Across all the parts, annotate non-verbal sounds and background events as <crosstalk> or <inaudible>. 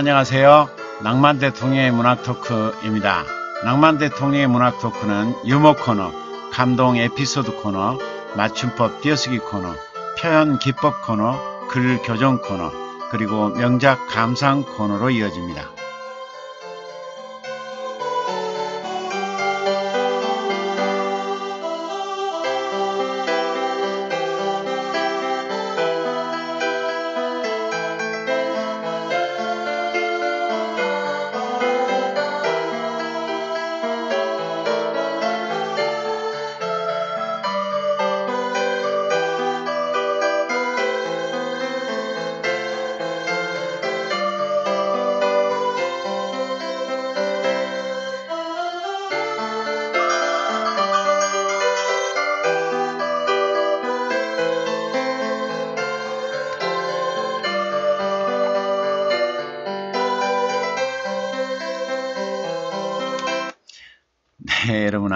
안녕하세요. 낭만 대통령의 문학 토크입니다. 낭만 대통령의 문학 토크는 유머 코너, 감동 에피소드 코너, 맞춤법 띄어쓰기 코너, 표현 기법 코너, 글 교정 코너, 그리고 명작 감상 코너로 이어집니다.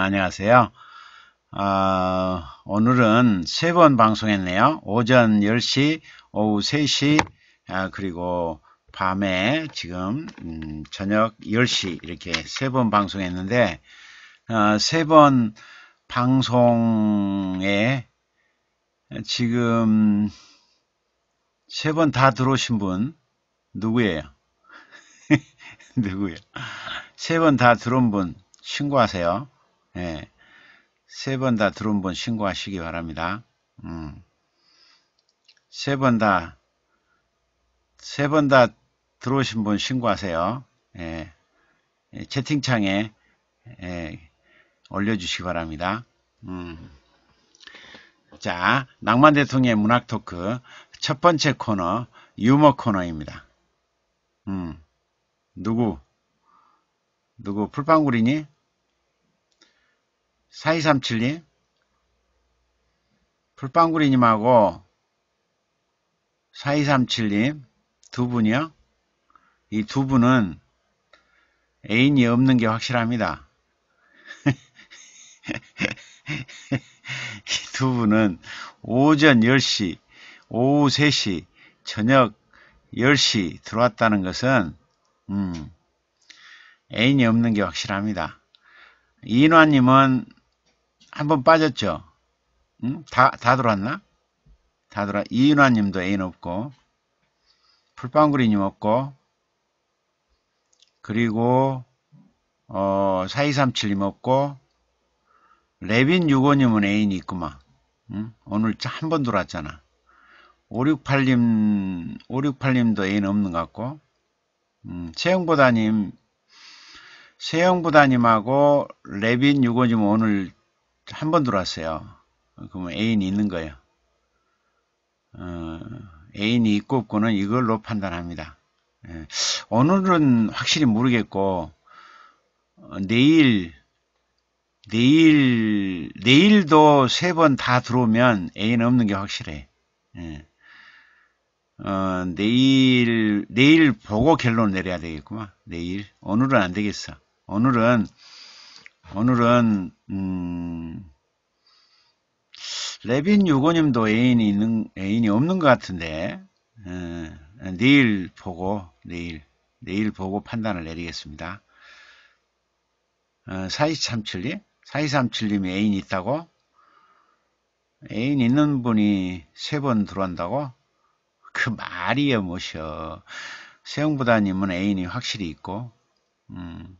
안녕하세요. 어, 오늘은 세 번 방송했네요. 오전 10시, 오후 3시, 아, 그리고 밤에 지금 음, 저녁 10시 이렇게 세 번 방송했는데 어, 세번 방송에 지금 세 번 다 들어오신 분 누구예요? <laughs> 누구예요? 세 번 다 들어온 분 신고하세요. 예. 세 번다 드론본 신고하시기 바랍니다. 음. 세 번 다, 세 번 다 들어오신 분 신고하세요. 예. 예. 채팅창에, 예. 올려주시기 바랍니다. 음. 자, 낭만 대통령의 문학 토크 첫 번째 코너, 유머 코너입니다. 음. 누구? 누구? 풀빵구리니? 4237님, 풀빵구리님하고 4237님 두 분이요. 이 두 분은 애인이 없는 게 확실합니다. <laughs> 이 두 분은 오전 10시, 오후 3시, 저녁 10시 들어왔다는 것은 음, 애인이 없는 게 확실합니다. 이인화님은 한번 빠졌죠? 응? 다, 다 들어왔나? 다들어왔 이윤아 님도 애인 없고, 풀빵구리 님 없고, 그리고, 어, 4237님 없고, 레빈 65 님은 애인이 있구만. 응? 오늘 한 번 들어왔잖아. 568님, 568님도 애인 없는 것 같고, 음, 세영보다님, 세영보다님하고 레빈 유고님 오늘 한번 들어왔어요. 그러면 애인이 있는 거예요. 어, 애인이 있고 없고는 이걸로 판단합니다. 예. 오늘은 확실히 모르겠고 어, 내일 내일 내일도 세 번 다 들어오면 애인 없는 게 확실해. 예. 어, 내일 내일 보고 결론 내려야 되겠구만. 내일 오늘은 안 되겠어. 오늘은 오늘은 음, 레빈 유고님도 애인이 있는 애인이 없는 것 같은데 어, 내일 보고 내일 내일 보고 판단을 내리겠습니다. 어, 4237님 4237님이 애인 있다고 애인 있는 분이 세 번 들어온다고 그 말이여 뭐셔 세영부다님은 애인이 확실히 있고 음.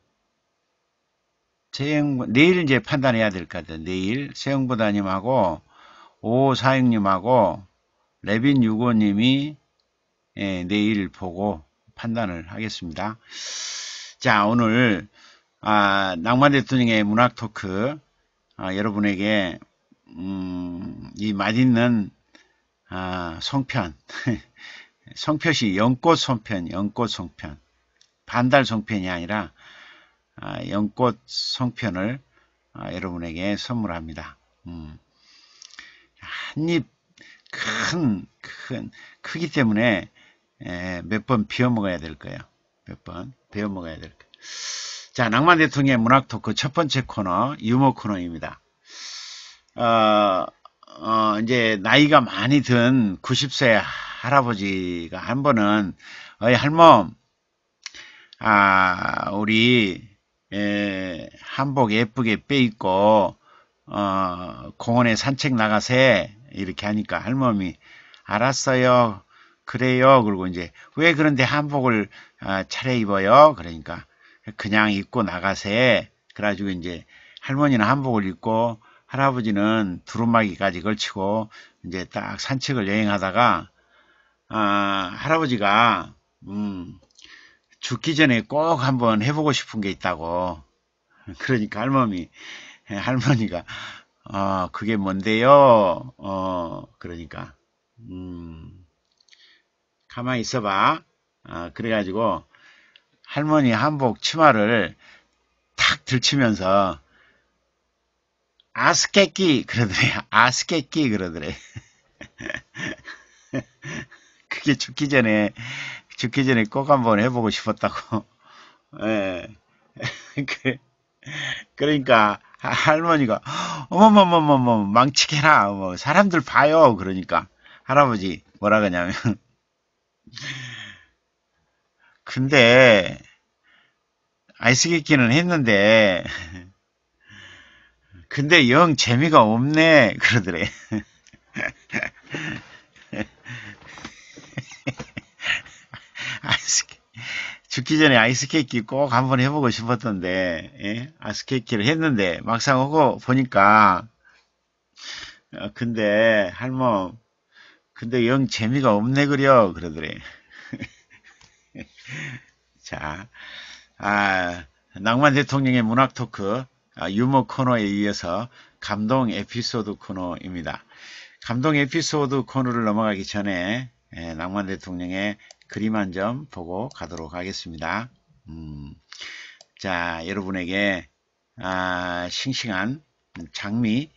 세영 내일 이제 판단해야 될 것 같아요. 내일 세영보다님하고 오사영님하고 레빈 유고님이 예, 내일 보고 판단을 하겠습니다. 자 오늘 아, 낭만 대통령의 문학 토크 아, 여러분에게 음, 이 맛있는 아, 송편 성표시 <laughs> 연꽃 송편 연꽃 송편 반달 송편이 아니라 아, 연꽃 송편을 아, 여러분에게 선물합니다. 음. 한입 큰, 큰, 크기 때문에 몇 번 비워 먹어야 될 거예요. 몇 번 비워 먹어야 될 거예요. 자, 낭만 대통령의 문학 토크 첫 번째 코너, 유머 코너입니다. 어, 어, 이제 나이가 많이 든 90세 할아버지가 한 번은 어이 할멈 아 우리 에, 예, 한복 예쁘게 빼입고 어, 공원에 산책 나가세 이렇게 하니까 할머니 알았어요 그래요 그리고 이제 왜 그런데 한복을 아, 차려 입어요 그러니까 그냥 입고 나가세 그래가지고 이제 할머니는 한복을 입고 할아버지는 두루마기까지 걸치고 이제 딱 산책을 여행하다가 아, 할아버지가 음, 죽기 전에 꼭 한번 해보고 싶은 게 있다고 그러니까 할머니 예, 할머니가 어 그게 뭔데요 어 그러니까 음 가만히 있어봐 어, 그래가지고 할머니 한복 치마를 탁 들치면서 아스케끼 그러더래 <laughs> 아스케끼 그러더래 <laughs> 그게 죽기 전에 죽기 전에 꼭 한번 해보고 싶었다고. <laughs> 예. <laughs> 그, 그러니까 할머니가 어머머머머머 망치게라 뭐 사람들 봐요 그러니까 할아버지 뭐라 그러냐면 <laughs> 근데 아이스게끼는 했는데 근데 영 재미가 없네 그러더래 죽기 전에 아이스케이키 꼭 한번 해보고 싶었던데 예? 아이스케이키를 했는데 막상 오고 보니까 어, 근데 할멈 근데 영 재미가 없네 그려 그러더래 <laughs> 자 아, 낭만 대통령의 문학 토크 아, 유머 코너에 이어서 감동 에피소드 코너입니다. 감동 에피소드 코너를 넘어가기 전에 예, 낭만 대통령의 그림 한 점 보고 가도록 하겠습니다. 음, 자, 여러분에게 아, 싱싱한 장미,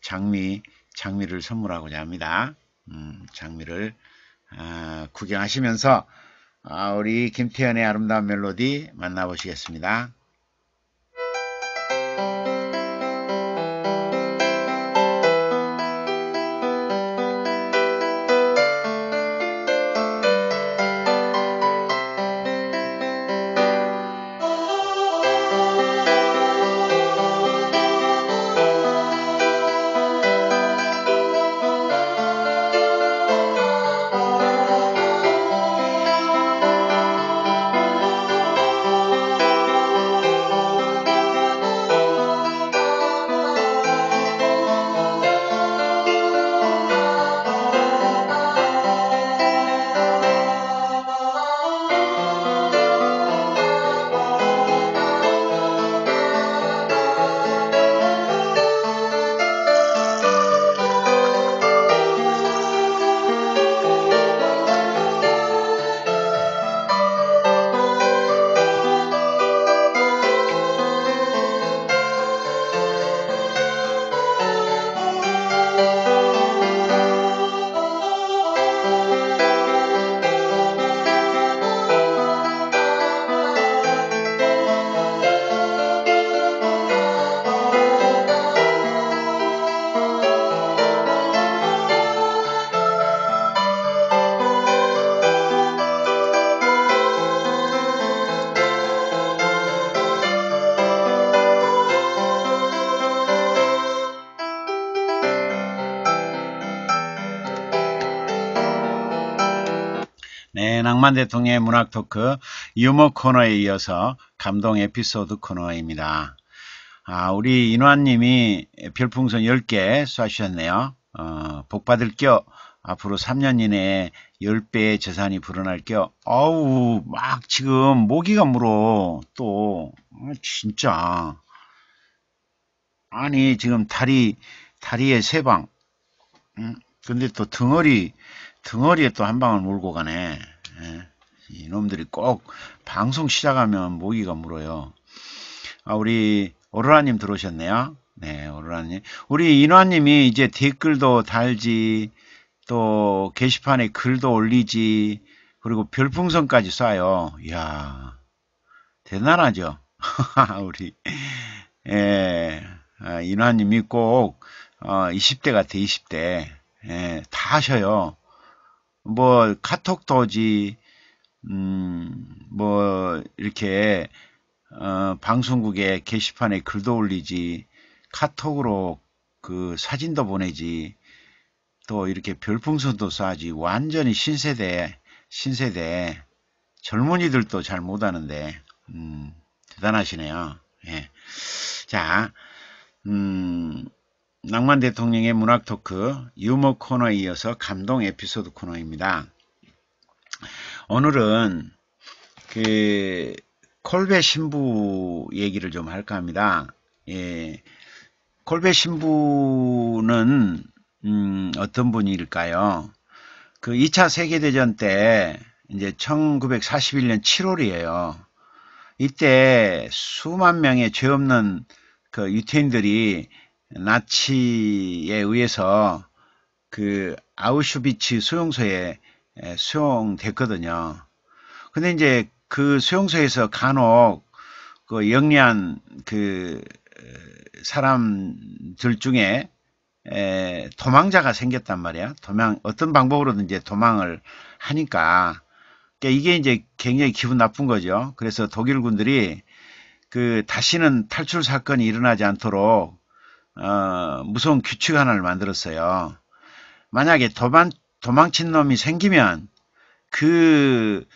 장미, 장미를 선물하고자 합니다. 음, 장미를 아, 구경하시면서 아, 우리 김태현의 아름다운 멜로디 만나보시겠습니다. 박만 대통령의 문학 토크 유머 코너에 이어서 감동 에피소드 코너입니다. 아, 우리 인환님이 별풍선 10개 쏴주셨네요. 어, 복 받을 겨. 앞으로 3년 이내에 10배의 재산이 불어날 겨. 어우, 막 지금 모기가 물어. 또, 아, 진짜. 아니, 지금 다리, 다리에 세 방. 응? 음, 근데 또 등어리, 등어리에 또 한 방을 몰고 가네. 예. 이놈들이 꼭 방송 시작하면 모기가 물어요. 아, 우리 오로라님 들어오셨네요. 네, 오로라님. 우리 인화님이 이제 댓글도 달지, 또 게시판에 글도 올리지, 그리고 별풍선까지 쏴요. 이야, 대단하죠? <laughs> 우리, 예, 아, 인화님이 꼭, 어, 20대 같아, 20대. 예, 다 하셔요. 뭐 카톡도지 음 뭐 이렇게 어, 방송국에 게시판에 글도 올리지 카톡으로 그 사진도 보내지 또 이렇게 별풍선도 쏴지 완전히 신세대 신세대 젊은이들도 잘 못하는데 음, 대단하시네요. 예. 자, 음, 낭만 대통령의 문학 토크 유머 코너에 이어서 감동 에피소드 코너입니다. 오늘은 그 콜베 신부 얘기를 좀 할까 합니다. 예, 콜베 신부는 음, 어떤 분일까요? 그 2차 세계대전 때 이제 1941년 7월이에요. 이때 수만 명의 죄 없는 그 유태인들이 나치에 의해서 그 아우슈비츠 수용소에 수용됐거든요. 근데 이제 그 수용소에서 간혹 그 영리한 그 사람들 중에 에, 도망자가 생겼단 말이야. 도망 어떤 방법으로든 이제 도망을 하니까 그러니까 이게 이제 굉장히 기분 나쁜 거죠. 그래서 독일군들이 그 다시는 탈출 사건이 일어나지 않도록 어, 무서운 규칙 하나를 만들었어요. 만약에 도망, 도망친 놈이 생기면 그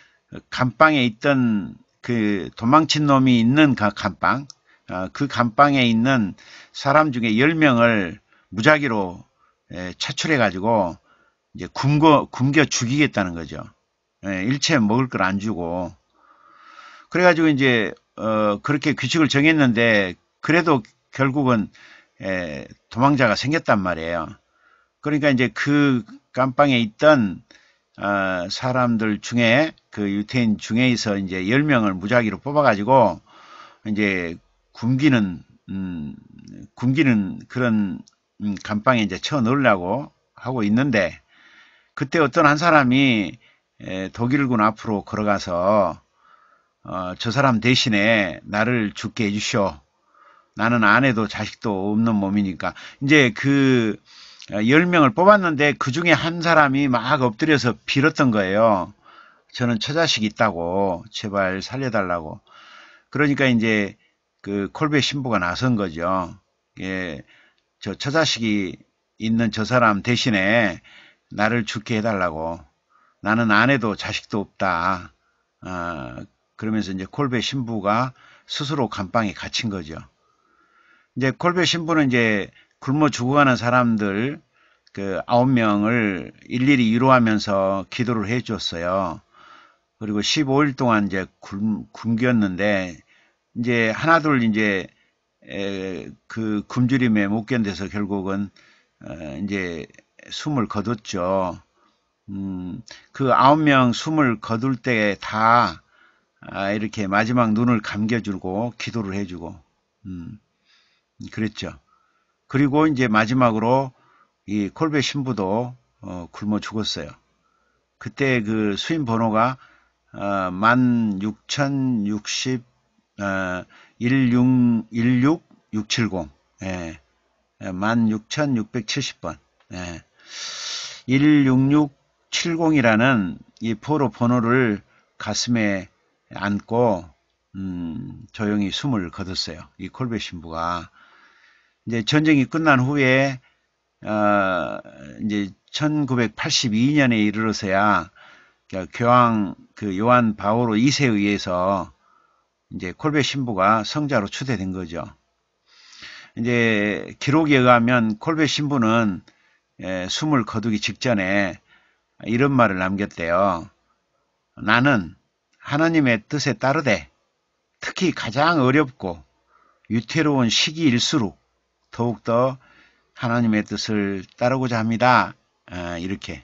감방에 있던 그 도망친 놈이 있는 그 감방 어, 그 감방에 있는 사람 중에 10명을 무작위로 에, 예, 차출해 가지고 이제 굶겨, 굶겨 죽이겠다는 거죠. 에, 예, 일체 먹을 걸 안 주고 그래가지고 이제 어, 그렇게 규칙을 정했는데 그래도 결국은 에, 예, 도망자가 생겼단 말이에요. 그러니까 이제 그 감방에 있던 어, 사람들 중에 그 유태인 중에서 이제 10명을 무작위로 뽑아가지고 이제 굶기는 음, 굶기는 그런 음, 감방에 이제 쳐 넣으려고 하고 있는데 그때 어떤 한 사람이 에, 예, 독일군 앞으로 걸어가서 어, 저 사람 대신에 나를 죽게 해주시오 나는 아내도 자식도 없는 몸이니까 이제 그 10명을 뽑았는데 그 중에 한 사람이 막 엎드려서 빌었던 거예요. 저는 처자식 있다고 제발 살려달라고. 그러니까 이제 그 콜베 신부가 나선 거죠. 예, 저 처자식이 있는 저 사람 대신에 나를 죽게 해달라고. 나는 아내도 자식도 없다. 아, 그러면서 이제 콜베 신부가 스스로 감방에 갇힌 거죠. 이제 콜베 신부는 이제 굶어 죽어가는 사람들 그 아홉 명을 일일이 위로하면서 기도를 해줬어요. 그리고 15일 동안 이제 굶, 굶겼는데 이제 하나둘 이제 에, 그 굶주림에 못 견뎌서 결국은 에, 어, 이제 숨을 거뒀죠. 음, 그 아홉 명 숨을 거둘 때다 아, 이렇게 마지막 눈을 감겨주고 기도를 해주고 음. 그랬죠. 그리고 이제 마지막으로 이 콜베 신부도 어, 굶어 죽었어요. 그때 그수임 번호가 어, 16,060 어, 0 예. 16,670번 예. 16670이라는 예. 이 포로 번호를 가슴에 안고 음, 조용히 숨을 거뒀어요. 이 콜베 신부가 이제 전쟁이 끝난 후에 어, 이제 1982년에 이르러서야 그 교황 그 요한 바오로 2세에 의해서 이제 콜베 신부가 성자로 추대된 거죠. 이제 기록에 의하면 콜베 신부는 예, 숨을 거두기 직전에 이런 말을 남겼대요. 나는 하나님의 뜻에 따르되 특히 가장 어렵고 유태로운 시기일수록 더욱더 하나님의 뜻을 따르고자 합니다. 아, 이렇게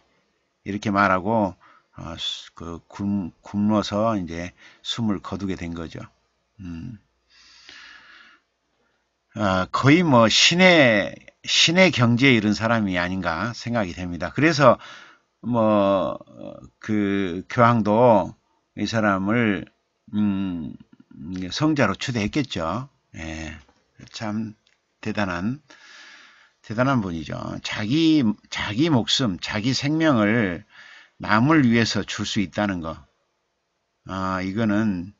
이렇게 말하고 어, 그 굶, 굶어서 이제 숨을 거두게 된 거죠. 음. 아, 거의 뭐 신의 신의 경지에 이른 사람이 아닌가 생각이 됩니다. 그래서 뭐그 교황도 이 사람을 음, 성자로 추대했겠죠. 예, 참 대단한 대단한 분이죠. 자기 자기 목숨, 자기 생명을 남을 위해서 줄 수 있다는 거. 아, 이거는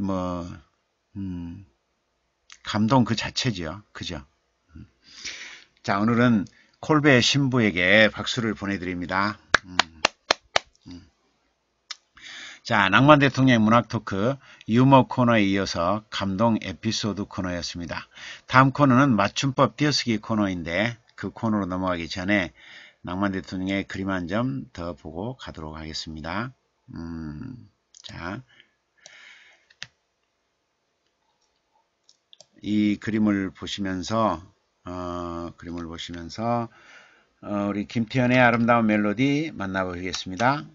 뭐 음, 감동 그 자체지요. 그죠? 음. 자, 오늘은 콜베 신부에게 박수를 보내드립니다. 음. 자, 낭만 대통령의 문학 토크 유머 코너에 이어서 감동 에피소드 코너였습니다. 다음 코너는 맞춤법 띄어쓰기 코너인데 그 코너로 넘어가기 전에 낭만 대통령의 그림 한 점 더 보고 가도록 하겠습니다. 음, 자, 이 그림을 보시면서 어, 그림을 보시면서 어, 우리 김태현의 아름다운 멜로디 만나보겠습니다.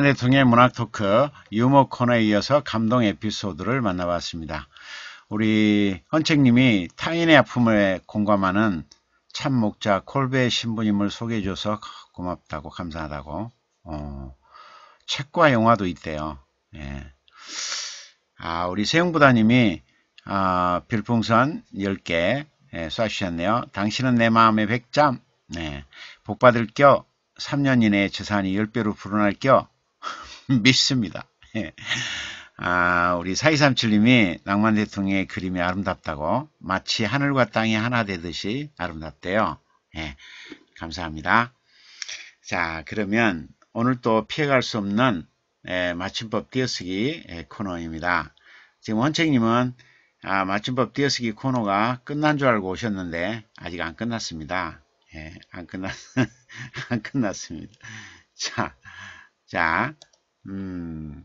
장만통령의 문학 토크 유머 코너에 이어서 감동 에피소드를 만나봤습니다. 우리 헌책님이 타인의 아픔을 공감하는 참목자 콜베의 신부님을 소개해줘서 고맙다고 감사하다고 어, 책과 영화도 있대요. 예. 아 우리 세웅부다님이 아, 별풍선 10개 예, 쏴주셨네요. 당신은 내 마음의 백점 네, 복받을 겨 3년 이내에 재산이 10배로 불어날 겨 믿습니다. 예. 아, 우리 4237님이 낭만 대통령의 그림이 아름답다고 마치 하늘과 땅이 하나 되듯이 아름답대요. 예, 감사합니다. 자, 그러면 오늘 또 피해갈 수 없는 에, 예, 맞춤법 띄어쓰기 에, 예, 코너입니다. 지금 원책님은 아, 맞춤법 띄어쓰기 코너가 끝난 줄 알고 오셨는데 아직 안 끝났습니다. 예, 안 끝났, <laughs> 안 끝났습니다. 자, 자, 음,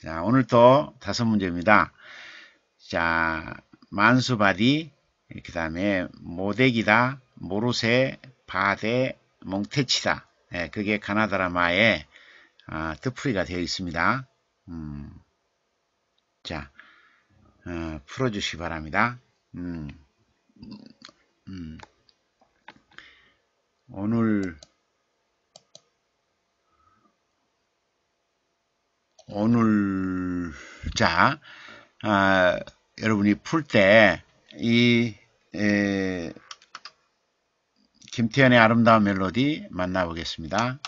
자, 오늘또 다섯 문제입니다. 자, 만수바디, 그 다음에 모데기다, 모로세, 바데, 몽테치다. 예, 그게 가나다라마의 아, 뜻풀이가 되어 있습니다. 음, 자, 어, 풀어주시기 바랍니다. 음, 음. 오늘 오늘 자 아, 여러분이 풀 때 이 김태현의 아름다운 멜로디 만나보겠습니다.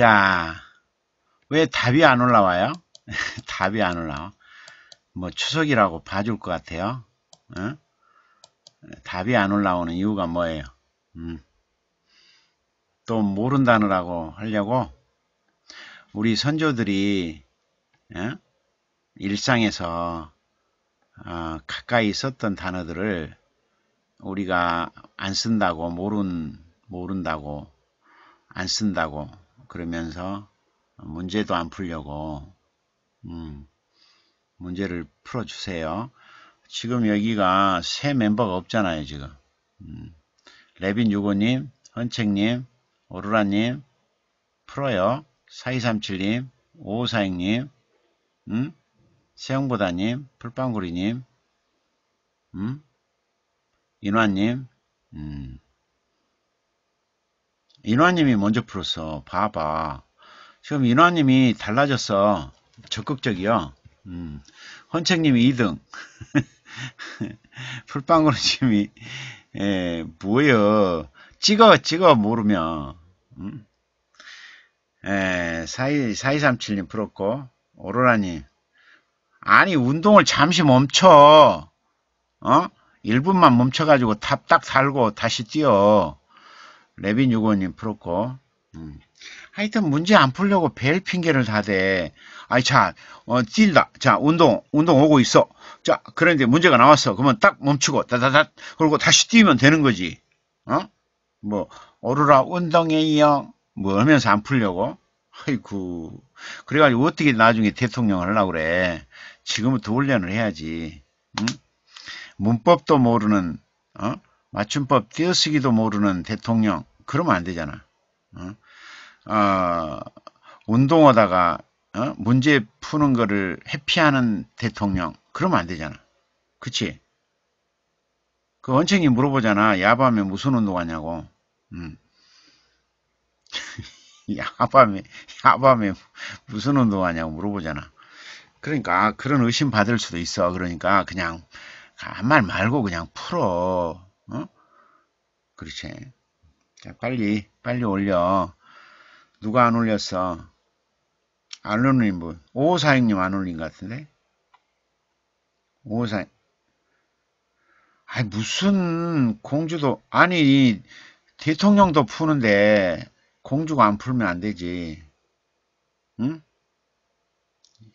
자, 왜 답이 안 올라와요? <laughs> 답이 안 올라와. 뭐 추석이라고 봐줄 것 같아요. 어? 답이 안 올라오는 이유가 뭐예요? 음. 또 모른다느라고 하려고 우리 선조들이 어? 일상에서 어, 가까이 있었던 단어들을 우리가 안 쓴다고 모른 모른다고 안 쓴다고 그러면서 문제도 안 풀려고 음, 문제를 풀어주세요. 지금 여기가 새 멤버가 없잖아요. 지금 음, 레빈 유고님, 헌책님, 오르라님 풀어요. 4237님, 5546님, 음? 세영보다님, 풀빵구리님, 음? 인화님, 음. 인화님이 먼저 풀었어. 봐봐. 지금 인화님이 달라졌어. 적극적이요. 음. 헌책님 이 2등. <laughs> 풀빵으로님이 에, 예, 뭐여. 찍어, 찍어, 모르면. 음? 에, 42, 4237님 풀었고, 오로라님. 아니, 운동을 잠시 멈춰. 어? 1분만 멈춰가지고 탑딱 달고 다시 뛰어. 레빈 유고님 풀었고 음. 하여튼 문제 안 풀려고 벨 핑계를 다대 아이 자 어, 찔다 자 운동 운동 오고 있어 자 그런데 문제가 나왔어 그러면 딱 멈추고 다다다 그리고 다시 뛰면 되는 거지 어뭐 오르라 운동해요 뭐 하면서 안 풀려고 아이구 그래가지고 어떻게 나중에 대통령 을 하려고 그래 지금부터 훈련을 해야지 응? 문법도 모르는 어? 맞춤법 띄어쓰기도 모르는 대통령 그러면 안 되잖아. 어? 어, 운동하다가 어? 문제 푸는 거를 회피하는 대통령 그러면 안 되잖아. 그치? 그 원청이 물어보잖아. 야밤에 무슨 운동하냐고. 음. <laughs> 야밤에 야밤에 무슨 운동하냐고 물어보잖아. 그러니까 그런 의심 받을 수도 있어. 그러니까 그냥 아말 말고 그냥 풀어. 어? 그렇지. 자, 빨리, 빨리 올려. 누가 안 올렸어? 안 올린 분. 5546님 안 올린 것 같은데? 오사 4 아니, 무슨 공주도, 아니, 대통령도 푸는데, 공주가 안 풀면 안 되지. 응?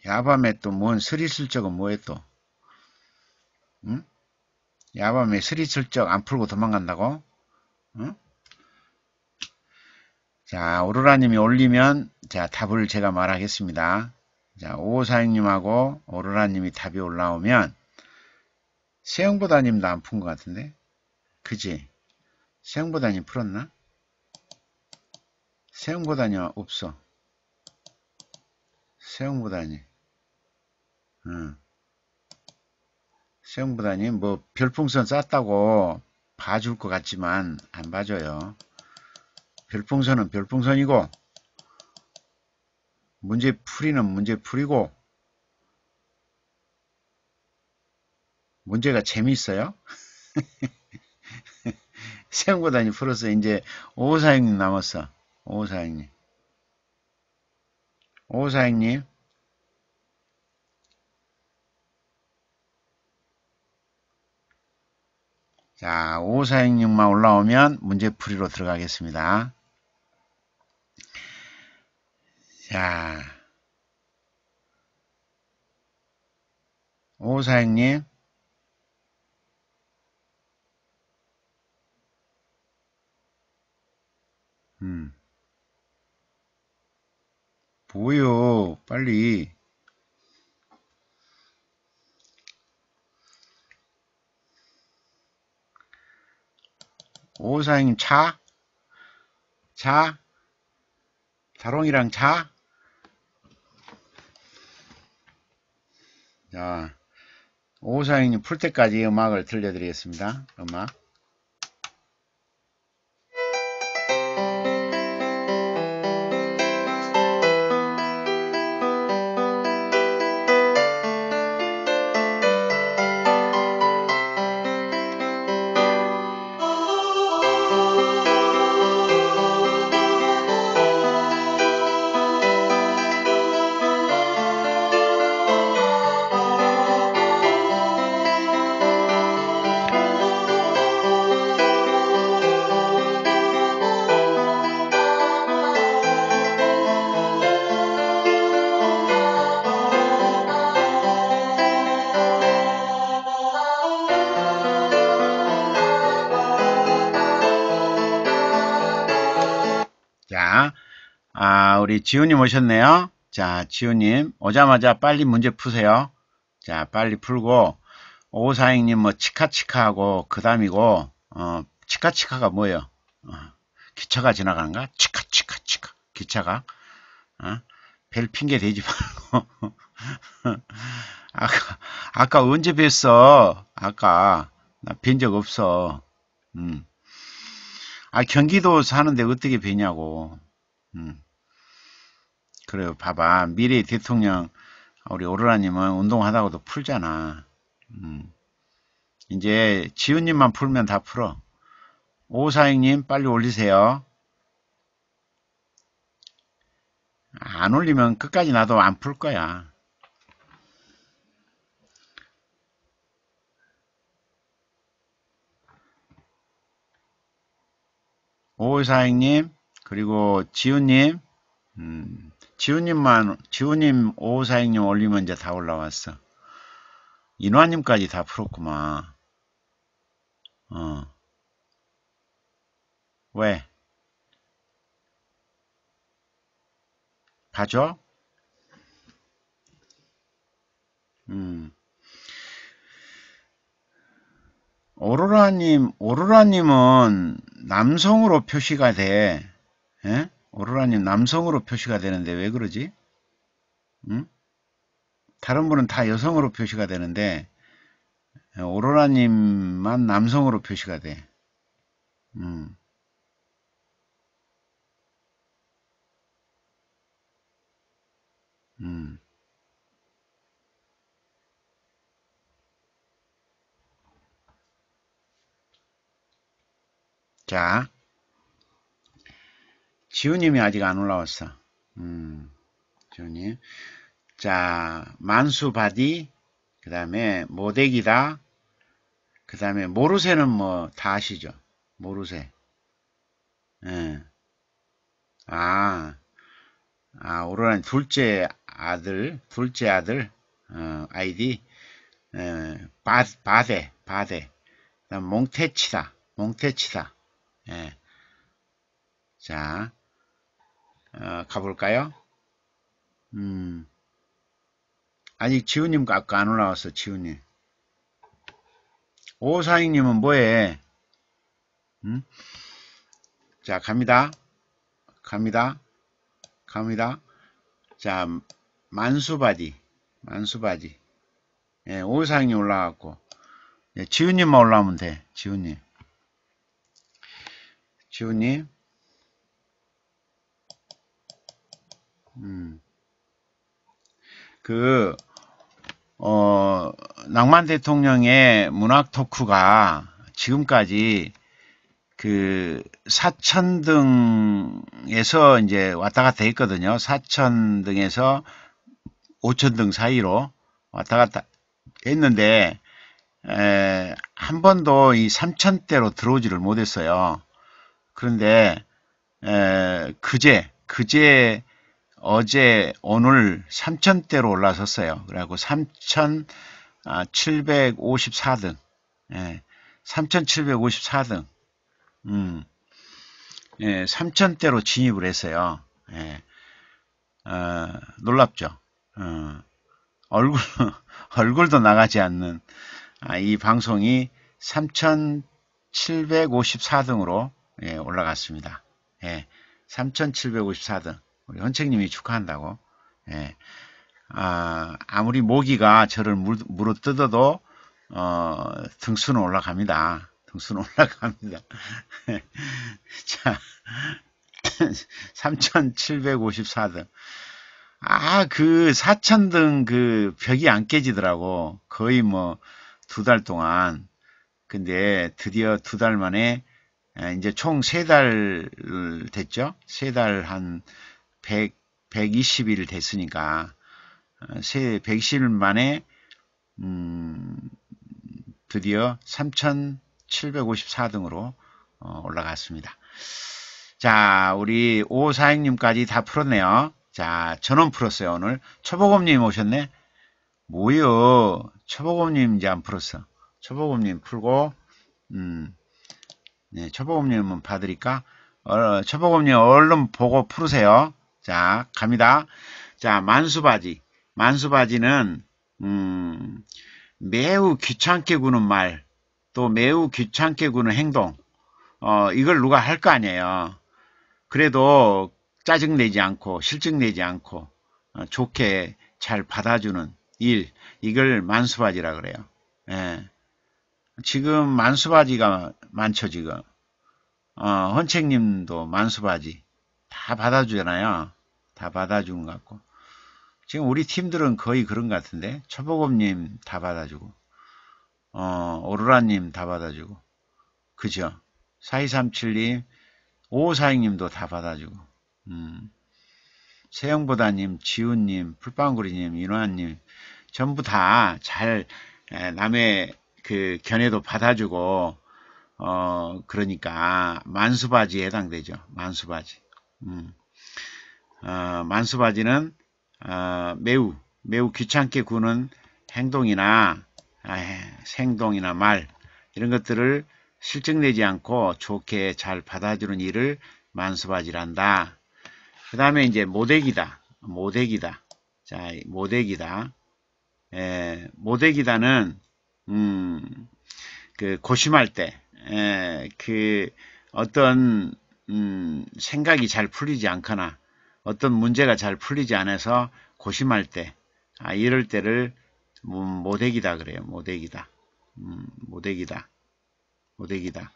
야밤에 또 뭔 스리슬쩍은 뭐해 또? 응? 야밤에 스리슬쩍 안 풀고 도망간다고? 응? 자, 오로라님이 올리면 자 답을 제가 말하겠습니다. 자, 오사영님하고 오로라님이 답이 올라오면 세영보다님도 안 푼 것 같은데? 그지? 세영보다님 풀었나? 세영보다님 없어. 세영보다님. 응. 세영보다님 뭐 별풍선 쌌다고 봐줄 것 같지만 안 봐줘요. 별풍선은 별풍선이고 문제풀이는 문제풀이고 문제가 재미있어요. <laughs> 세운고단이 풀어서 이제 오사형님 남았어. 오사형님. 오사형님. 자, 5466만 올라오면 문제풀이로 들어가겠습니다. 자, 5466님 음. 뭐요? 빨리 오사행 차, 자, 자롱이랑 자. 자, 오사행님 풀 때까지 음악을 들려드리겠습니다. 음악. 우리 지훈님 오셨네요. 자, 지훈님 오자마자 빨리 문제 푸세요. 자, 빨리 풀고 오사행님 뭐 치카치카하고 그 다음이고 어, 치카치카가 뭐예요? 어, 기차가 지나가는가? 치카치카치카 기차가 어? 별 핑계 대지 말고 <laughs> 아까, 아까 언제 뵀어? 아까 나뵌적 없어. 음. 아 경기도 사는데 어떻게 뵈냐고. 음. 그래요. 봐봐. 미리 대통령 우리 오르라님은 운동하다고도 풀잖아. 음. 이제 지훈님만 풀면 다 풀어. 오사행님 빨리 올리세요. 안 올리면 끝까지 나도 안 풀 거야. 오사행님 그리고 지훈님 음. 지우님만 지우님 오사행님 올리면 이제 다 올라왔어. 인화님까지 다 풀었구만. 어. 왜? 봐줘? 음. 오로라님, 오로라님은 남성으로 표시가 돼. 에? 예? 오로라님 남성으로 표시가 되는데 왜 그러지? 응? 다른 분은 다 여성으로 표시가 되는데 오로라님만 남성으로 표시가 돼. 음. 음. 자, 지우님이 아직 안 올라왔어. 음, 지우님. 자, 만수바디, 그 다음에 모데기다, 그 다음에 모르쇠는 뭐 다 아시죠? 모르쇠. 예. 아, 아, 오로라는 둘째 아들, 둘째 아들, 어, 아이디, 에, 예, 바, 바데, 바데. 몽테치다, 몽테치다. 예. 자, 어, 가볼까요? 음. 아직 지훈님 아까 안 올라왔어, 지훈님. 오사익님은 뭐해? 음? 자, 갑니다. 갑니다. 갑니다. 자, 만수바디. 만수바디. 예, 오사익님 올라왔고. 예, 지훈님만 올라오면 돼, 지훈님. 지훈님. 음. 그, 어, 낭만 대통령의 문학 토크가 지금까지 그 사천등에서 이제 왔다 갔다 했거든요. 사천등에서 오천등 사이로 왔다 갔다 했는데 에, 한 번도 이삼천대로 들어오지를 못했어요. 그런데 에, 그제 그제 어제 오늘 3천대로 올라섰어요. 그래고 3,754등 아, 예, 3,754등 음, 예, 3천대로 진입을 했어요. 예, 어, 놀랍죠. 어, 얼굴, <laughs> 얼굴도 나가지 않는 아, 이 방송이 3,754등으로 예, 올라갔습니다. 예, 3,754등. 우리 원책님이 축하한다고. 예. 아, 아무리 모기가 저를 물, 물어 뜯어도 어, 등수는 올라갑니다. 등수는 <laughs> 올라갑니다. <laughs> 자, 3754등. <laughs> 아, 그 4000등 그 벽이 안 깨지더라고. 거의 뭐 두 달 동안. 근데 드디어 두 달 만에 이제 총 세 달 됐죠? 세달한 100, 120일 됐으니까 세 어, 110일 만에 음, 드디어 3754등으로 어, 올라갔습니다. 자 우리 오사행님까지 다 풀었네요. 자 전원 풀었어요 오늘. 초보검님 오셨네. 뭐요 초보검님 이제 안 풀었어. 초보검님 풀고 음, 네, 초보검님은 봐드릴까? 어, 초보검님 얼른 보고 풀으세요. 자 갑니다. 자 만수바지 만수바지는 음, 매우 귀찮게 구는 말 또 매우 귀찮게 구는 행동 어, 이걸 누가 할 거 아니에요. 그래도 짜증내지 않고 실증내지 않고 어, 좋게 잘 받아주는 일 이걸 만수바지라 그래요. 예. 지금 만수바지가 많죠 지금 어, 헌책님도 만수바지 다 받아주잖아요. 다 받아주는 것 같고. 지금 우리 팀들은 거의 그런 것 같은데. 초보검님 다 받아주고. 어, 오로라님 다 받아주고. 그죠? 4237님, 5 5 4 2님도다 받아주고. 음. 세영보다님, 지훈님, 풀빵구리님, 인환님 전부 다 잘 남의 그 견해도 받아주고, 어, 그러니까 만수바지에 해당되죠. 만수바지. 음. 어, 만수바지는 어, 매우 매우 귀찮게 구는 행동이나 아, 행동이나 말 이런 것들을 실증내지 않고 좋게 잘 받아주는 일을 만수바지란다. 그 다음에 이제 모대기다. 모대기다. 자, 모대기다. 에, 예, 모대기다는 음, 그 고심할 때, 에, 예, 그 어떤 음, 생각이 잘 풀리지 않거나 어떤 문제가 잘 풀리지 않아서 고심할 때, 아, 이럴 때를 음, 모대기다 그래요. 모대기다. 음, 모대기다. 모대기다.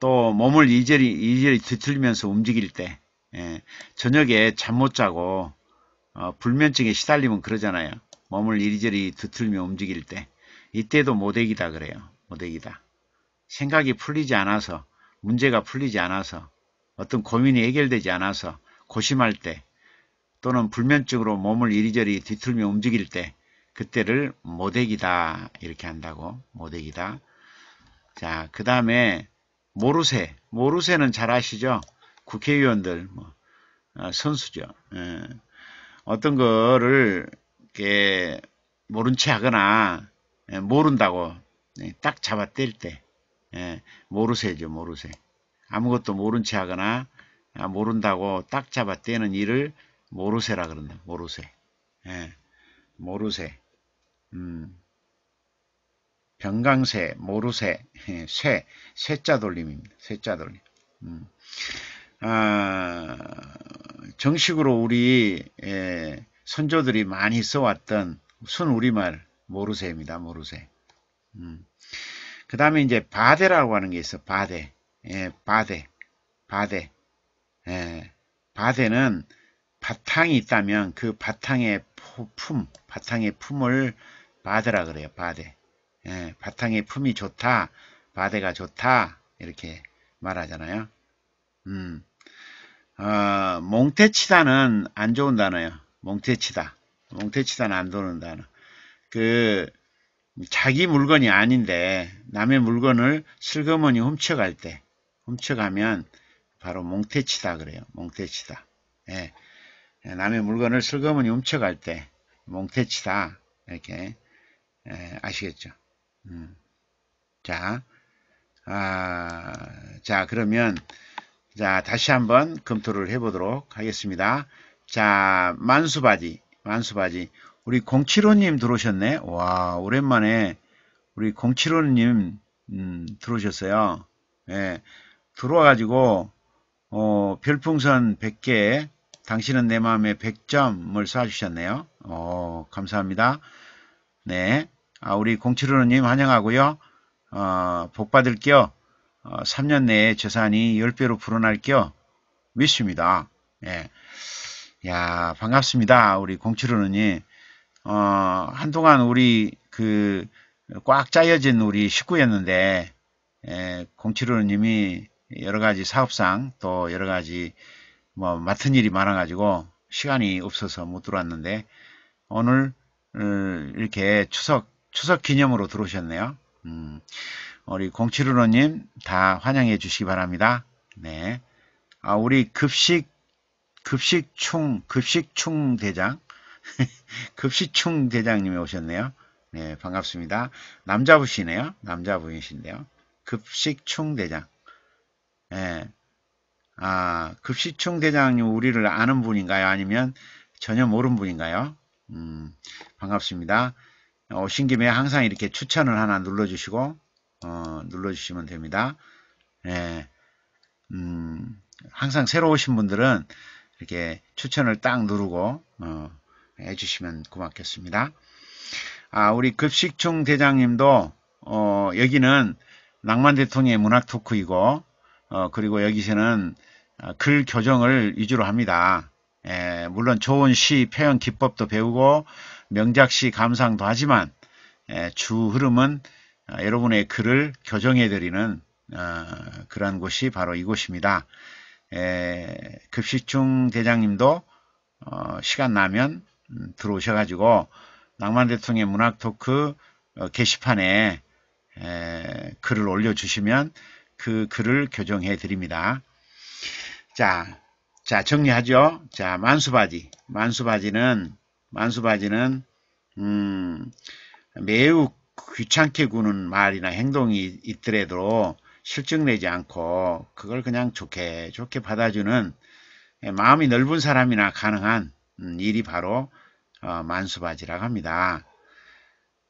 또 몸을 이절이 이절이 뒤틀리면서 움직일 때 예, 저녁에 잠 못 자고 어, 불면증에 시달리면 그러잖아요. 몸을 이리저리 뒤틀며 움직일 때 이때도 모대기다 그래요. 모대기다. 생각이 풀리지 않아서 문제가 풀리지 않아서 어떤 고민이 해결되지 않아서 고심할 때 또는 불면증으로 몸을 이리저리 뒤틀며 움직일 때 그때를 모대기다 이렇게 한다고 모대기다 자그 다음에 모르쇠 모르쇠는 잘 아시죠 국회의원들 뭐 아, 선수죠 에, 예. 어떤 거를 이렇게 모른 체 하거나 예, 모른다고 예, 딱 잡아 뗄때 모르쇠죠 모르쇠 아무것도 모른 채 하거나 아, 모른다고 딱 잡아 떼는 일을 모르쇠라 그런다. 모르쇠. 예. 모르쇠. 음. 병강쇠, 모르쇠, 예, 쇠, 쇠자 돌림입니다. 쇠자 돌림. 음. 아, 정식으로 우리 예, 선조들이 많이 써왔던 순 우리말 모르쇠입니다. 모르쇠. 음. 그 다음에 이제 바대라고 하는 게 있어. 바대. 예, 바데, 바데, 예, 바데는 바탕이 있다면 그 바탕의 품, 바탕의 품을 바데라 그래요. 바데. 예, 바탕의 품이 좋다, 바데가 좋다 이렇게 말하잖아요. 음, 어, 몽테치다는 안 좋은 단어예요. 몽테치다, 몽테치다는 안 좋은 단어. 그 자기 물건이 아닌데 남의 물건을 슬그머니 훔쳐갈 때 훔쳐가면 바로 몽테치다 그래요. 몽테치다 예. 예. 남의 물건을 슬그머니 훔쳐갈 때몽테치다 이렇게 예, 아시겠죠? 음. 자, 아, 자 그러면 자 다시 한번 검토를 해보도록 하겠습니다. 자 만수바지 만수바지 우리 075님 들어오셨네. 와 오랜만에 우리 075님 음, 들어오셨어요. 예. 들어와가지고 어, 별풍선 100개 당신은 내 마음에 100점을 쏴주셨네요. 어, 감사합니다. 네. 아, 우리 075님 환영하고요. 어, 복 받을게요. 어, 3년 내에 재산이 10배로 불어날게요. 믿습니다. 예. 야, 반갑습니다. 우리 075님. 어, 한동안 우리 그 꽉 짜여진 우리 식구였는데 예, 공칠7 5님이 여러 가지 사업상 또 여러 가지 뭐 맡은 일이 많아가지고 시간이 없어서 못 들어왔는데 오늘 어, 이렇게 추석 추석 기념으로 들어오셨네요. 음, 우리 0715님 다 환영해 주시기 바랍니다. 네. 아, 우리 급식, 급식충, 급식충 대장. <laughs> 급식충 대장님이 오셨네요. 네, 반갑습니다. 남자부시네요. 남자부이신데요. 급식충 대장. 예. 아, 급식총 대장님 우리를 아는 분인가요? 아니면 전혀 모르는 분인가요? 음, 반갑습니다. 어, 오신 김에 항상 이렇게 추천을 하나 눌러주시고 어, 눌러주시면 됩니다. 예, 음, 항상 새로 오신 분들은 이렇게 추천을 딱 누르고 어, 해주시면 고맙겠습니다. 아, 우리 급식총 대장님도 어, 여기는 낭만 대통령의 문학 토크이고 어, 그리고 여기서는 아, 글 교정을 위주로 합니다. 에, 예, 물론 좋은 시 표현 기법도 배우고 명작시 감상도 하지만 에, 예, 주 흐름은 어, 여러분의 글을 교정해드리는 어, 아, 그런 곳이 바로 이곳입니다. 에, 예, 급식충 대장님도 어, 시간 나면 음, 들어오셔가지고 낭만 대통령의 문학 토크 어, 게시판에 에, 글을 올려주시면 그 글을 교정해 드립니다. 자, 자 정리하죠. 자 만수바지, 만수바지는 만수바지는 음, 매우 귀찮게 구는 말이나 행동이 있더라도 실증내지 않고 그걸 그냥 좋게 좋게 받아주는 예, 마음이 넓은 사람이나 가능한 음, 일이 바로 어, 만수바지라고 합니다.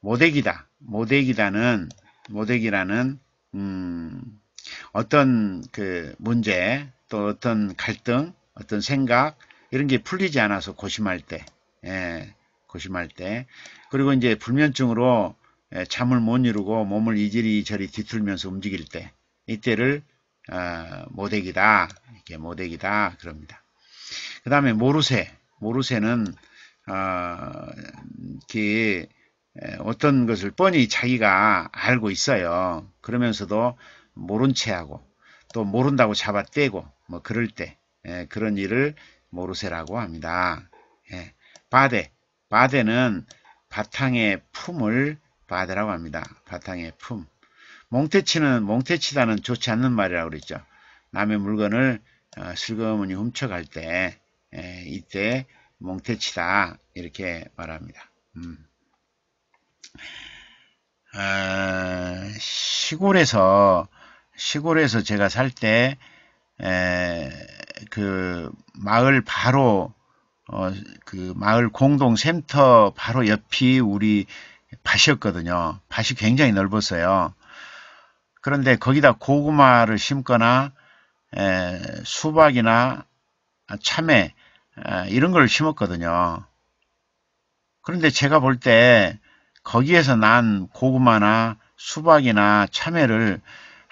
모대기다. 모대기다는 모대기라는 음, 어떤 그 문제 또 어떤 갈등 어떤 생각 이런 게 풀리지 않아서 고심할 때 예, 고심할 때 그리고 이제 불면증으로 예, 잠을 못 이루고 몸을 이리저리 뒤틀면서 움직일 때 이때를 어, 모대기다 이렇게 모대기다 그럽니다. 그 다음에 모르쇠 모르쇠는 어, 아, 이렇게 그, 예, 어떤 것을 뻔히 자기가 알고 있어요. 그러면서도 모른 채 하고 또 모른다고 잡아떼고 뭐 그럴 때 예, 그런 일을 모르세라고 합니다. 예, 바데 바데는 바탕의 품을 바데라고 합니다. 바탕의 품 몽테치는 몽테치다는 좋지 않는 말이라고 그랬죠. 남의 물건을 어, 슬그머니 훔쳐갈 때 예, 이때 몽테치다 이렇게 말합니다. 음. 어, 시골에서 시골에서 제가 살 때, 에, 그, 마을 바로, 어, 그, 마을 공동센터 바로 옆이 우리 밭이었거든요. 밭이 굉장히 넓었어요. 그런데 거기다 고구마를 심거나, 에, 수박이나 참외, 에, 아, 이런 걸 심었거든요. 그런데 제가 볼 때, 거기에서 난 고구마나 수박이나 참외를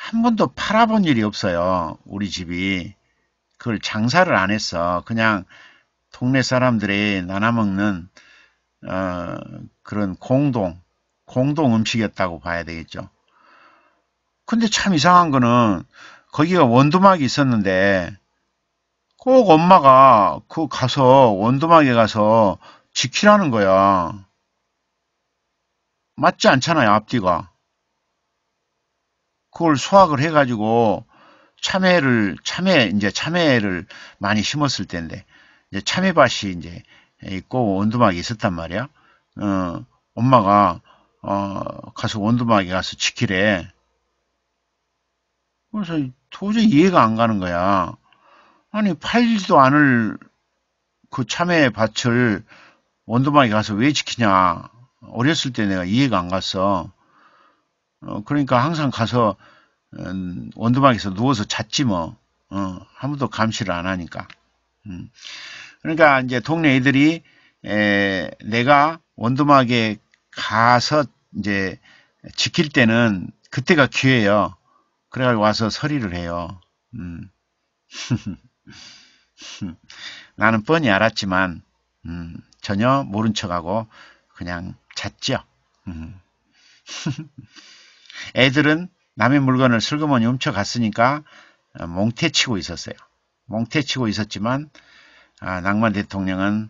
한 번도 팔아본 일이 없어요. 우리 집이. 그걸 장사를 안 했어. 그냥 동네 사람들이 나눠먹는 어, 그런 공동, 공동 음식이었다고 봐야 되겠죠. 근데 참 이상한 거는 거기가 원두막이 있었는데 꼭 엄마가 그 가서 원두막에 가서 지키라는 거야. 맞지 않잖아요, 앞뒤가. 그걸 수확을 해가지고 참외를 참외 이제 참외를 많이 심었을 텐데 이제 참외밭이 이제 있고 원두막이 있었단 말이야. 어, 엄마가 어, 가서 원두막에 가서 지키래. 그래서 도저히 이해가 안 가는 거야. 아니 팔지도 않을 그 참외 밭을 원두막에 가서 왜 지키냐. 어렸을 때 내가 이해가 안 갔어. 어, 그러니까 항상 가서 음, 원두막에서 누워서 잤지 뭐. 어, 아무도 감시를 안 하니까. 음. 그러니까 이제 동네 애들이 에, 내가 원두막에 가서 이제 지킬 때는 그때가 기회예요. 그래가지고 와서 서리를 해요. 음. <laughs> 나는 뻔히 알았지만 음, 전혀 모른 척하고 그냥 잤죠. 음. <laughs> 애들은 남의 물건을 슬그머니 훔쳐갔으니까 어, 몽태치고 있었어요. 몽태치고 있었지만 아, 낭만 대통령은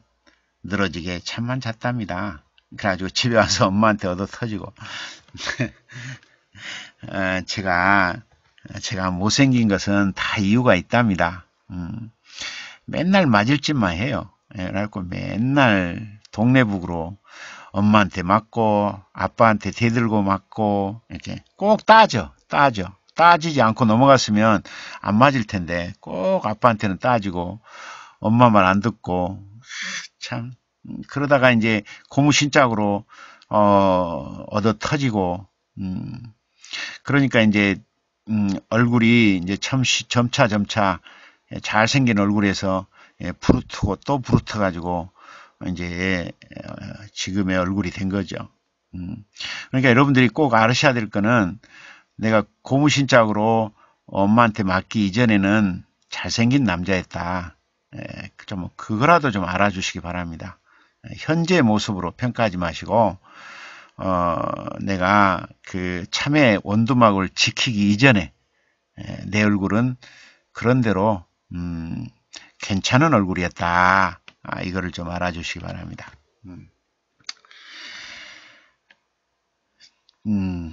늘어지게 잠만 잤답니다. 그래가지고 집에 와서 <laughs> 엄마한테 얻어 터지고 <laughs> 어, 제가 제가 못생긴 것은 다 이유가 있답니다. 음, 맨날 맞을 짓만 해요. 예, 그래갖고 맨날 동네북으로 엄마한테 맞고 아빠한테 대들고 맞고 이렇게 꼭 따져 따져 따지지 않고 넘어갔으면 안 맞을 텐데 꼭 아빠한테는 따지고 엄마 말 안 듣고 참 그러다가 이제 고무신짝으로 어, 얻어 터지고 음, 그러니까 이제 음, 얼굴이 이제 참 점차 점차 잘생긴 얼굴에서 예, 부르트고 또 부르트 가지고 이제 지금의 얼굴이 된 거죠. 음. 그러니까 여러분들이 꼭 알으셔야 될 거는 내가 고무신짝으로 엄마한테 맞기 이전에는 잘생긴 남자였다. 좀 그거라도 좀 알아주시기 바랍니다. 현재 모습으로 평가하지 마시고 어, 내가 그참외 원두막을 지키기 이전에 에, 내 얼굴은 그런대로 음, 괜찮은 얼굴이었다. 아, 이거를 좀 알아주시기 바랍니다. 음. 음,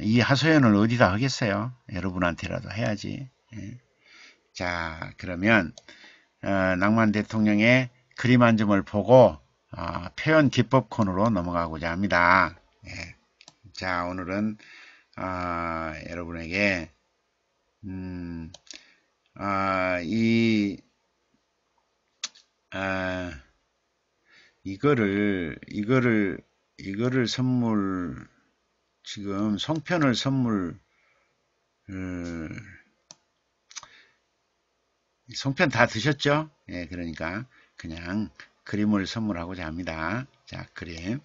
이 하소연을 어디다 하겠어요? 여러분한테라도 해야지. 예. 자, 그러면 어, 낭만 대통령의 그림 한 점을 보고 어, 표현 기법 코너로 넘어가고자 합니다. 예. 자, 오늘은 어, 여러분에게 음, 아, 이 아, 이거를 이거를 이거를 선물 지금 성편을 선물 음, 성편 다 드셨죠? 예, 그러니까 그냥 그림을 선물하고자 합니다. 자, 그림.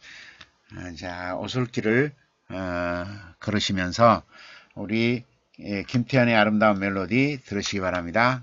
아, 자, 오솔길을 어, 걸으시면서 우리 예, 김태현의 아름다운 멜로디 들으시기 바랍니다.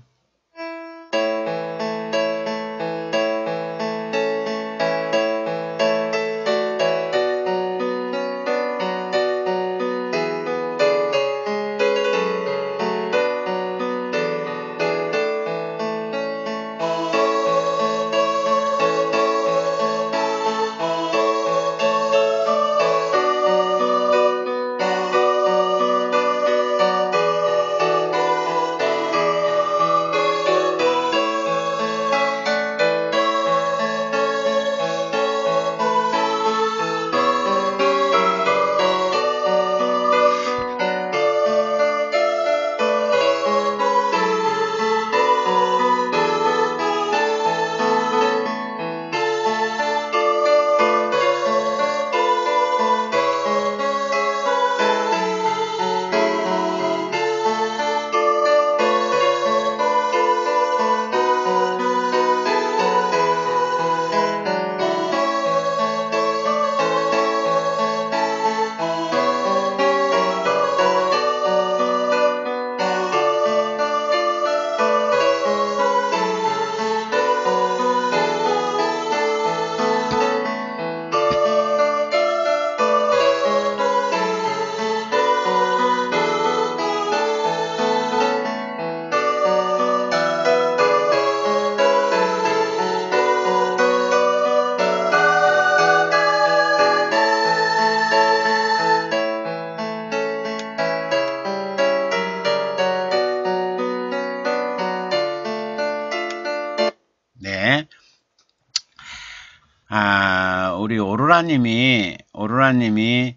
오로라님이, 오로라님이,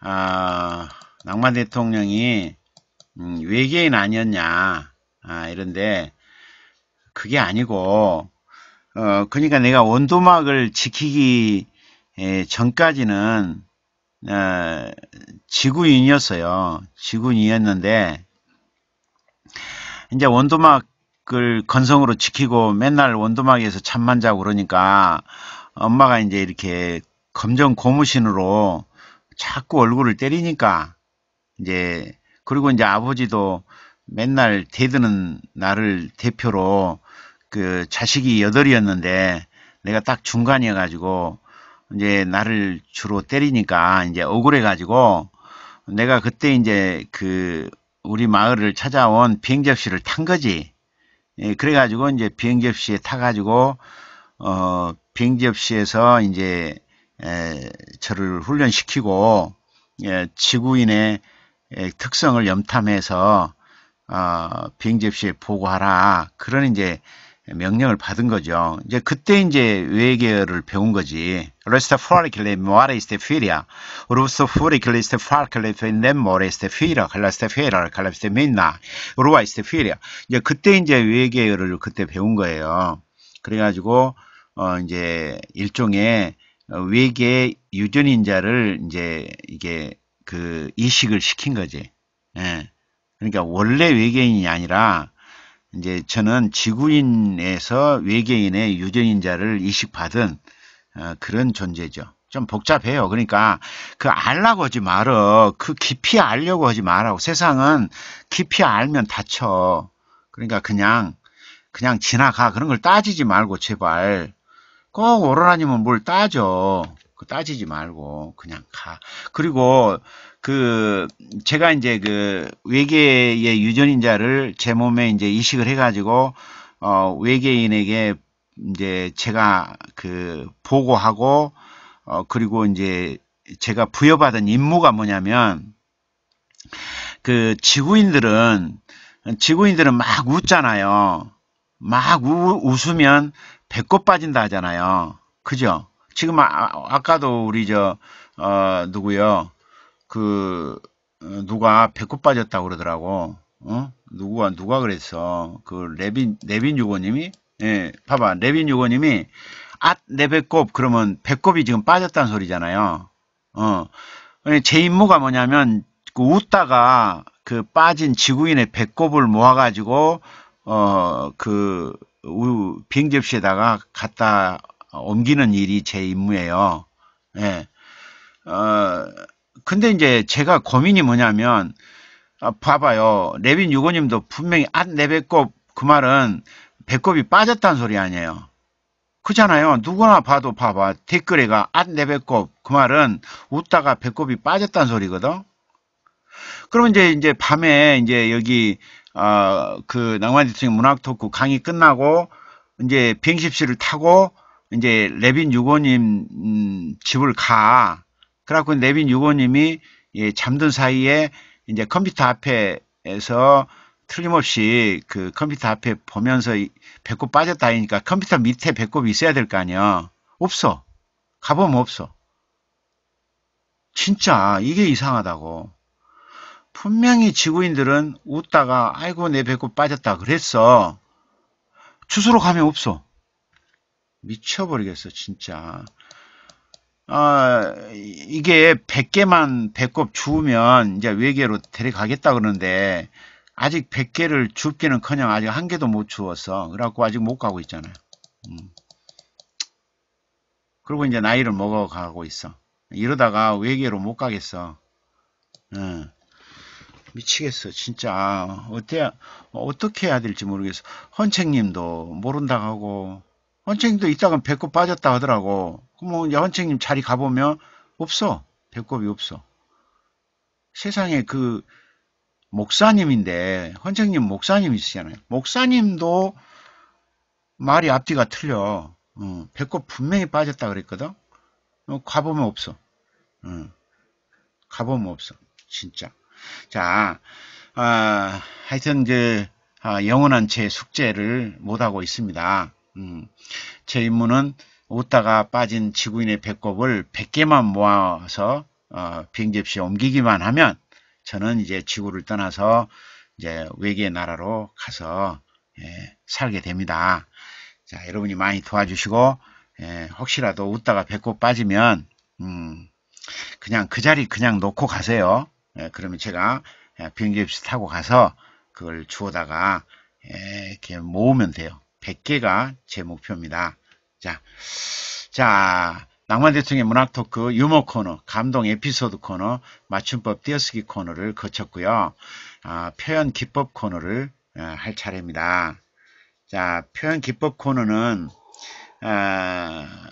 아, 낙마 대통령이, 음, 외계인 아니었냐. 아, 이런데, 그게 아니고, 어, 그니까 내가 원두막을 지키기 전까지는, 어, 지구인이었어요. 지구인이었는데, 이제 원두막을 건성으로 지키고 맨날 원두막에서 잠만 자고 그러니까 엄마가 이제 이렇게 검정 고무신으로 자꾸 얼굴을 때리니까 이제 그리고 이제 아버지도 맨날 대드는 나를 대표로 그 자식이 여덟이었는데 내가 딱 중간이어 가지고 이제 나를 주로 때리니까 이제 억울해 가지고 내가 그때 이제 그 우리 마을을 찾아온 비행접시를 탄 거지. 예, 그래가지고 이제 비행접시에 타가지고 어 비행접시에서 이제 에, 저를 훈련시키고 예, 지구인의 예, 특성을 염탐해서 어, 비행접시에 보고하라 그런 이제 명령을 받은 거죠. 이제 그때 이제 외계어를 배운 거지. Restaforically, more is the filia. Restaforically, the farcally, then more is the filia. Calas the filia, calas the minna. Rua is the filia. 이제 그때 이제 외계어를 그때 배운 거예요. 그래가지고, 어, 이제 일종의 어, 외계 유전인자를 이제 이게 그 이식을 시킨 거지. 예. 그러니까 원래 외계인이 아니라 이제 저는 지구인에서 외계인의 유전인자를 이식받은 어, 그런 존재죠. 좀 복잡해요. 그러니까 그 알라고 하지 말어. 그 깊이 알려고 하지 말라고. 세상은 깊이 알면 다쳐. 그러니까 그냥 그냥 지나가 그런 걸 따지지 말고 제발 꼭 오로라님은 뭘 따져. 그 따지지 말고 그냥 가. 그리고 그 제가 이제 그 외계의 유전인자를 제 몸에 이제 이식을 해가지고 어 외계인에게 이제 제가 그 보고하고 어 그리고 이제 제가 부여받은 임무가 뭐냐면 그 지구인들은 지구인들은 막 웃잖아요. 막 우, 웃으면 배꼽 빠진다 하잖아요. 그죠? 지금 아, 아 까도 우리 저, 어, 누구요? 그, 어, 누가 배꼽 빠졌다고 그러더라고. 어? 누구가, 누가 그랬어. 그 레빈, 레빈 유고님이? 예, 봐봐. 레빈 유고님이, 아, 내 배꼽. 그러면 배꼽이 지금 빠졌다는 소리잖아요. 어. 제 임무가 뭐냐면, 그 웃다가 그 빠진 지구인의 배꼽을 모아가지고, 어, 그, 빙접시에다가 갖다 옮기는 일이 제 임무예요. 예. 어, 근데 이제 제가 고민이 뭐냐면, 아, 봐봐요. 레빈 유고님도 분명히 앗 내배꼽 그 말은 배꼽이 빠졌다는 소리 아니에요. 그잖아요. 누구나 봐도 봐봐. 댓글에가 앗 내배꼽 그 말은 웃다가 배꼽이 빠졌다는 소리거든. 그러면 이제 이제 밤에 이제 여기 어, 그 낭만지층 문학토크 강의 끝나고 이제 비행십시를 타고 이제 레빈 유고님 음, 집을 가. 그래갖고 레빈 유고님이 예, 잠든 사이에 이제 컴퓨터 앞에서 틀림없이 그 컴퓨터 앞에 보면서 배꼽 빠졌다 하니까 컴퓨터 밑에 배꼽이 있어야 될 거 아니야. 없어. 가보면 없어. 진짜 이게 이상하다고. 분명히 지구인들은 웃다가 아이고 내 배꼽 빠졌다 그랬어. 주소로 가면 없어. 미쳐버리겠어 진짜. 아, 이게 100개만 배꼽 주우면 이제 외계로 데려가겠다 그러는데 아직 100개를 줍기는 커녕 아직 한 개도 못주워서 그래갖고 아직 못 가고 있잖아요. 음. 그리고 이제 나이를 먹어가고 있어. 이러다가 외계로 못 가겠어. 음. 미치겠어 진짜 어때야 어떻게 해야 될지 모르겠어 헌책님도 모른다 고 하고 헌책님도 이따가 배꼽 빠졌다 하더라고 그럼 뭐, 헌책님 자리 가보면 없어 배꼽이 없어 세상에 그 목사님인데 헌책님 목사님이시잖아요 목사님도 말이 앞뒤가 틀려 어, 배꼽 분명히 빠졌다 그랬거든 어, 가보면 없어 어, 가보면 없어 진짜 자, 아, 하여튼 그 아, 영원한 제 숙제를 못하고 있습니다. 음, 제 임무는 웃다가 빠진 지구인의 배꼽을 100개만 모아서 어, 비행접시에 옮기기만 하면 저는 이제 지구를 떠나서 이제 외계 나라로 가서 예, 살게 됩니다. 자, 여러분이 많이 도와주시고 예, 혹시라도 웃다가 배꼽 빠지면 음, 그냥 그 자리 그냥 놓고 가세요. 예, 그러면 제가 예, 비행기 값이 타고 가서 그걸 주워다가 예, 이렇게 모으면 돼요. 100개가 제 목표입니다. 자, 자 낭만 대통령의 문학 토크 유머 코너, 감동 에피소드 코너, 맞춤법 띄어쓰기 코너를 거쳤고요. 아, 표현 기법 코너를 아, 할 차례입니다. 자, 표현 기법 코너는 아,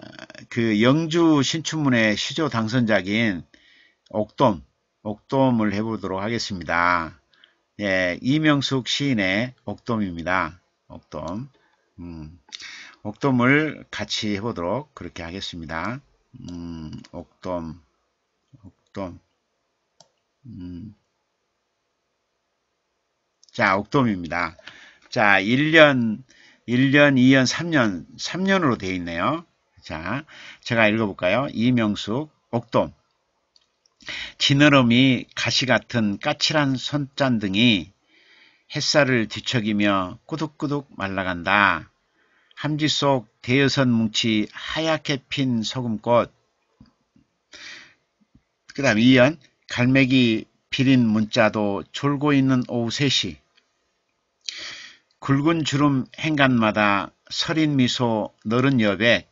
그 영주 신춘문예 시조 당선작인 옥돔 옥돔을 해보도록 하겠습니다. 예, 이명숙 시인의 옥돔입니다. 옥돔. 음, 옥돔을 같이 해보도록 그렇게 하겠습니다. 음, 옥돔, 옥돔. 음. 자, 옥돔입니다. 자, 1년, 1년, 2년, 3년, 3년으로 되어 있네요. 자, 제가 읽어볼까요? 이명숙, 옥돔. 지느러미 가시 같은 까칠한 손전등이 햇살을 뒤척이며 꾸덕꾸덕 말라간다. 함지 속 대여섯 뭉치 하얗게 핀 소금꽃. 그 다음 2연 갈매기 비린 문자도 졸고 있는 오후 3시. 굵은 주름 행간마다 서린 미소 너른 여백,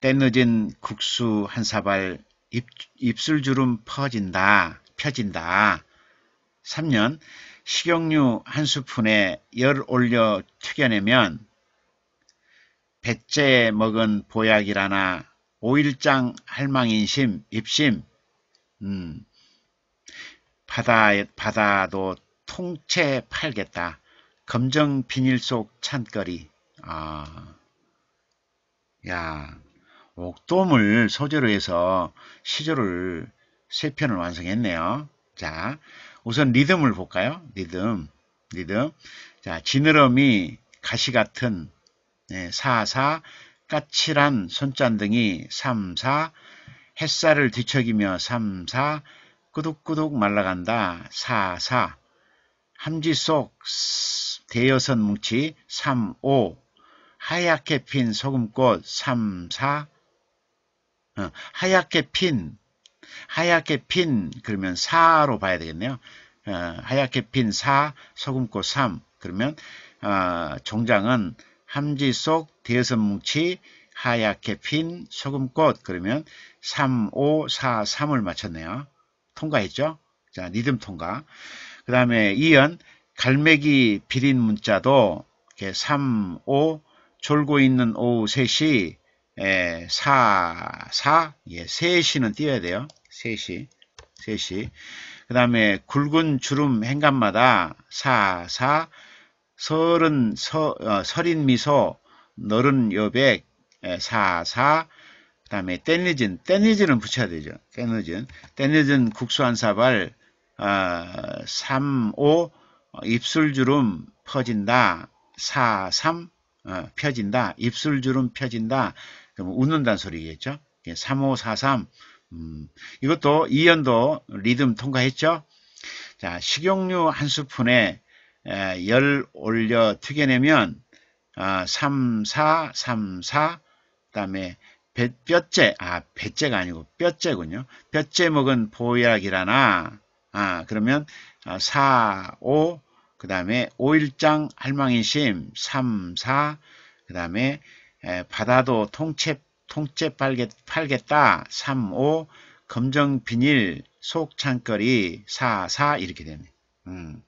때늦은 국수 한 사발 입, 입술주름 퍼진다. 펴진다. 3년 식용유 한 스푼에 열 올려 튀겨내면 배째 먹은 보약이라나 오일장 할망인심 입심 음, 바다, 바다도 통채 팔겠다. 검정 비닐 속 찬거리 아, 야 옥돔을 소재로 해서 시조를 세 편을 완성했네요. 자, 우선 리듬을 볼까요? 리듬, 리듬. 자, 지느러미, 가시 같은, 네, 4, 사 까칠한 손잔등이 3, 4, 햇살을 뒤척이며 3, 4, 꾸둑꾸둑 말라간다 4, 4, 함지 속 대여섯 뭉치 3, 5, 하얗게 핀 소금꽃 3, 4, 어, 하얗게 핀, 하얗게 핀 그러면 4로 봐야 되겠네요. 어, 하얗게 핀 4, 소금꽃 3 그러면 어, 종장은 함지 속 대선뭉치 하얗게 핀 소금꽃 그러면 3, 5, 4, 3을 맞췄네요. 통과했죠? 자, 리듬 통과. 그 다음에 2연 갈매기 비린 문자도 이렇게 3, 5 졸고 있는 오후 3시 에, 4, 4, 예, 3시는 예, 띄어야 돼요. 3시, 3시. 그 다음에 굵은 주름 행간마다 4, 4, 서른, 서, 어, 서린 미소, 너른 여백, 에, 예, 4, 4, 그 다음에 떼니진떼니진은 붙여야 되죠. 떼니진떼니진 국수한사발, 어, 3, 5, 입술주름 퍼진다, 4, 3, 어, 펴진다, 입술주름 펴진다, 웃는다는 소리겠죠. 3543 예, 음, 이것도 2연도 리듬 통과했죠. 자 식용유 한 스푼에 에, 열 올려 튀겨내면 아, 3, 4, 3, 4, 그 다음에 뼈째, 아, 배째가 아니고 뼈째군요. 뼈째 먹은 보약이라나, 아, 그러면 아, 4, 5, 그 다음에 5일장 할망인심, 3, 4, 그 다음에 바다도 통째, 통째 팔겠, 다 3, 5 검정 비닐 속창거리 4, 4 이렇게 됩니다. 음.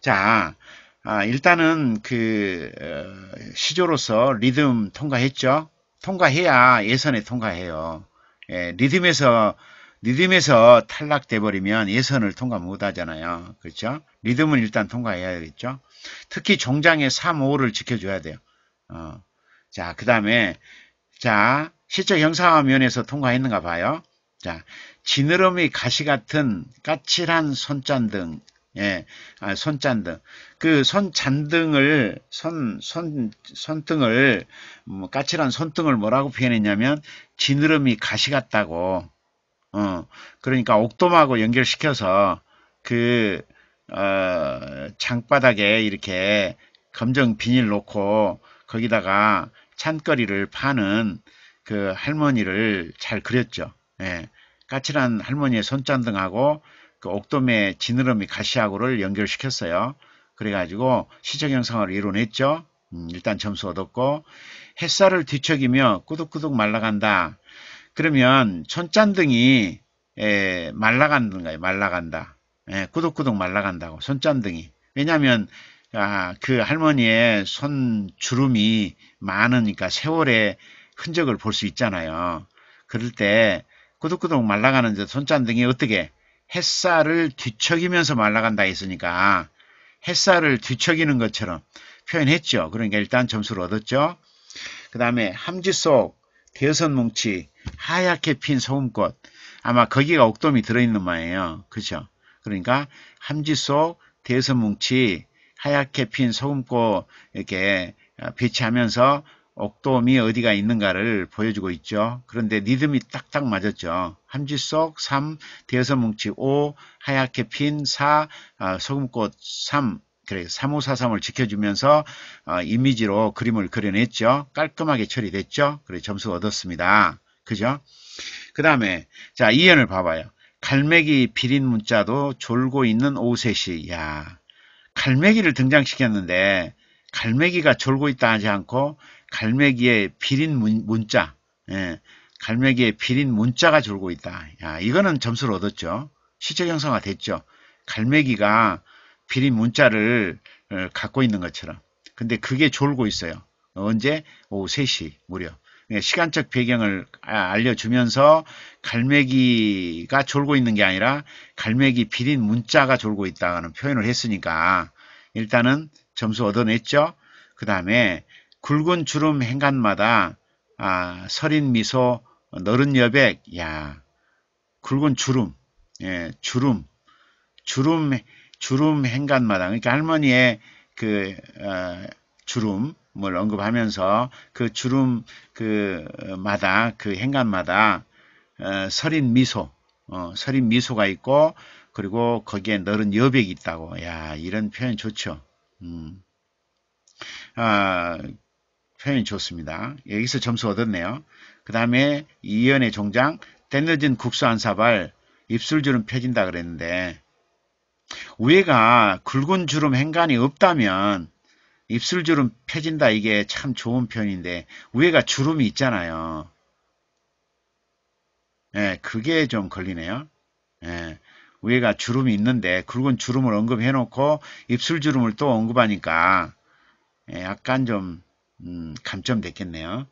자 아, 일단은 그 어, 시조로서 리듬 통과했죠. 통과해야 예선에 통과해요. 예, 리듬에서 리듬에서 탈락돼 버리면 예선을 통과 못 하잖아요. 그렇죠? 리듬은 일단 통과해야겠죠. 특히 종장의 3, 5를 지켜줘야 돼요. 어, 자, 그 다음에 자, 실제 형상화면에서 통과했는가 봐요. 자, 지느러미 가시 같은 까칠한 손잔등, 예, 아, 손잔등. 그 손잔등을, 손, 손, 손등을, 뭐, 까칠한 손등을 뭐라고 표현했냐면, 지느러미 가시 같다고, 어, 그러니까 옥돔하고 연결시켜서, 그, 어, 장바닥에 이렇게 검정 비닐 놓고, 거기다가 잔거리를 파는 그 할머니를 잘 그렸죠. 예. 까칠한 할머니의 손짠등하고그 옥돔의 지느러미 가시하고를 연결시켰어요. 그래가지고 시적 영상을 이뤄냈죠. 음, 일단 점수 얻었고 햇살을 뒤척이며 꾸덕꾸덕 말라간다. 그러면 손짠등이 예, 말라간다는 거예요. 말라간다. 예, 꾸덕꾸덕 말라간다고 손짠등이 왜냐하면 아, 그 할머니의 손주름이 많으니까 세월의 흔적을 볼 수 있잖아요. 그럴 때 꾸덕꾸덕 말라가는 손잔등이 어떻게 햇살을 뒤척이면서 말라간다 했으니까 햇살을 뒤척이는 것처럼 표현했죠. 그러니까 일단 점수를 얻었죠. 그 다음에 함지 속 대여섯 뭉치 하얗게 핀 소금꽃 아마 거기가 옥돔이 들어있는 모양이에요. 그죠? 그러니까 함지 속 대여섯 뭉치 하얗게 핀 소금꽃 이렇게 어, 비치하면서 옥돔이 어디가 있는가를 보여주고 있죠. 그런데 리듬이 딱딱 맞았죠. 함지 속 3, 대여섯 뭉치 5, 하얗게 핀 4, 소금꽃 3, 그래 3543을 지켜주면서 어, 이미지로 그림을 그려냈죠. 깔끔하게 처리됐죠. 그래 점수 얻었습니다. 그죠? 그 다음에 자 이연을 봐봐요. 갈매기 비린 문자도 졸고 있는 오후 3시. 야 갈매기를 등장시켰는데 갈매기가 졸고 있다 하지 않고 갈매기의 비린 문, 자 예, 갈매기의 비린 문자가 졸고 있다. 야, 이거는 점수를 얻었죠. 시적 형성화 됐죠. 갈매기가 비린 문자를 어, 갖고 있는 것처럼. 근데 그게 졸고 있어요. 언제? 오후 3시 무렵 예, 시간적 배경을 아, 알려주면서 갈매기가 졸고 있는 게 아니라 갈매기 비린 문자가 졸고 있다는 표현을 했으니까 일단은 점수 얻어냈죠. 그 다음에 굵은 주름 행간마다 아, 서린 미소 너른 여백 야 굵은 주름 예, 주름 주름 주름 행간마다 그러니까 할머니의 그 어, 주름 뭘 언급하면서 그 주름 그마다 어, 그 행간마다 어, 서린 미소, 어, 서린 미소가 있고 그리고 거기에 너른 여백이 있다고. 야 이런 표현 좋죠. 음. 아, 표현이 좋습니다. 여기서 점수 얻었네요. 그 다음에 이연의 종장 땡늦은 국수 한 사발 입술주름 펴진다 그랬는데 위에가 굵은 주름 행간이 없다면 입술주름 펴진다 이게 참 좋은 편인데 위에가 주름이 있잖아요. 예, 그게 좀 걸리네요. 예, 위에가 주름이 있는데 굵은 주름을 언급해 놓고 입술주름을 또 언급하니까 예, 약간 좀 음, 감점됐겠네요.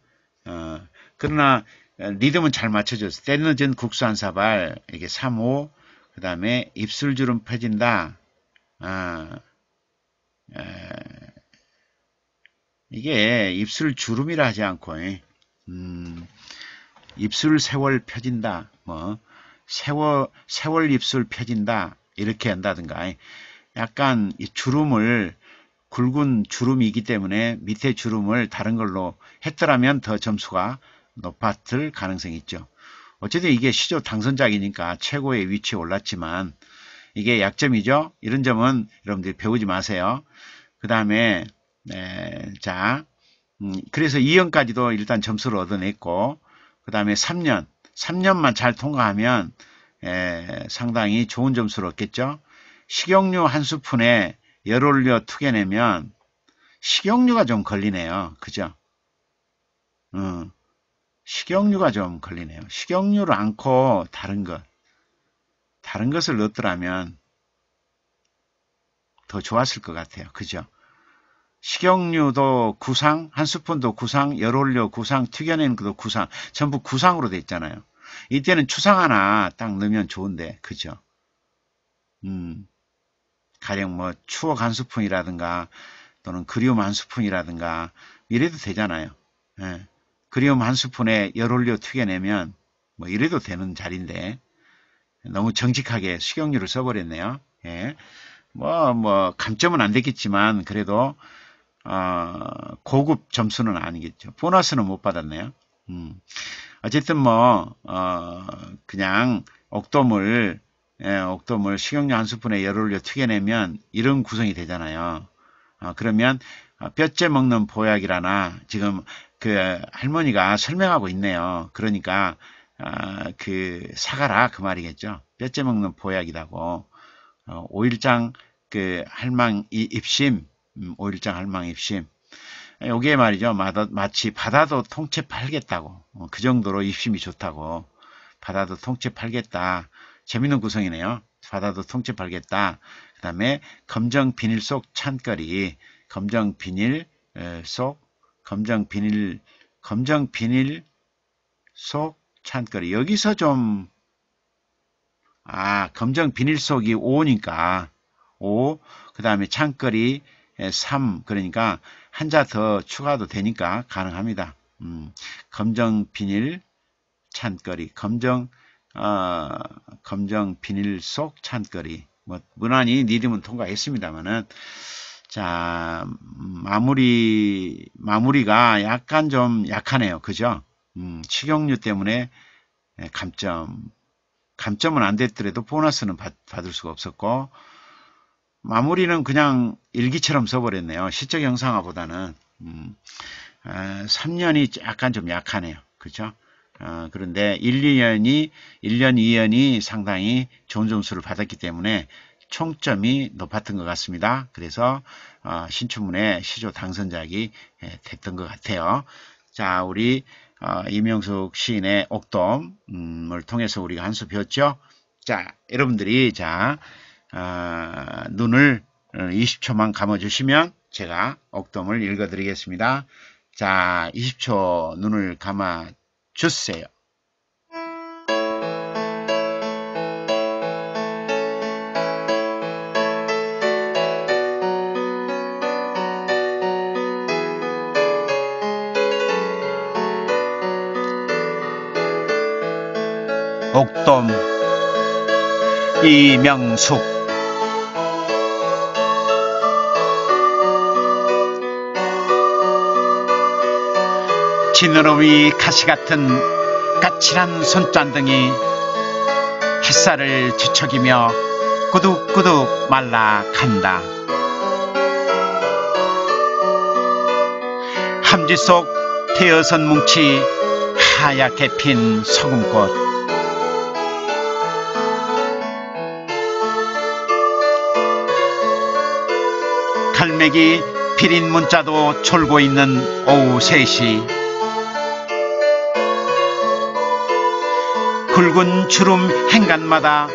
어, 그러나 리듬은 잘맞춰줬서요 때늦은 국수 한 사발 이게 3호 그 다음에 입술주름 펴진다 아, 에, 이게 입술 주름이라 하지 않고 예. 음, 입술 세월 펴진다 뭐 세월 세월 입술 펴진다 이렇게 한다든가 예. 약간 주름을 굵은 주름이기 때문에 밑에 주름을 다른 걸로 했더라면 더 점수가 높았을 가능성이 있죠. 어쨌든 이게 시조 당선작이니까 최고의 위치에 올랐지만 이게 약점이죠. 이런 점은 여러분들이 배우지 마세요. 그 다음에 네, 자, 음, 그래서 2년까지도 일단 점수를 얻어냈고, 그 다음에 3년, 3년만 잘 통과하면 에, 예, 상당히 좋은 점수를 얻겠죠. 식용유 한 스푼에 열 올려 투게내면 식용유가 좀 걸리네요. 그죠? 음, 식용유가 좀 걸리네요. 식용유를 안고 다른 것, 다른 것을 넣었더라면 더 좋았을 것 같아요. 그죠? 식용유도 구상, 한 스푼도 구상, 열 올려 구상, 튀겨낸 것도 구상, 전부 구상으로 돼 있잖아요. 이때는 추상 하나 딱 넣으면 좋은데, 그죠? 음, 가령 뭐 추억 한 스푼이라든가, 또는 그리움 한 스푼이라든가, 이래도 되잖아요. 예. 그리움 한 스푼에 열 올려 튀겨내면, 뭐 이래도 되는 자리인데, 너무 정직하게 식용유를 써버렸네요. 예. 뭐, 뭐, 감점은 안 됐겠지만, 그래도, 어, 고급 점수는 아니겠죠. 보너스는 못 받았네요. 음. 어쨌든 뭐 어, 그냥 옥돔을 예, 옥돔을 식용유 한 스푼에 열 올려 튀겨내면 이런 구성이 되잖아요. 어, 그러면 아, 뼈째 먹는 보약이라나 지금 그 할머니가 설명하고 있네요. 그러니까 아, 그 사가라 그 말이겠죠. 뼈째 먹는 보약이라고 어, 5일장 그 할망 이 입심 음, 오일장 할망 입시 여기에 말이죠. 마치 바다도 통째 팔겠다고 어, 그 정도로 입심이 좋다고 바다도 통째 팔겠다. 재밌는 구성이네요. 바다도 통째 팔겠다. 그 다음에 검정 비닐 속 찬거리 검정 비닐 속 검정 비닐 검정 비닐 속 찬거리 여기서 좀아 검정 비닐 속이 5니까 5그 다음에 찬거리 3 예, 그러니까 한 자 더 추가도 되니까 가능합니다. 음, 검정 비닐 찬거리 검정 어, 검정 비닐 속 찬거리 뭐 무난히 니림은 통과했습니다만은 자 마무리 마무리가 약간 좀 약하네요 그죠 음, 식용유 때문에 예, 감점 감점은 안 됐더라도 보너스는 받, 받을 수가 없었고 마무리는 그냥 일기처럼 써버렸네요. 시적 영상화보다는 음, 아, 3년이 약간 좀 약하네요. 그렇죠? 아, 그런데 1, 2년이 1년, 2년이 상당히 좋은 점수를 받았기 때문에 총점이 높았던 것 같습니다. 그래서 어, 아, 신춘문예 시조 당선작이 예, 됐던 것 같아요. 자, 우리 어, 이명숙 시인의 옥돔을 음, 통해서 우리가 한 수 배웠죠. 자, 여러분들이 자 어, 눈을 20초만 어, 감아주시면 제가 옥돔을 읽어드리겠습니다. 자, 20초 눈을 감아주세요. 옥돔 이명숙 진으로 위 가시 같은 까칠한 손잔등이 햇살을 뒤척이며 꾸둑꾸둑 말라간다. 함지 속 태여선 뭉치 하얗게 핀 소금꽃. 갈매기 피린 문자도 졸고 있는 오후 3시 굵은 주름 행간마다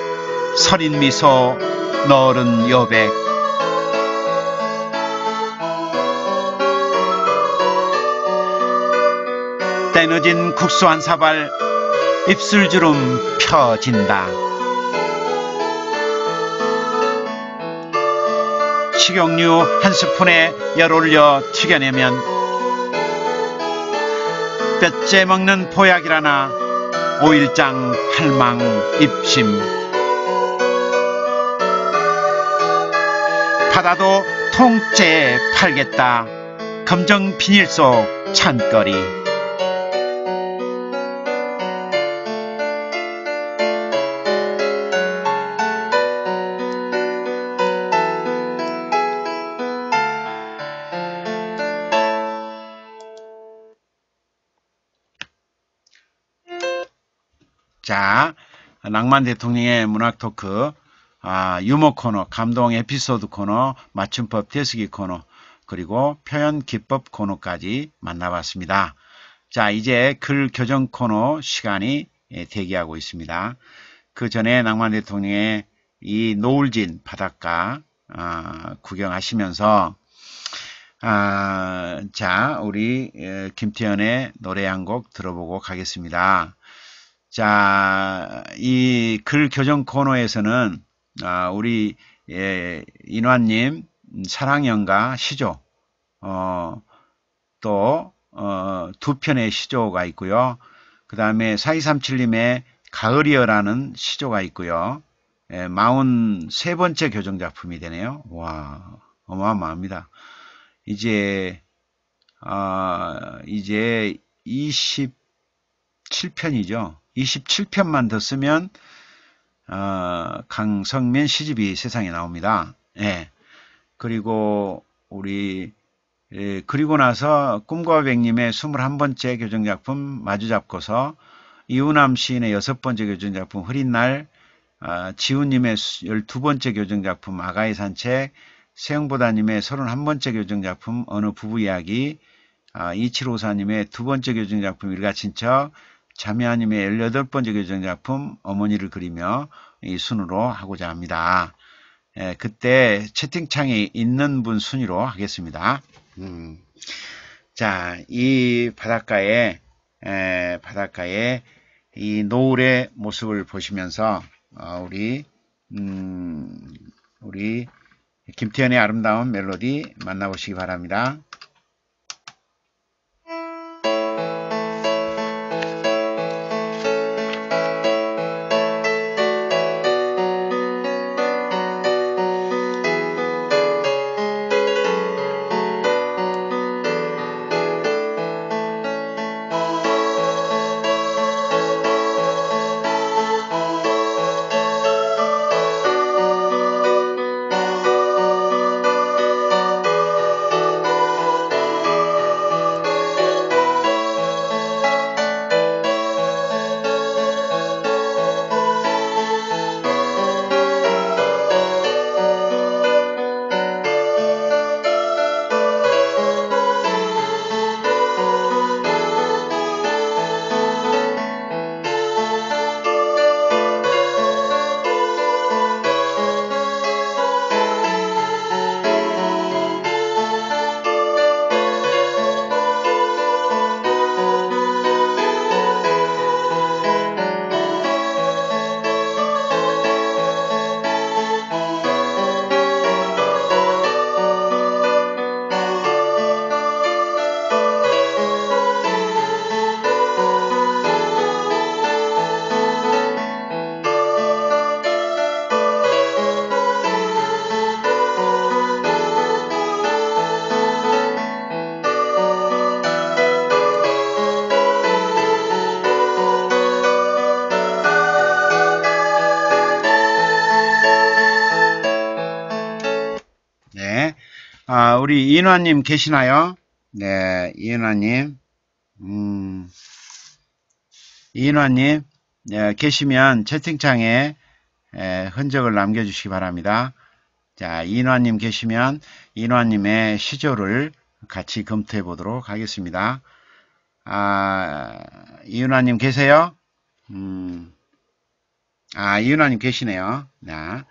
서린 미소 너른 여백 때늦은 국수 한 사발 입술주름 펴진다 식용유 한 스푼에 열 올려 튀겨내면 뼈째 먹는 보약이라나 오일장 할망 입심 바다도 통째 팔겠다 검정 비닐 속 찬거리 자, 낭만 대통령의 문학 토크, 아, 유머 코너, 감동 에피소드 코너, 맞춤법 태수기 코너, 그리고 표현 기법 코너까지 만나봤습니다. 자, 이제 글 교정 코너 시간이 예, 대기하고 있습니다. 그 전에 낭만 대통령의 이 노을진 바닷가 아, 구경하시면서 아, 자 우리 예, 김태현의 노래 한 곡 들어보고 가겠습니다. 자, 이 글 교정 코너에서는 아, 우리 예, 인환님 사랑연가 시조 어, 또두 어, 편의 시조가 있고요. 그 다음에 4237님의 가을이여라는 시조가 있고요. 예, 43번째 교정 작품이 되네요. 와 어마어마합니다. 이제 아, 이제 27편이죠. 27편만 더 쓰면 어, 강성민 시집이 세상에 나옵니다. 예. 그리고 우리 예, 그리고 나서 꿈과 백님의 21번째 교정작품 마주잡고서 이우남 시인의 여섯 번째 교정작품 흐린 날 어, 아, 지우님의 12번째 교정작품 아가의 산책 세영보다님의 31번째 교정작품 어느 부부 이야기 아, 2754님의 두 번째 교정작품 일가친척 자매아님의 18번째 교정작품 어머니를 그리며 이 순으로 하고자 합니다. 예, 그때 채팅창에 있는 분 순위로 하겠습니다. 음. 자, 이 바닷가에, 에, 바닷가에 이 노을의 모습을 보시면서, 어, 우리, 음, 우리 김태현의 아름다운 멜로디 만나보시기 바랍니다. 아, 우리 인화님 계시나요? 네, 인화님. 음, 인화님, 네, 계시면 채팅창에 에, 흔적을 남겨주시기 바랍니다. 자, 인화님 계시면 인화님의 시조를 같이 검토해 보도록 하겠습니다. 아, 이윤아님 계세요? 음, 아, 이윤아님 계시네요. 자,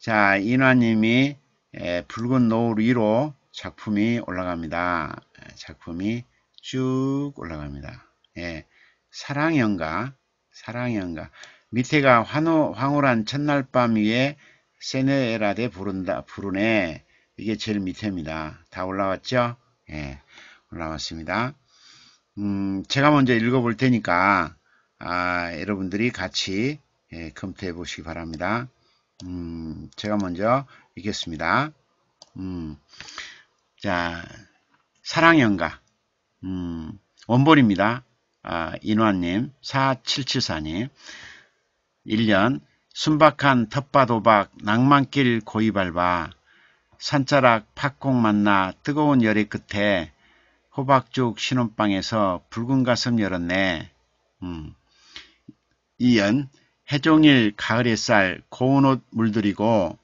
자 이윤아님이 예, 붉은 노을 위로 작품이 올라갑니다. 예, 작품이 쭉 올라갑니다. 예, 사랑연가, 사랑연가. 밑에가 환호, 황홀한 첫날밤 위에 세네라데 부른다, 부르네. 이게 제일 밑에입니다. 다 올라왔죠? 예, 올라왔습니다. 음, 제가 먼저 읽어볼 테니까, 아, 여러분들이 같이 예, 검토해 보시기 바랍니다. 음, 제가 먼저 읽겠습니다. 음, 자, 사랑연가. 음, 원본입니다. 아, 인화님 4774님. 1년, 순박한 텃밭오박 낭만길 고이밟아 산자락 팥콩 만나 뜨거운 열의 끝에 호박죽 신혼방에서 붉은 가슴 열었네. 음. 이연 해종일 가을 햇살 고운 옷 물들이고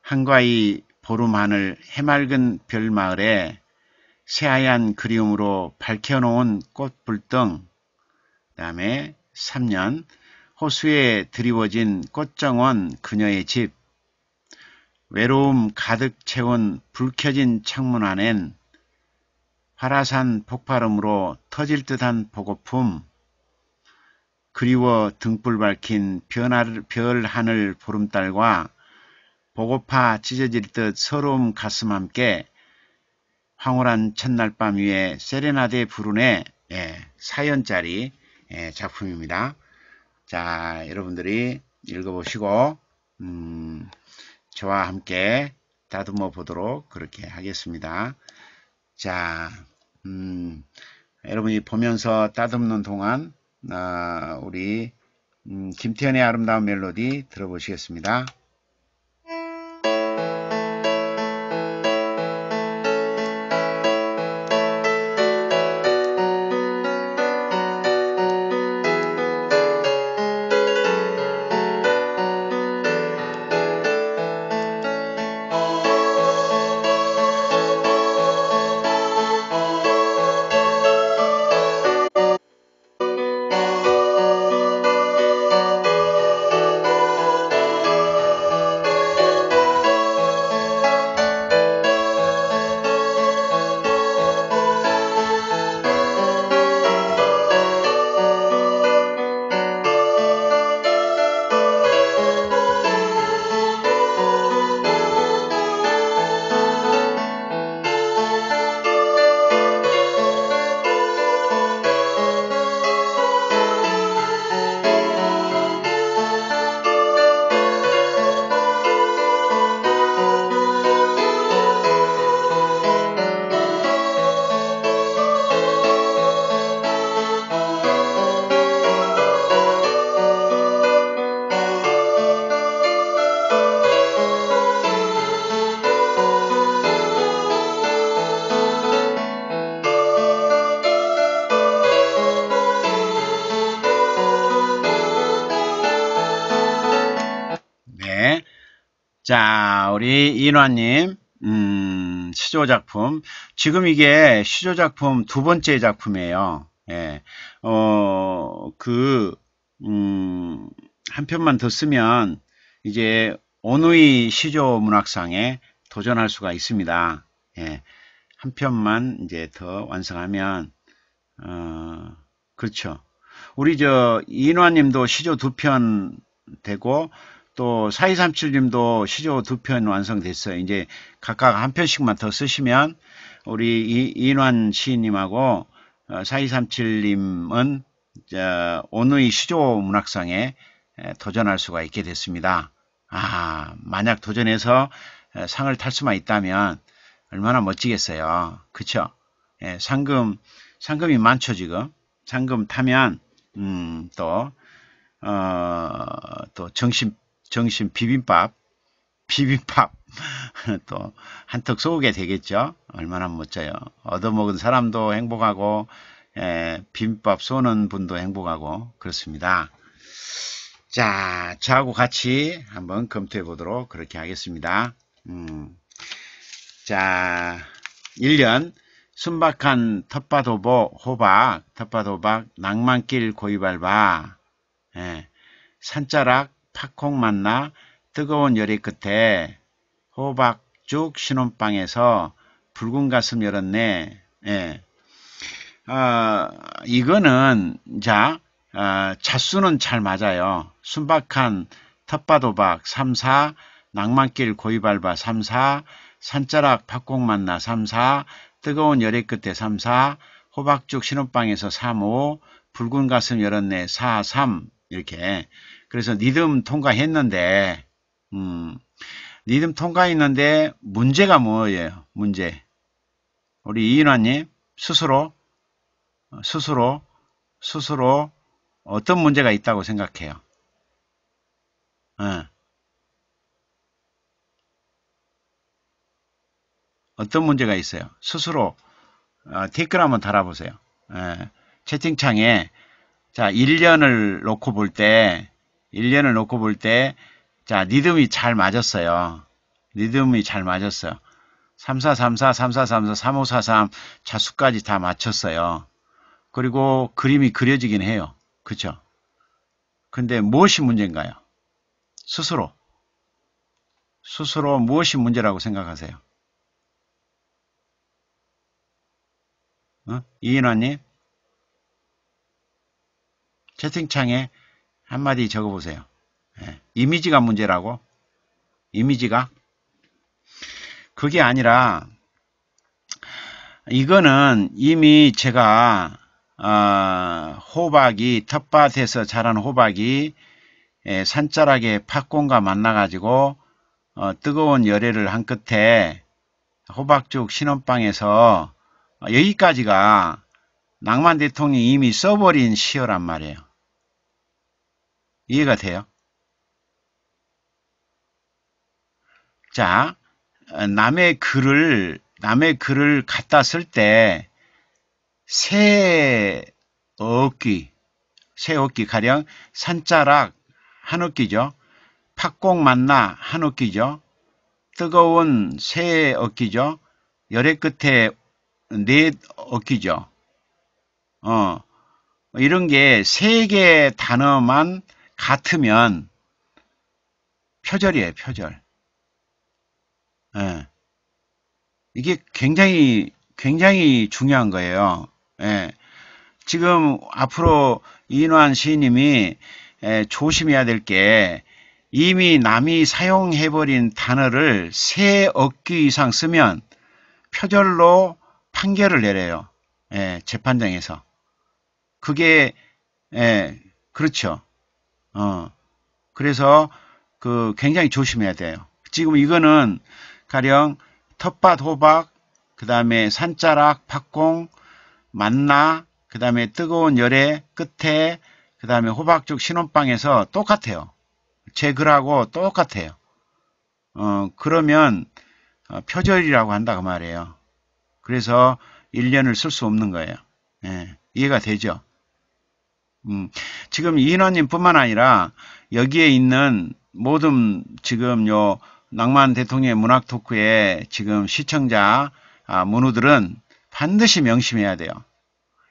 한가히 보름 하늘 해맑은 별마을에 새하얀 그리움으로 밝혀놓은 꽃불등 다음에 3년 호수에 드리워진 꽃정원 그녀의 집 외로움 가득 채운 불켜진 창문 안엔 화라산 폭발음으로 터질 듯한 보고품 그리워 등불 밝힌 별 하늘 보름달과 보고파 찢어질 듯 서러움 가슴 함께 황홀한 첫날 밤 위에 세레나데 부르의 예, 사연짜리 예, 작품입니다. 자 여러분들이 읽어보시고 음, 저와 함께 다듬어 보도록 그렇게 하겠습니다. 자 음, 여러분이 보면서 다듬는 동안 아, 우리 음, 김태현의 아름다운 멜로디 들어보시겠습니다. 우리 인화님 음, 시조 작품 지금 이게 시조 작품 두 번째 작품이에요. 예. 어, 그, 음, 한 편만 더 쓰면 이제 오누이 시조 문학상에 도전할 수가 있습니다. 예. 한 편만 이제 더 완성하면, 어, 그렇죠. 우리 저, 인화님도 시조 두 편 되고, 또 4237님도 시조 두 편 완성됐어요. 이제 각각 한 편씩만 더 쓰시면 우리 이, 인환 시인님하고 4237님은 어, 오늘 시조 문학상에 도전할 수가 있게 됐습니다. 아, 만약 도전해서 상을 탈 수만 있다면 얼마나 멋지겠어요. 그쵸? 예, 상금, 상금이 많죠, 지금. 상금 타면, 음, 또, 어, 또 정신 정신 비빔밥, 비빔밥 <laughs> 또 한턱 쏘게 되겠죠. 얼마나 멋져요. 얻어먹은 사람도 행복하고 에, 예, 비빔밥 쏘는 분도 행복하고 그렇습니다. 자, 저하고 같이 한번 검토해 보도록 그렇게 하겠습니다. 음, 자, 1년 순박한 텃밭오보 호박, 텃밭오박 낭만길 고이발바, 예, 산자락, 팍콩 만나 뜨거운 열이 끝에 호박죽 신혼방에서 붉은 가슴 열었네. 예. 어, 이거는 자 어, 아, 자수는 잘 맞아요. 순박한 텃밭도박3 4 낭만길 고이발바 3 4 산자락 팥공 만나 3 4 뜨거운 열의 끝에 3 4 호박죽 신혼방에서 3 5 붉은 가슴 열었네 4 3 이렇게 그래서 리듬 통과했는데 음, 리듬 통과했는데 문제가 뭐예요? 문제. 우리 이윤환님 스스로 어, 스스로 스스로 어떤 문제가 있다고 생각해요? 어. 어떤 문제가 있어요? 스스로 어, 댓글 한번 달아보세요. 에, 예. 채팅창에 자 1년을 놓고 볼때 1년을 놓고 볼 때, 자, 리듬이 잘 맞았어요. 리듬이 잘 맞았어요. 3434, 3434, 3543 자수까지 다 맞췄어요. 그리고 그림이 그려지긴 해요. 그쵸? 근데 무엇이 문제인가요? 스스로. 스스로 무엇이 문제라고 생각하세요? 어? 이인환님? 채팅창에 한마디 적어보세요. 예. 이미지가 문제라고? 이미지가? 그게 아니라 이거는 이미 제가 어, 호박이 텃밭에서 자란 호박이 예, 산자락의 팥공과 만나가지고 어, 뜨거운 열애를 한 끝에 호박죽 신혼방에서 어, 여기까지가 낭만 대통령이 이미 써버린 시어란 말이에요. 이해가 돼요? 자, 남의 글을, 남의 글을 갖다 쓸 때, 새 어기, 새 어기 가령 산자락 한 어기죠. 팥공 만나 한 어기죠. 뜨거운 새 어기죠. 열의 끝에 네 어기죠. 어, 이런 게 세 개 단어만 같으면 표절이에요, 표절. 예. 이게 굉장히 굉장히 중요한 거예요. 예. 지금 앞으로 이인환 시인님이 예, 조심해야 될 게 이미 남이 사용해버린 단어를 세 억기 이상 쓰면 표절로 판결을 내려요. 예, 재판장에서. 그게 예, 그렇죠. 어. 그래서 그 굉장히 조심해야 돼요. 지금 이거는 가령 텃밭 호박, 그 다음에 산자락, 팥공 만나, 그 다음에 뜨거운 열의 끝에, 그 다음에 호박죽 신혼방에서 똑같아요. 제 글하고 똑같아요. 어, 그러면 어, 표절이라고 한다고 그 말이에요. 그래서 1년을 쓸 수 없는 거예요. 예, 이해가 되죠? 음, 지금 이인원님뿐만 아니라 여기에 있는 모든 지금 요 낭만 대통령의 문학 토크에 지금 시청자 아, 문우들은 반드시 명심해야 돼요.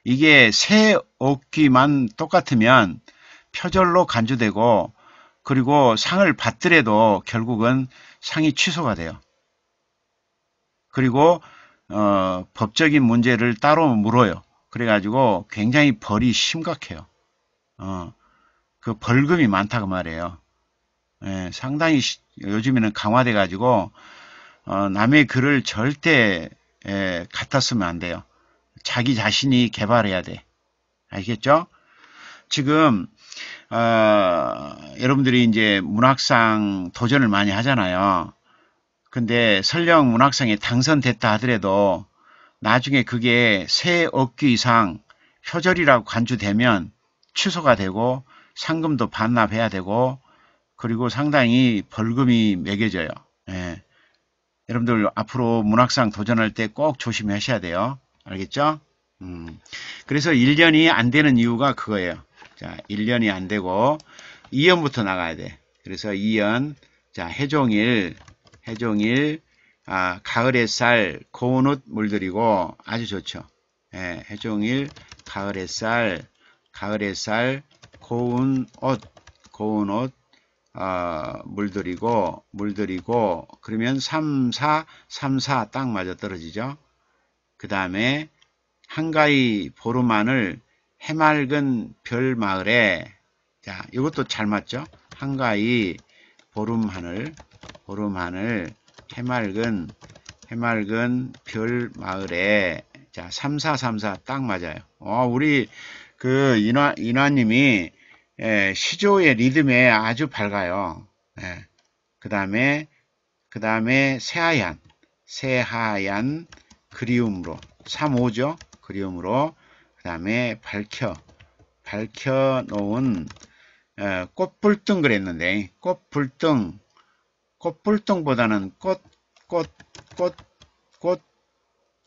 이게 새 얻기만 똑같으면 표절로 간주되고 그리고 상을 받더라도 결국은 상이 취소가 돼요. 그리고 어, 법적인 문제를 따로 물어요. 그래가지고 굉장히 벌이 심각해요. 어, 그 벌금이 많다고 말해요. 예, 상당히 시, 요즘에는 강화돼 가지고 어, 남의 글을 절대 예, 갖다 쓰면 안 돼요. 자기 자신이 개발해야 돼. 알겠죠? 지금 어, 여러분들이 이제 문학상 도전을 많이 하잖아요. 근데 설령 문학상에 당선됐다 하더라도 나중에 그게 세억기 이상 표절이라고 간주되면 취소가 되고 상금도 반납해야 되고 그리고 상당히 벌금이 매겨져요. 예. 여러분들 앞으로 문학상 도전할 때 꼭 조심하셔야 돼요. 알겠죠? 음. 그래서 1년이 안 되는 이유가 그거예요. 자, 1년이 안 되고 2연부터 나가야 돼. 그래서 2연, 자, 해종일, 해종일, 아, 가을의 쌀, 고운 옷 물들이고 아주 좋죠. 예, 해종일, 가을의 쌀, 가을의 쌀, 고운 옷, 고운 옷, 어, 물들이고, 물들이고, 그러면 3, 4, 3, 4 딱 맞아 떨어지죠. 그 다음에 한가위 보름하늘 해맑은 별 마을에 자 이것도 잘 맞죠? 한가위 보름하늘 보름하늘 해맑은 해맑은 별 마을에 자3434 딱 맞아요. 어, 우리 그 인화 인화님이 예, 시조의 리듬에 아주 밝아요. 예, 그 다음에 그 다음에 새하얀 새하얀 그리움으로 3호죠 그리움으로 그 다음에 밝혀 밝혀 놓은 예, 꽃불등 그랬는데 꽃불등 꽃불등보다는 꽃 꽃 꽃 꽃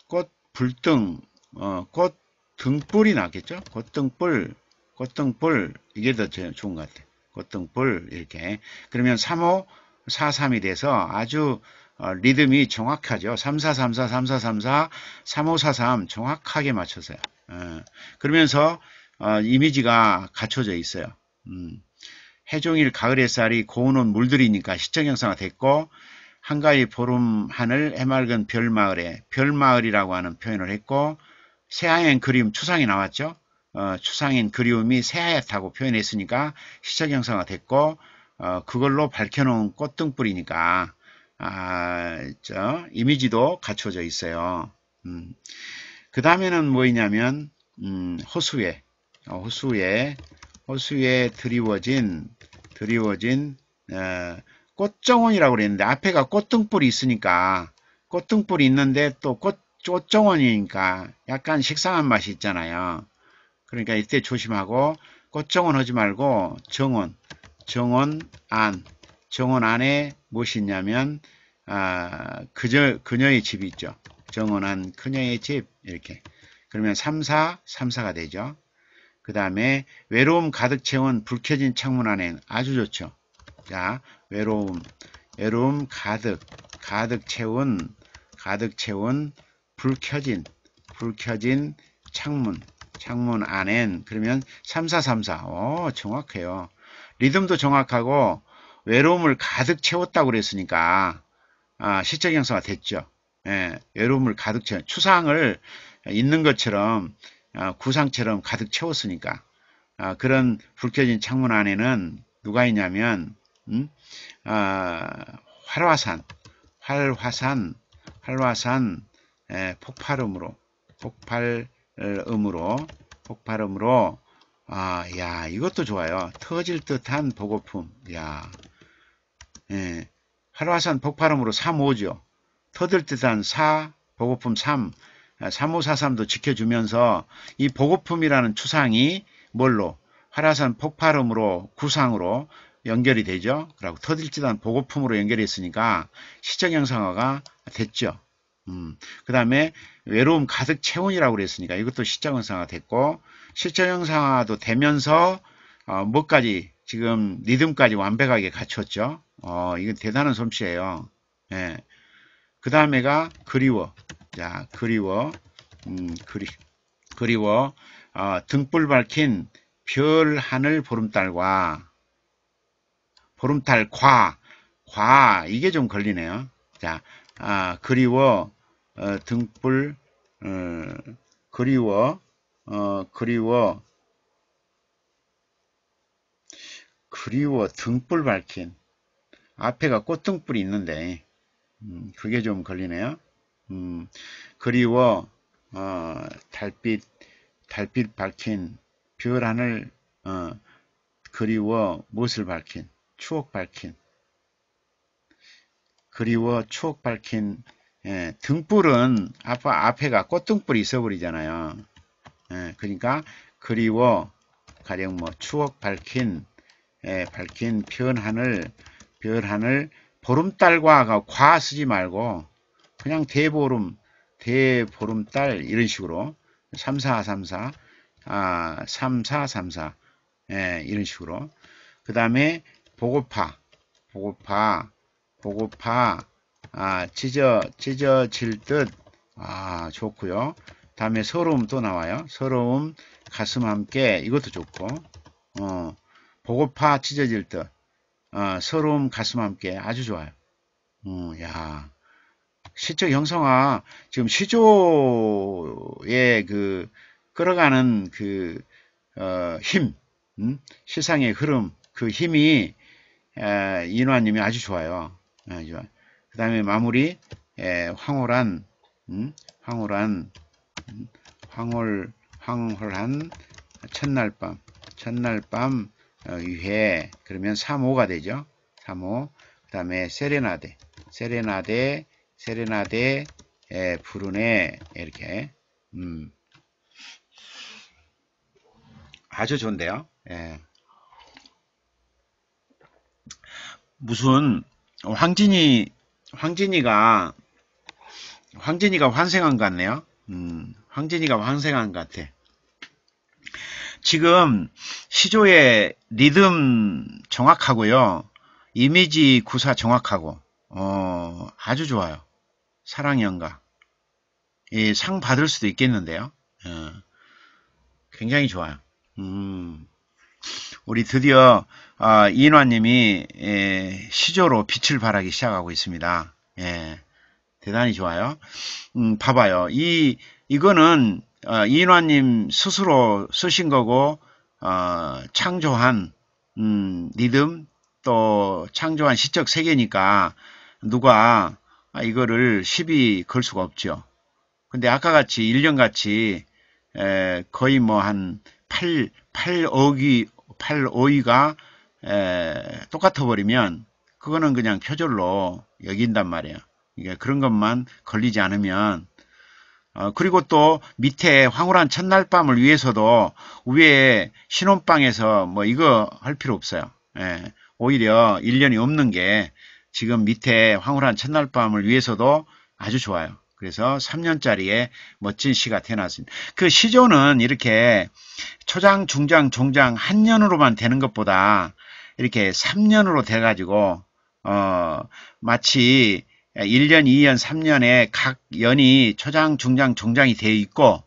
꽃 불등 어, 꽃 등불이 나겠죠? 겉등불, 겉등불 이게 더 좋은 것 같아요. 겉등불 이렇게 그러면 3호 4,3이 돼서 아주 어, 리듬이 정확하죠. 3,4,3,4, 3,4,3,4, 3,5,4,3 정확하게 맞춰서요. 어, 그러면서 어, 이미지가 갖춰져 있어요. 음, 해종일 가을 햇살이 고운온 물들이니까 시청 형상화 됐고 한가위 보름 하늘 해맑은 별마을에 별마을이라고 하는 표현을 했고 새하얀 그리움 추상이 나왔죠. 어, 추상인 그리움이 새하얗다고 표현했으니까 시적 형상화 됐고 어, 그걸로 밝혀놓은 꽃등불이니까 아, 저, 이미지도 갖춰져 있어요. 음. 그 다음에는 뭐이냐면 음, 호수에 어, 호수에 호수에 드리워진 드리워진 어, 꽃정원이라고 그랬는데 앞에가 꽃등불이 있으니까 꽃등불이 있는데 또꽃 쪼정원이니까 약간 식상한 맛이 있잖아요. 그러니까 이때 조심하고 꽃정원 하지 말고 정원, 정원 안, 정원 안에 무엇이 있냐면 아, 그저, 그녀의 집이 있죠. 정원 안 그녀의 집 이렇게 그러면 3사, 3사가 되죠. 그 다음에 외로움 가득 채운 불 켜진 창문 안엔 아주 좋죠. 자, 외로움, 외로움 가득, 가득 채운, 가득 채운 불 켜진, 불 켜진 창문, 창문 안엔 그러면 3434. 오, 어, 정확해요. 리듬도 정확하고 외로움을 가득 채웠다고 그랬으니까 아, 시적 형성화 됐죠. 예, 외로움을 가득 채워 추상을 있는 것처럼 아, 구상처럼 가득 채웠으니까 아, 그런 불 켜진 창문 안에는 누가 있냐면 음? 아, 활화산, 활화산, 활화산 예, 폭발음으로 폭발음으로 폭발음으로 아, 야, 이것도 좋아요. 터질 듯한 보고품. 야. 예. 활화산 폭발음으로 3호죠. 터질 듯한 4, 보고품 3, 3543도 아, 지켜주면서 이 보고품이라는 추상이 뭘로? 활화산 폭발음으로 구상으로 연결이 되죠. 그리고 터질 듯한 보고품으로 연결이 있으니까 시적 형상화가 됐죠. 음, 그 다음에 외로움 가득 채운이라고 그랬으니까 이것도 시적 형상화 됐고 실전 형상화도 되면서 어, 뭐까지 지금 리듬까지 완벽하게 갖췄죠. 어, 이건 대단한 솜씨예요. 예. 그 다음에가 그리워. 자, 그리워. 음, 그리, 그리워. 어, 등불 밝힌 별 하늘 보름달과 보름달 과. 과. 이게 좀 걸리네요. 자, 아, 그리워. 어, 등불 어, 그리워 어, 그리워 그리워 등불 밝힌 앞에가 꽃등불이 있는데 음, 그게 좀 걸리네요 음, 그리워 어, 달빛 달빛 밝힌 별 하늘 어, 그리워 무엇을 밝힌 추억 밝힌 그리워 추억 밝힌 예, 등불은 앞, 앞에가 꽃등불이 있어버리잖아요. 예, 그러니까 그리워 가령 뭐 추억 밝힌 예, 밝힌 변한을 변한을 보름달과 과 쓰지 말고 그냥 대보름 대보름달 이런 식으로 3434 아, 3434 예, 이런 식으로 그 다음에 보고파 보고파 보고파 아, 찢어, 찢어질 듯, 아, 좋고요 다음에 서러움 또 나와요. 서러움, 가슴 함께, 이것도 좋고, 어, 보고파 찢어질 듯, 어, 서러움, 가슴 함께, 아주 좋아요. 어, 야. 시적 형성화, 지금 시조의 그, 끌어가는 그, 어, 힘, 음? 시상의 흐름, 그 힘이, 에, 인화님이 아주 좋아요. 아주 예, 좋아요. 그 다음에 마무리 예, 황홀한 음, 황홀한 황홀 황홀한 첫날 밤 첫날 밤 어, 위해 그러면 3호가 되죠 3호 그 다음에 세레나데 세레나데 세레나데 예, 부르네 이렇게 음, 아주 좋은데요 예. 무슨 황진이 황진이가 황진이가 환생한 것 같네요. 음, 황진이가 환생한 것 같아. 지금 시조의 리듬 정확하고요. 이미지 구사 정확하고 어, 아주 좋아요. 사랑 연가. 예, 상 받을 수도 있겠는데요. 어, 굉장히 좋아요. 음, 우리 드디어 아, 이인화님이 예, 시조로 빛을 발하기 시작하고 있습니다. 예, 대단히 좋아요. 음, 봐봐요. 이 이거는 어, 이인화님 스스로 쓰신 거고 어, 창조한 음, 리듬 또 창조한 시적 세계니까 누가 아, 이거를 시비 걸 수가 없죠. 근데 아까 같이 1년 같이 거의 뭐 한 8, 8억이 8, 5위가 똑같아 버리면 그거는 그냥 표절로 여긴단 말이에요. 이게 그런 것만 걸리지 않으면 어, 그리고 또 밑에 황홀한 첫날 밤을 위해서도 위에 신혼방에서 뭐 이거 할 필요 없어요. 예, 오히려 1년이 없는 게 지금 밑에 황홀한 첫날 밤을 위해서도 아주 좋아요. 그래서 3년짜리의 멋진 시가 태어났습니다. 그 시조는 이렇게 초장, 중장, 종장 한 년으로만 되는 것보다 이렇게 3년으로 돼가지고 어 마치 1년, 2년, 3년에 각 연이 초장, 중장, 종장이 되어 있고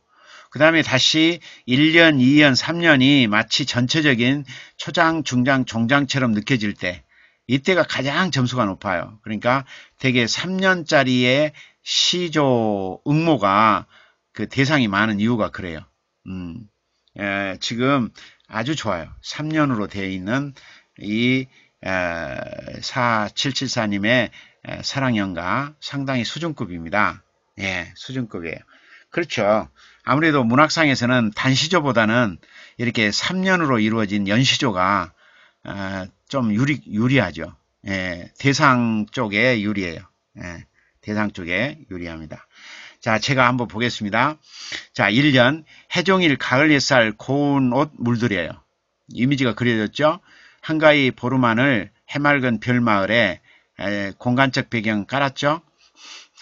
그 다음에 다시 1년, 2년, 3년이 마치 전체적인 초장, 중장, 종장처럼 느껴질 때 이때가 가장 점수가 높아요. 그러니까 되게 3년짜리의 시조 응모가 그 대상이 많은 이유가 그래요. 음, 에, 예, 지금 아주 좋아요. 3년으로 되어 있는 이 4774님의 사랑연가 상당히 수준급입니다. 예, 수준급이에요. 그렇죠. 아무래도 문학상에서는 단시조보다는 이렇게 3년으로 이루어진 연시조가 아, 좀 유리, 유리하죠. 예, 대상 쪽에 유리해요. 예, 대상 쪽에 유리합니다. 자, 제가 한번 보겠습니다. 자, 1년 해종일 가을 햇살 고운 옷 물들여요. 이미지가 그려졌죠? 한가위 보름안을 해맑은 별마을에 공간적 배경 깔았죠.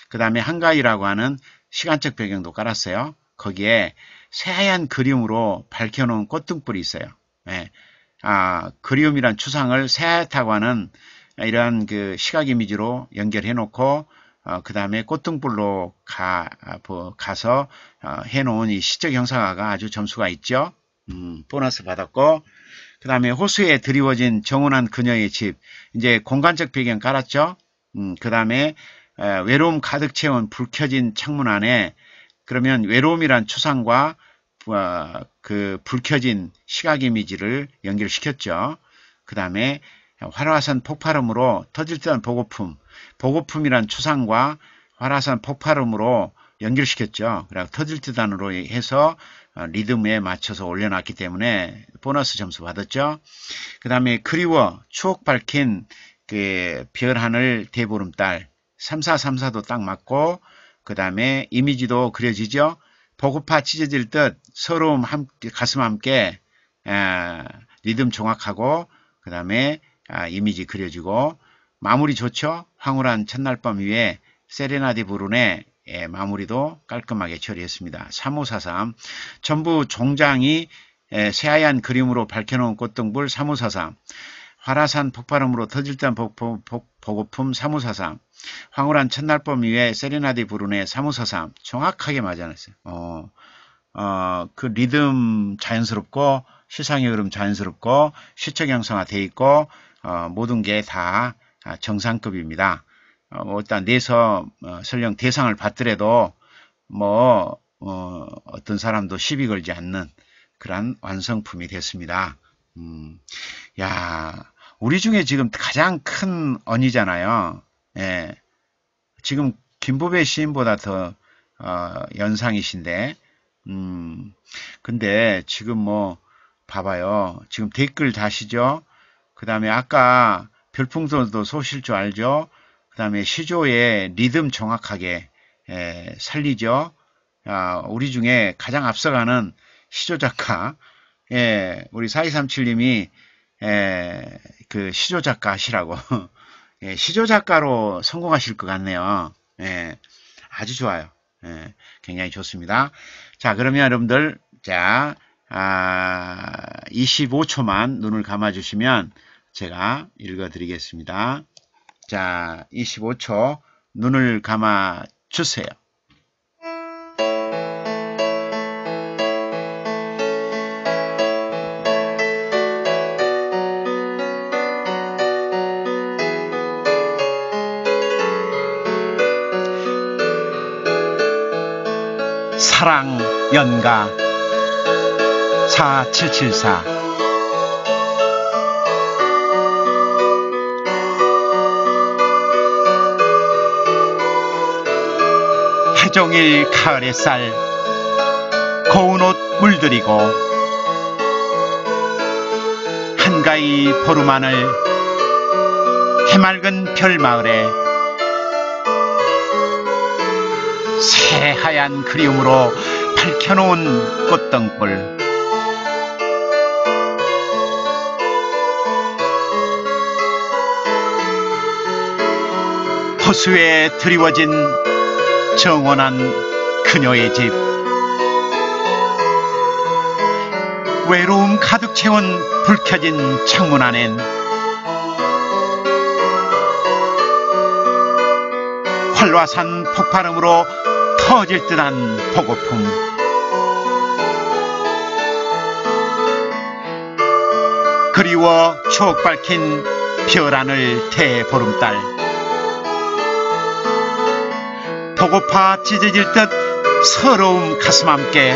그 다음에 한가위라고 하는 시간적 배경도 깔았어요. 거기에 새하얀 그림으로 밝혀놓은 꽃등불이 있어요. 예. 아, 그리움이란 추상을 새하얗다고 하는 이러한 그 시각 이미지로 연결해 놓고 어, 그 다음에 꽃등불로 가, 뭐, 가서 어, 해놓은 이 시적 형상화가 아주 점수가 있죠. 음, 보너스 받았고 그 다음에 호수에 드리워진 정원한 그녀의 집. 이제 공간적 배경 깔았죠. 음, 그 다음에 외로움 가득 채운 불 켜진 창문 안에 그러면 외로움이란 추상과 어, 그불 켜진 시각 이미지를 연결시켰죠. 그 다음에 활화산 폭발음으로 터질 듯한 보고품, 보고품이란 추상과 활화산 폭발음으로 연결시켰죠. 그래서 터질 듯한으로 해서 어, 리듬에 맞춰서 올려놨기 때문에 보너스 점수 받았죠. 그 다음에 그리워 추억 밝힌 그 별하늘 대보름달 3434도 딱 맞고 그 다음에 이미지도 그려지죠. 보급파 찢어질 듯 서러움 함께, 가슴 함께 에, 아, 리듬 정확하고 그 다음에 아, 이미지 그려지고 마무리 좋죠. 황홀한 첫날 밤 위에 세레나디 부르네 예, 마무리도 깔끔하게 처리했습니다. 3543 전부 종장이 예, 새하얀 그림으로 밝혀놓은 꽃등불 3543 화라산 폭발음으로 터질 듯한 보고품 3543 황홀한 첫날봄 위에 세레나디 부르네 3543 정확하게 맞아놨어요. 어, 어, 그 리듬 자연스럽고 시상의 흐름 자연스럽고 시청 형성화 돼 있고 어, 모든 게다 아, 정상급입니다. 어, 뭐 일단 내서 어, 설령 대상을 받더라도 뭐 어, 어떤 사람도 시비 걸지 않는 그러한 완성품이 됐습니다. 음, 야 우리 중에 지금 가장 큰언니잖아요 예, 지금 김보배 시인보다 더 어, 연상이신데 음, 근데 지금 뭐 봐봐요. 지금 댓글 다시죠. 그 다음에 아까 별풍선도 소실 줄 알죠. 그 다음에 시조의 리듬 정확하게 에, 살리죠. 아, 우리 중에 가장 앞서가는 시조 작가, 예, 우리 4237님이 에, 그 시조 작가 하시라고 <laughs> 예, 시조 작가로 성공하실 것 같네요. 예, 아주 좋아요. 예, 굉장히 좋습니다. 자, 그러면 여러분들 자 아, 25초만 눈을 감아주시면 제가 읽어드리겠습니다. 자, 25초 눈을 감아 주세요. 사랑 연가 4774 종일 가을의 쌀 고운 옷 물들이고 한가위 보름하늘 해맑은 별마을에 새하얀 그리움으로 밝혀놓은 꽃등불 호수에 드리워진 정원한 그녀의 집 외로움 가득 채운 불 켜진 창문 안엔 활화산 폭발음으로 터질 듯한 보고품 그리워 추억 밝힌 별안을 대보름달 배고파 찢어질 듯 서러움 가슴 함께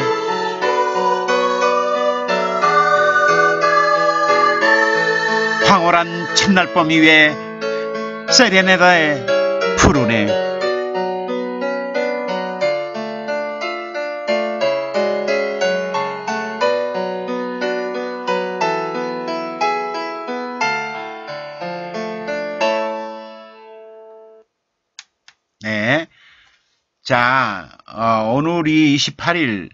황홀한 첫날 밤 위에 세레네다의 푸르네 자, 어, 오늘이 28일,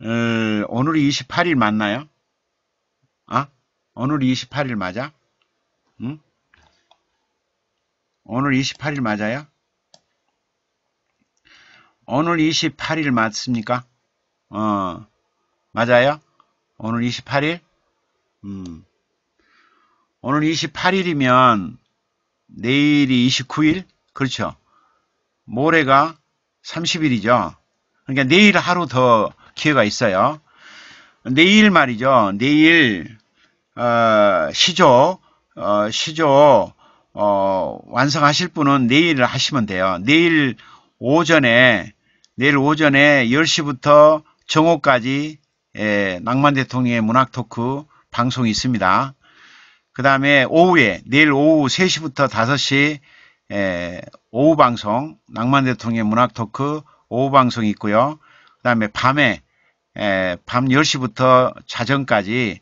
어, 오늘이 28일 맞나요? 아? 오늘이 28일 맞아? 응? 오늘 28일 맞아요? 오늘 28일 맞습니까? 어, 맞아요? 오늘 28일? 음. 오늘 28일이면 내일이 29일? 그렇죠? 모레가 30일이죠. 그러니까 내일 하루 더 기회가 있어요. 내일 말이죠. 내일 어, 시조 어, 시조 어, 완성하실 분은 내일 하시면 돼요. 내일 오전에 내일 오전에 10시부터 정오까지 예, 낭만 대통령의 문학 토크 방송이 있습니다. 그 다음에 오후에 내일 오후 3시부터 5시 에, 예, 오후 방송 낭만 대통령의 문학 토크 오후 방송이 있고요. 그 다음에 밤에 에, 예, 밤 10시부터 자정까지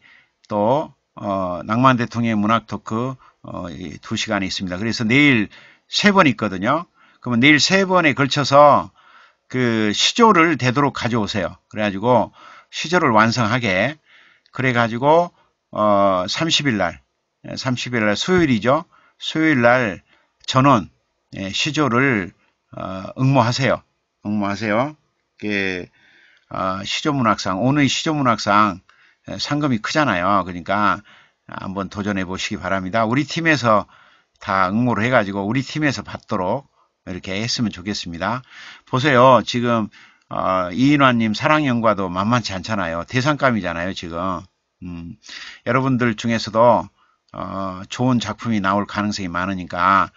또 어, 낭만 대통령의 문학 토크 어, 두 시간이 있습니다. 그래서 내일 3번 있거든요. 그러면 내일 3 번에 걸쳐서 그 시조를 되도록 가져오세요. 그래가지고 시조를 완성하게 그래가지고 어 30일 날 30일 날 수요일이죠. 수요일 날 전원 예, 시조를 어, 응모하세요. 응모하세요. 예, 어, 시조문학상 오늘 시조문학상 예, 상금이 크잖아요. 그러니까 한번 도전해 보시기 바랍니다. 우리 팀에서 다 응모를 해가지고 우리 팀에서 받도록 이렇게 했으면 좋겠습니다. 보세요. 지금 어, 이인환님 사랑연과도 만만치 않잖아요. 대상감이잖아요. 지금 음, 여러분들 중에서도 어, 좋은 작품이 나올 가능성이 많으니까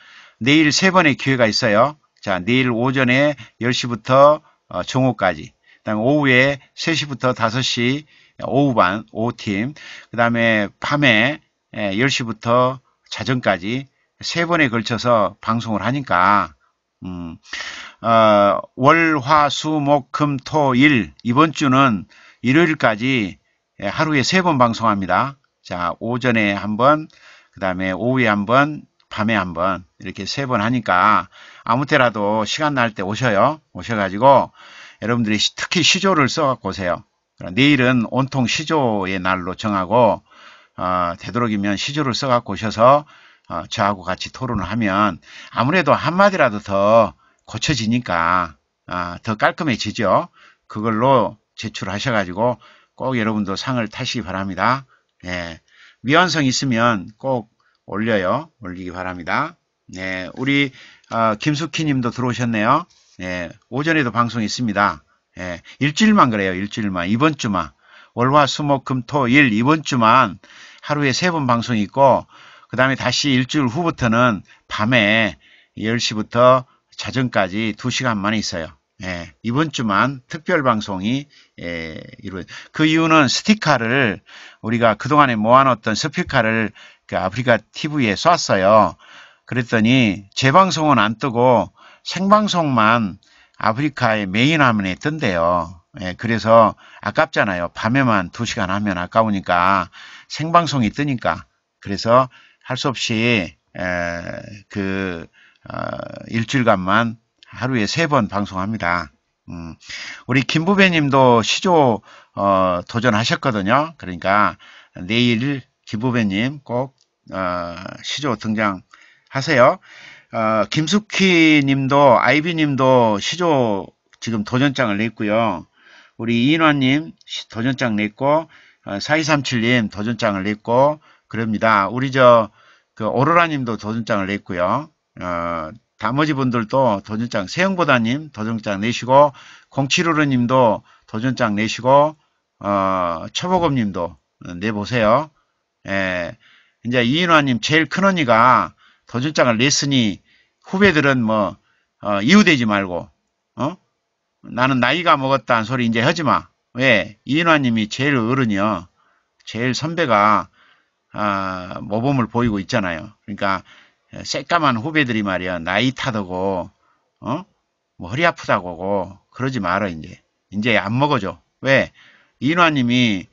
내일 세 번의 기회가 있어요. 자, 내일 오전에 10시부터 어, 정오까지. 그다음 오후에 3시부터 5시 어, 오후반 오후팀. 그다음에 밤에 예, 10시부터 자정까지 세 번에 걸쳐서 방송을 하니까 음, 어, 월, 화, 수, 목, 금, 토, 일 이번 주는 일요일까지 예, 하루에 세 번 방송합니다. 자 오전에 한 번, 그 다음에 오후에 한 번, 밤에 한번 이렇게 세 번 하니까 아무 때라도 시간 날 때 오셔요. 오셔가지고 여러분들이 특히 시조를 써갖고 오세요. 그러니까 내일은 온통 시조의 날로 정하고 어, 되도록이면 시조를 써갖고 오셔서 어, 저하고 같이 토론을 하면 아무래도 한마디라도 더 고쳐지니까 어, 더 깔끔해지죠. 그걸로 제출하셔가지고 꼭 여러분도 상을 타시기 바랍니다. 예. 미완성 있으면 꼭 올려요. 올리기 바랍니다. 네, 우리 어, 김숙희 님도 들어오셨네요. 네, 오전에도 방송 있습니다. 네, 일주일만 그래요. 일주일만. 이번 주만. 월화 수목금 토일 이번 주만 하루에 세 번 방송 있고 그 다음에 다시 일주일 후부터는 밤에 10시부터 자정까지 2시간만 있어요. 예, 이번 주만 특별 방송이 예, 이루어그 이유는 스티커를 우리가 그동안에 모아놓던 스피커를 아프리카 TV에 쐈어요. 그랬더니 재방송은 안 뜨고 생방송만 아프리카의 메인 화면에 뜬대요. 예, 그래서 아깝잖아요. 밤에만 2시간 하면 아까우니까 생방송이 뜨니까 그래서 할 수 없이 에, 그 어, 일주일간만 하루에 세 번 방송합니다. 음, 우리 김부배님도 시조 어, 도전하셨거든요. 그러니까 내일 김부배님 꼭 어, 시조 등장하세요. 어, 김숙희 님도 아이비 님도 시조 지금 도전장을 냈고요. 우리 이인환 님 도전장 냈고 어, 4237 님, 도전장을 냈고, 그럽니다. 우리 저, 그 오로라님도 도전장을 냈고요. 어, 나머지 분들도 도전장, 세영보다님 도전장 내시고, 0755님도 도전장 내시고, 어, 초보검님도 내보세요. 에, 예. 이제 이인화님 제일 큰 언니가 도전장을 냈으니 후배들은 뭐 어, 이유되지 말고 어? 나는 나이가 먹었다는 소리 이제 하지 마. 왜? 이인화님이 제일 어른이요. 제일 선배가 아, 모범을 보이고 있잖아요. 그러니까 새까만 후배들이 말이야 나이 타더고 어? 뭐 허리 아프다고 고 그러지 마라 이제 이제 안 먹어줘 왜 이인화님이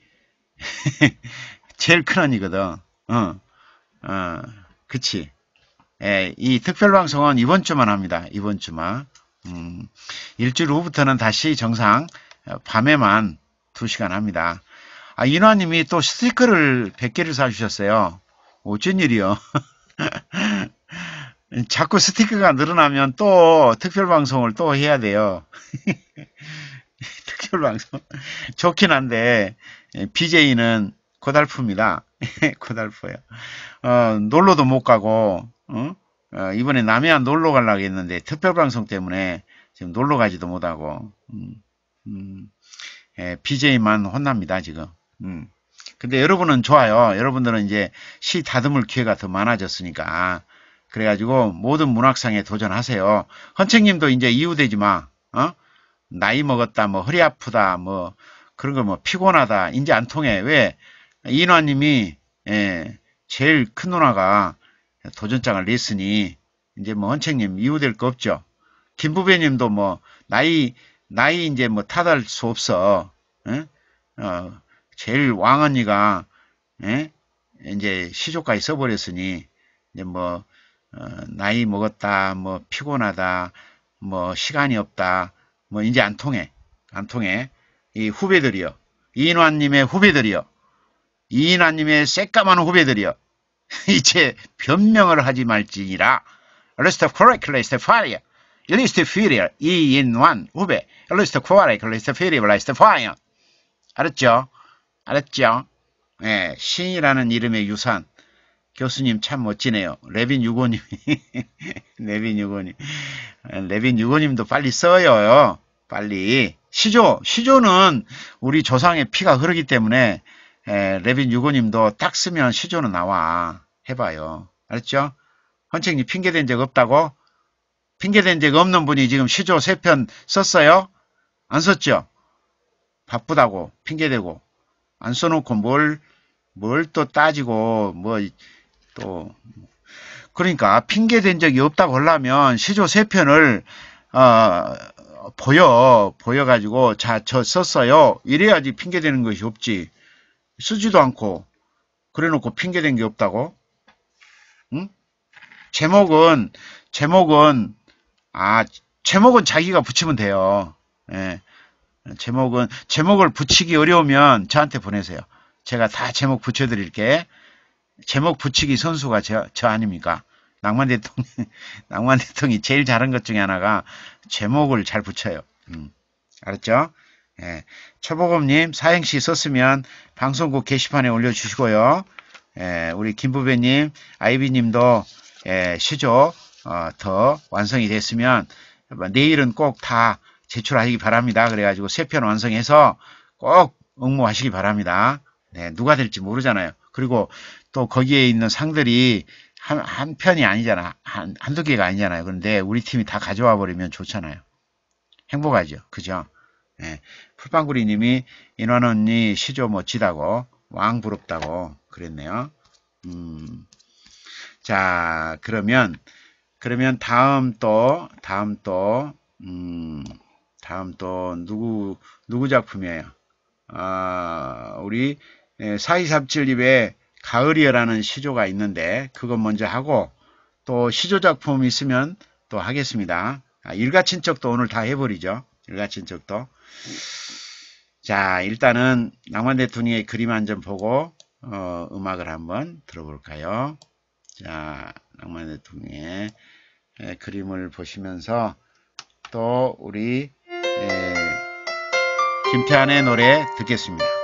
<laughs> 제일 큰 언니거든 어, 어, 그치. 예, 이 특별방송은 이번 주만 합니다. 이번 주만. 음, 일주일 후부터는 다시 정상 어, 밤에만 2시간 합니다. 아, 인화님이 또 스티커를 100개를 사주셨어요. 어쩐 일이요. <laughs> 자꾸 스티커가 늘어나면 또 특별방송을 또 해야 돼요. <laughs> 특별방송. 좋긴 한데, BJ는 예, 고달픕니다. 고달퍼요. <laughs> 어, 놀러도 못 가고 어? 어, 이번에 남해안 놀러 가려고 했는데 특별방송 때문에 지금 놀러 가지도 못하고 음, 음, 예, BJ만 혼납니다 지금. 음. 근데 여러분은 좋아요. 여러분들은 이제 시 다듬을 기회가 더 많아졌으니까 그래가지고 모든 문학상에 도전하세요. 헌책님도 이제 이유되지 마. 어? 나이 먹었다, 뭐 허리 아프다, 뭐 그런 거 뭐 피곤하다, 이제 안 통해. 왜? 인화님이 예, 제일 큰 누나가 도전장을 냈으니 이제 뭐 헌책님 이후될 거 없죠. 김부배님도 뭐 나이 나이 이제 뭐 타달 수 없어. 예? 어, 제일 왕 언니가 예? 이제 시조까지 써버렸으니 이제 뭐 어, 나이 먹었다, 뭐 피곤하다, 뭐 시간이 없다, 뭐 이제 안 통해, 안 통해. 이 후배들이요, 이인환님의 후배들이요. 이인하님의 새까만 후배들이여 <laughs> 이제 변명을 하지 말지니라 리스터 코렉 리스터 파이어 리스트 피리얼 이인완 후배 리스트 코렉 리스트 피리어 리스트 파이어 알았죠? 알았죠? 예, 신이라는 이름의 유산 교수님 참 멋지네요. 레빈 유고님. <laughs> 레빈 유고님. 레빈 유고님도 빨리 써요. 빨리. 시조. 시조는 우리 조상의 피가 흐르기 때문에 에, 레빈 유고님도 딱 쓰면 시조는 나와 해봐요. 알았죠? 헌책님 핑계된적 없다고? 핑계된적 없는 분이 지금 시조 3편 썼어요? 안 썼죠? 바쁘다고 핑계대고 안 써놓고 뭘 뭘 또 따지고 뭐 또 그러니까 핑계된 적이 없다고 하려면 시조 3편을 어, 보여 보여가지고 자저 썼어요 이래야지 핑계되는 것이 없지 쓰지도 않고 그래놓고 핑계댄 게 없다고? 응? 제목은 제목은 아 제목은 자기가 붙이면 돼요. 예. 제목은 제목을 붙이기 어려우면 저한테 보내세요. 제가 다 제목 붙여드릴게. 제목 붙이기 선수가 저, 저 아닙니까? 낭만 대통령, <laughs> 낭만 대통령이 제일 잘한 것 중에 하나가 제목을 잘 붙여요. 음, 알았죠? 예, 초보검님 사행시 썼으면 방송국 게시판에 올려주시고요. 예, 우리 김부배님, 아이비님도 예, 시조 어, 더 완성이 됐으면 내일은 꼭 다 제출하시기 바랍니다. 그래가지고 세 편 완성해서 꼭 응모하시기 바랍니다. 네, 누가 될지 모르잖아요. 그리고 또 거기에 있는 상들이 한, 한 편이 아니잖아. 한, 한두 개가 아니잖아요. 그런데 우리 팀이 다 가져와 버리면 좋잖아요. 행복하죠. 그죠? 예, 풀빵구리님이 인환 언니 시조 멋지다고 뭐 왕 부럽다고 그랬네요. 음, 자 그러면 그러면 다음 또 다음 또 음, 다음 또 누구 누구 작품이에요? 아 우리 4 2 3 7립에 가을이여라는 시조가 있는데 그건 먼저 하고 또 시조 작품 있으면 또 하겠습니다. 아, 일가친척도 오늘 다 해버리죠. 일가친 적도. 자, 일단은 낭만 대통령의 그림 한 점 보고 어, 음악을 한번 들어볼까요? 자, 낭만 대통령의 에, 그림을 보시면서 또 우리 에, 김태환의 노래 듣겠습니다.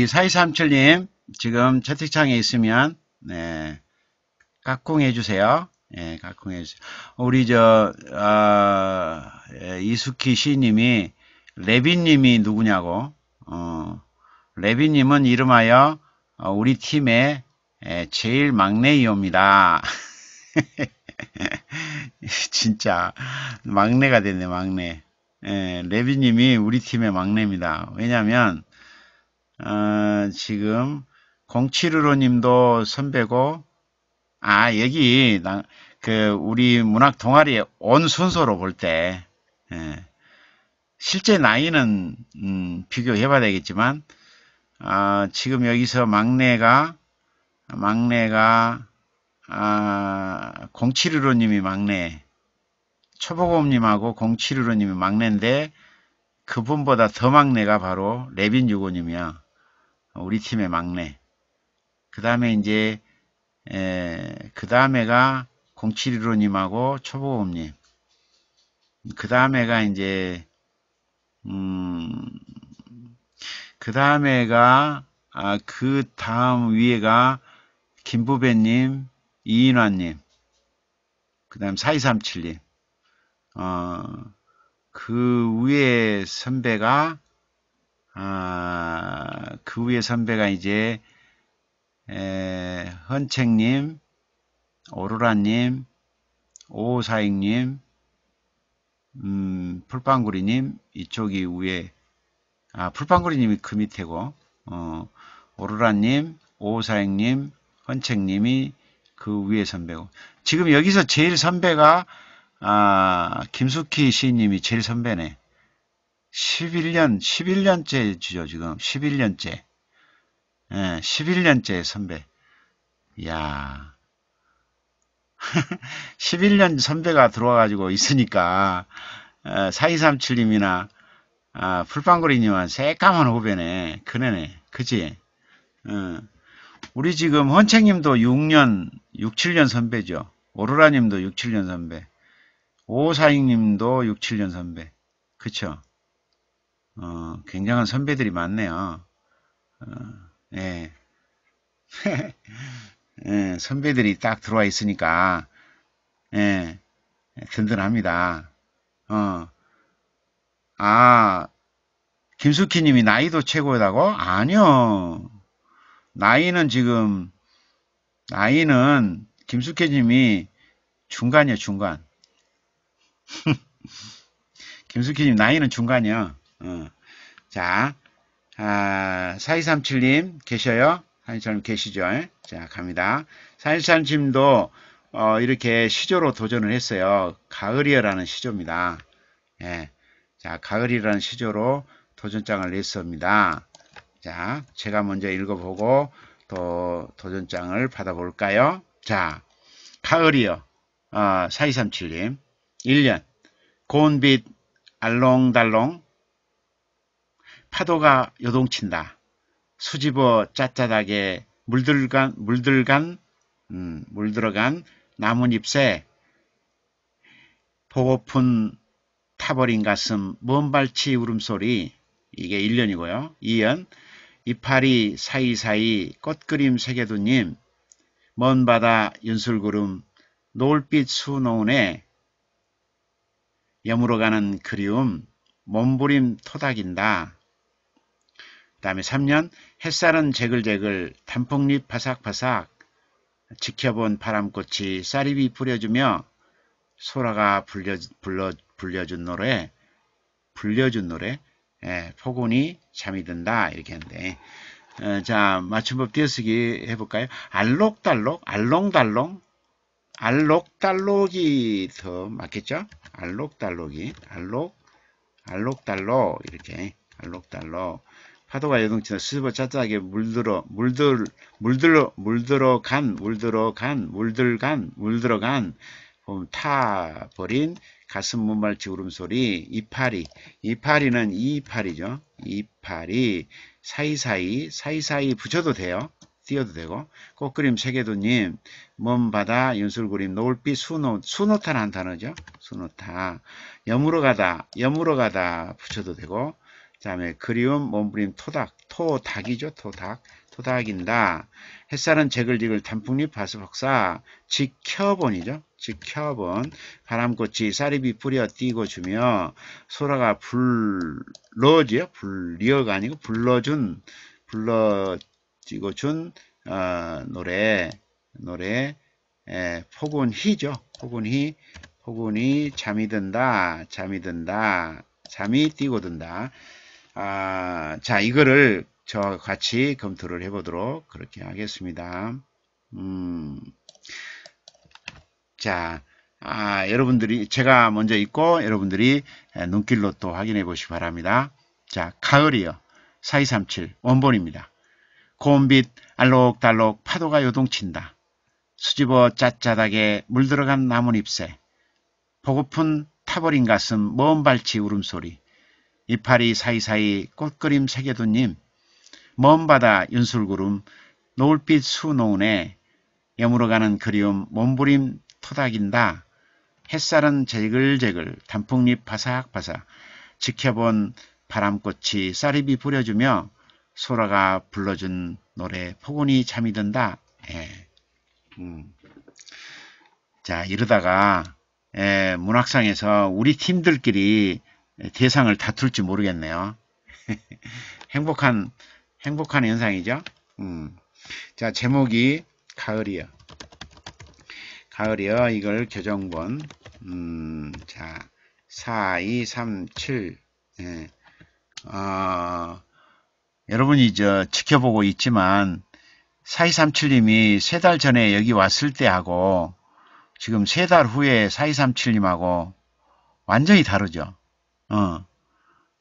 우리 4237님 지금 채팅창에 있으면 네, 깍꿍해 주세요. 예, 깍꿍해 주세요. 우리 저 아, 예, 이수키 시님이 레빈님이 누구냐고. 어, 레빈님은 이름하여 어, 우리 팀의 예, 제일 막내이옵니다. <laughs> 진짜 막내가 됐네 막내. 예, 레빈님이 우리 팀의 막내입니다. 왜냐하면 지금 0715님도 선배고 아 여기 나, 그 우리 문학 동아리에 온 순서로 볼때 예. 실제 나이는 음, 비교해봐야 되겠지만 아, 지금 여기서 막내가 막내가 아, 0715님이 막내 초보검님하고 0715님이 막내인데 그분보다 더 막내가 바로 레빈 유고님이야. 우리 팀의 막내. 그 다음에 이제 그 다음에가 0715님하고 초보호님. 그 다음에가 이제 음그 다음에가 아, 그 다음 위에가 김부배님, 이인환님, 그 다음 4237님, 어, 그 위에 선배가 아, 그 위에 선배가 이제 에, 헌책님, 오로라님, 오사익님, 음, 풀빵구리님 이쪽이 위에 아 풀빵구리님이 그 밑에고 어, 오로라님, 오사익님, 헌책님이 그 위에 선배고 지금 여기서 제일 선배가 아, 김숙희 시인님이 제일 선배네. 11년, 11년째죠, 지금. 11년째. 예, 11년째 선배. 야 11년 <laughs> 선배가 들어와가지고 있으니까, 어, 4237님이나, 아, 풀빵거리님은 새까만 후배네. 그네네. 그지? 어. 우리 지금 헌책님도 6년, 6, 7년 선배죠. 오로라님도 6, 7년 선배. 오사익님도 6, 7년 선배. 그쵸? 어, 굉장한 선배들이 많네요. 어, 예. <laughs> 예, 선배들이 딱 들어와 있으니까 예, 든든합니다. 어. 아, 김숙희 님이 나이도 최고다고? 아니요. 나이는 지금 나이는 김숙희 님이 중간이야, 중간. <laughs> 김숙희 님 나이는 중간이야. 어. 자, 아, 4237님 계셔요? 한일사님 계시죠? 자, 갑니다. 4 2 3 7님도 어, 이렇게 시조로 도전을 했어요. 가을이여라는 시조입니다. 예. 자, 가을이라는 시조로 도전장을 냈습니다. 자, 제가 먼저 읽어보고 또 도전장을 받아볼까요? 자, 가을이요. 어, 4237님. 1년. 고운빛 알롱달롱 파도가 요동친다. 수집어 짜짜닥에 물들간 물들간 음, 물들어간 나뭇잎새 보고픈 타버린 가슴 먼발치 울음소리 이게 1년이고요. 2년 이파리 사이사이 꽃그림 세계도님 먼 바다 윤술구름 노을빛 수노은에 여물어가는 그리움 몸부림 토닥인다. 다음에 3년 햇살은 제글제글 단풍잎 바삭바삭 지켜본 바람꽃이 쌀잎이 뿌려주며 소라가 불려, 불러, 불려준 노래 불려준 노래 예, 포곤이 잠이 든다 이렇게 했는데자 어, 맞춤법 띄어쓰기 해볼까요? 알록달록 알롱달롱 알록달록이 더 맞겠죠? 알록달록이 알록 알록달록 이렇게 알록달록 파도가 요동치는 수줍어 짜짜하게 물들어 물들 물들어 물들어 간 물들어 간 물들간 물들어 간봄 음, 타버린 가슴 문말치 울음소리 이파리 이파리는 이파리죠 이파리 사이사이 사이사이 붙여도 돼요 띄어도 되고 꽃그림 세계도님 먼바다 연술그림 노을빛 수노 수노타란 단어죠 수노타 여물어 가다 여물어 가다 붙여도 되고 그 다음에 그리움 몸부림 토닥 토닥이죠 토닥 토닥인다 햇살은 제글지글 단풍잎 바스벅사 지켜본이죠 지켜본 바람꽃이 사리비 뿌려 띄고 주며 소라가 불러지요 불리어가 아니고 불러준 불러지고 준 어, 노래 노래 에, 예, 포근히죠 포근히 포근히 잠이 든다 잠이 든다 잠이 뛰고 든다 아, 자 이거를 저와 같이 검토를 해보도록 그렇게 하겠습니다. 음, 자 아, 여러분들이 제가 먼저 읽고 여러분들이 눈길로 또 확인해 보시기 바랍니다. 자 가을이요. 4237 원본입니다. 고온빛 알록달록 파도가 요동친다. 수집어 짭짤닥에 물들어간 나뭇잎새. 보고픈 타버린 가슴 먼 발치 울음소리. 이파리 사이사이 꽃그림 새겨둔님, 먼바다 윤술구름, 노을빛 수노은에 여물어가는 그리움 몸부림 토닥인다. 햇살은 제글제글 단풍잎 바삭바삭 지켜본 바람꽃이 쌀잎이 부려주며 소라가 불러준 노래 포근히 잠이 든다. 예. 음. 자 이러다가 예, 문학상에서 우리 팀들끼리 예, 대상을 다툴지 모르겠네요. <laughs> 행복한 행복한 현상이죠. 음. 자 제목이 가을이요. 가을이요. 이걸 교정본 음, 자 4, 2, 3, 7 예. 어, 여러분이 저 지켜보고 있지만 4237님이 세 달 전에 여기 왔을 때하고 지금 세 달 후에 4237님하고 완전히 다르죠. 어,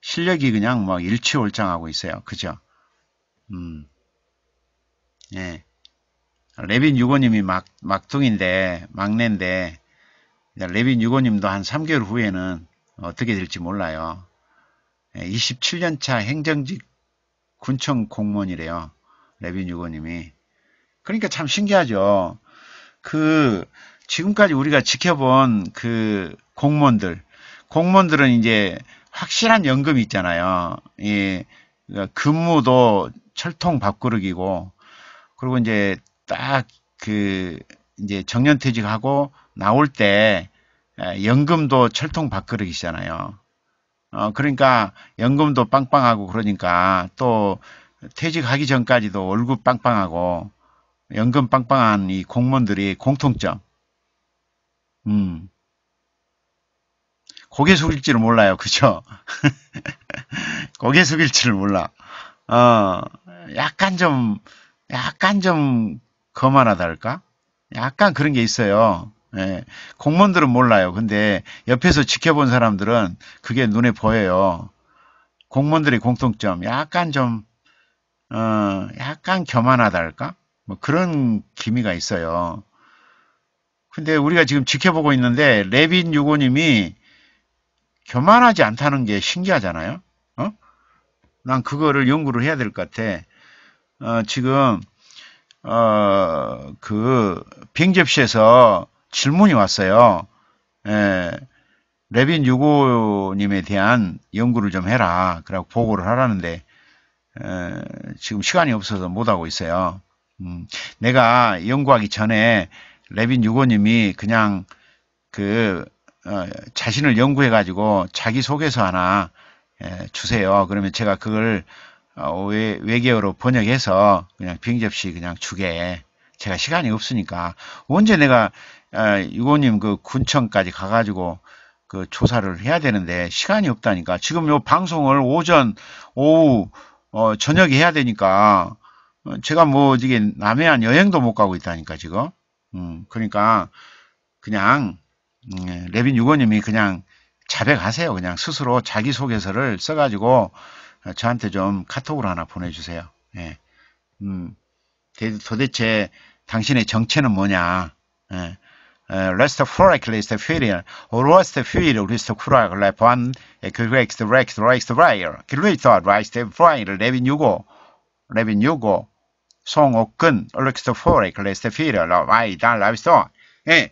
실력이 그냥 막 뭐 일취월장하고 있어요. 그죠? 음. 예. 레빈 유고님이 막, 막둥인데, 막내인데, 레빈 유고님도 한 3개월 후에는 어떻게 될지 몰라요. 27년차 예, 행정직 군청 공무원이래요. 레빈 유고님이. 그러니까 참 신기하죠. 그, 지금까지 우리가 지켜본 그 공무원들, 공무원들은 이제 확실한 연금이 있잖아요. 예, 근무도 철통 밥그릇이고, 그리고 이제 딱 그 이제 정년퇴직하고 나올 때 연금도 철통 밥그릇이잖아요. 어, 그러니까 연금도 빵빵하고 그러니까 또 퇴직하기 전까지도 월급 빵빵하고 연금 빵빵한 이 공무원들이 공통점. 음. 고개 숙일줄를 몰라요. 그죠? <laughs> 고개 숙일줄를 몰라. 어, 약간 좀, 약간 좀 거만하달까? 약간 그런 게 있어요. 예, 공무원들은 몰라요. 근데 옆에서 지켜본 사람들은 그게 눈에 보여요. 공무원들의 공통점, 약간 좀, 어, 약간 교만하달까? 뭐 그런 기미가 있어요. 근데 우리가 지금 지켜보고 있는데, 레빈 유고님이 교만하지 않다는 게 신기하잖아요. 어? 난 그거를 연구를 해야 될 것 같아. 어, 지금 어, 그 빙접시에서 질문이 왔어요. 에, 예, 레빈 유고님에 대한 연구를 좀 해라. 그래고 보고를 하라는데 에, 어, 지금 시간이 없어서 못 하고 있어요. 음, 내가 연구하기 전에 레빈 유고님이 그냥 그 어, 자신을 연구해 가지고 자기 소개서 하나 예, 주세요. 그러면 제가 그걸 어, 외, 계어로 번역해서 그냥 비행접시 그냥 주게. 제가 시간이 없으니까 언제 내가 어, 유고님 그 군청까지 가가지고 그 조사를 해야 되는데 시간이 없다니까 지금 요 방송을 오전 오후 어, 저녁에 해야 되니까 제가 뭐 이게 남해안 여행도 못 가고 있다니까 지금 음, 그러니까 그냥 예, 레빈 유고님이 그냥 자백하세요. 그냥 스스로 자기소개서를 써가지고 저한테 좀 카톡으로 하나 보내주세요. 예. 음, 도대체 당신의 정체는 뭐냐? 예. 레스터 프라이클 레스터 퓨리얼 오로스터 퓨리얼 리스터 쿠라클 레판 그렉스 렉스 렉스 라이어 길리터 라이스테 프라이를 레빈 유고 레빈 유고 송옥근 렉스터 프라이클 레스터 퓨리얼 라이다 라비스터 예.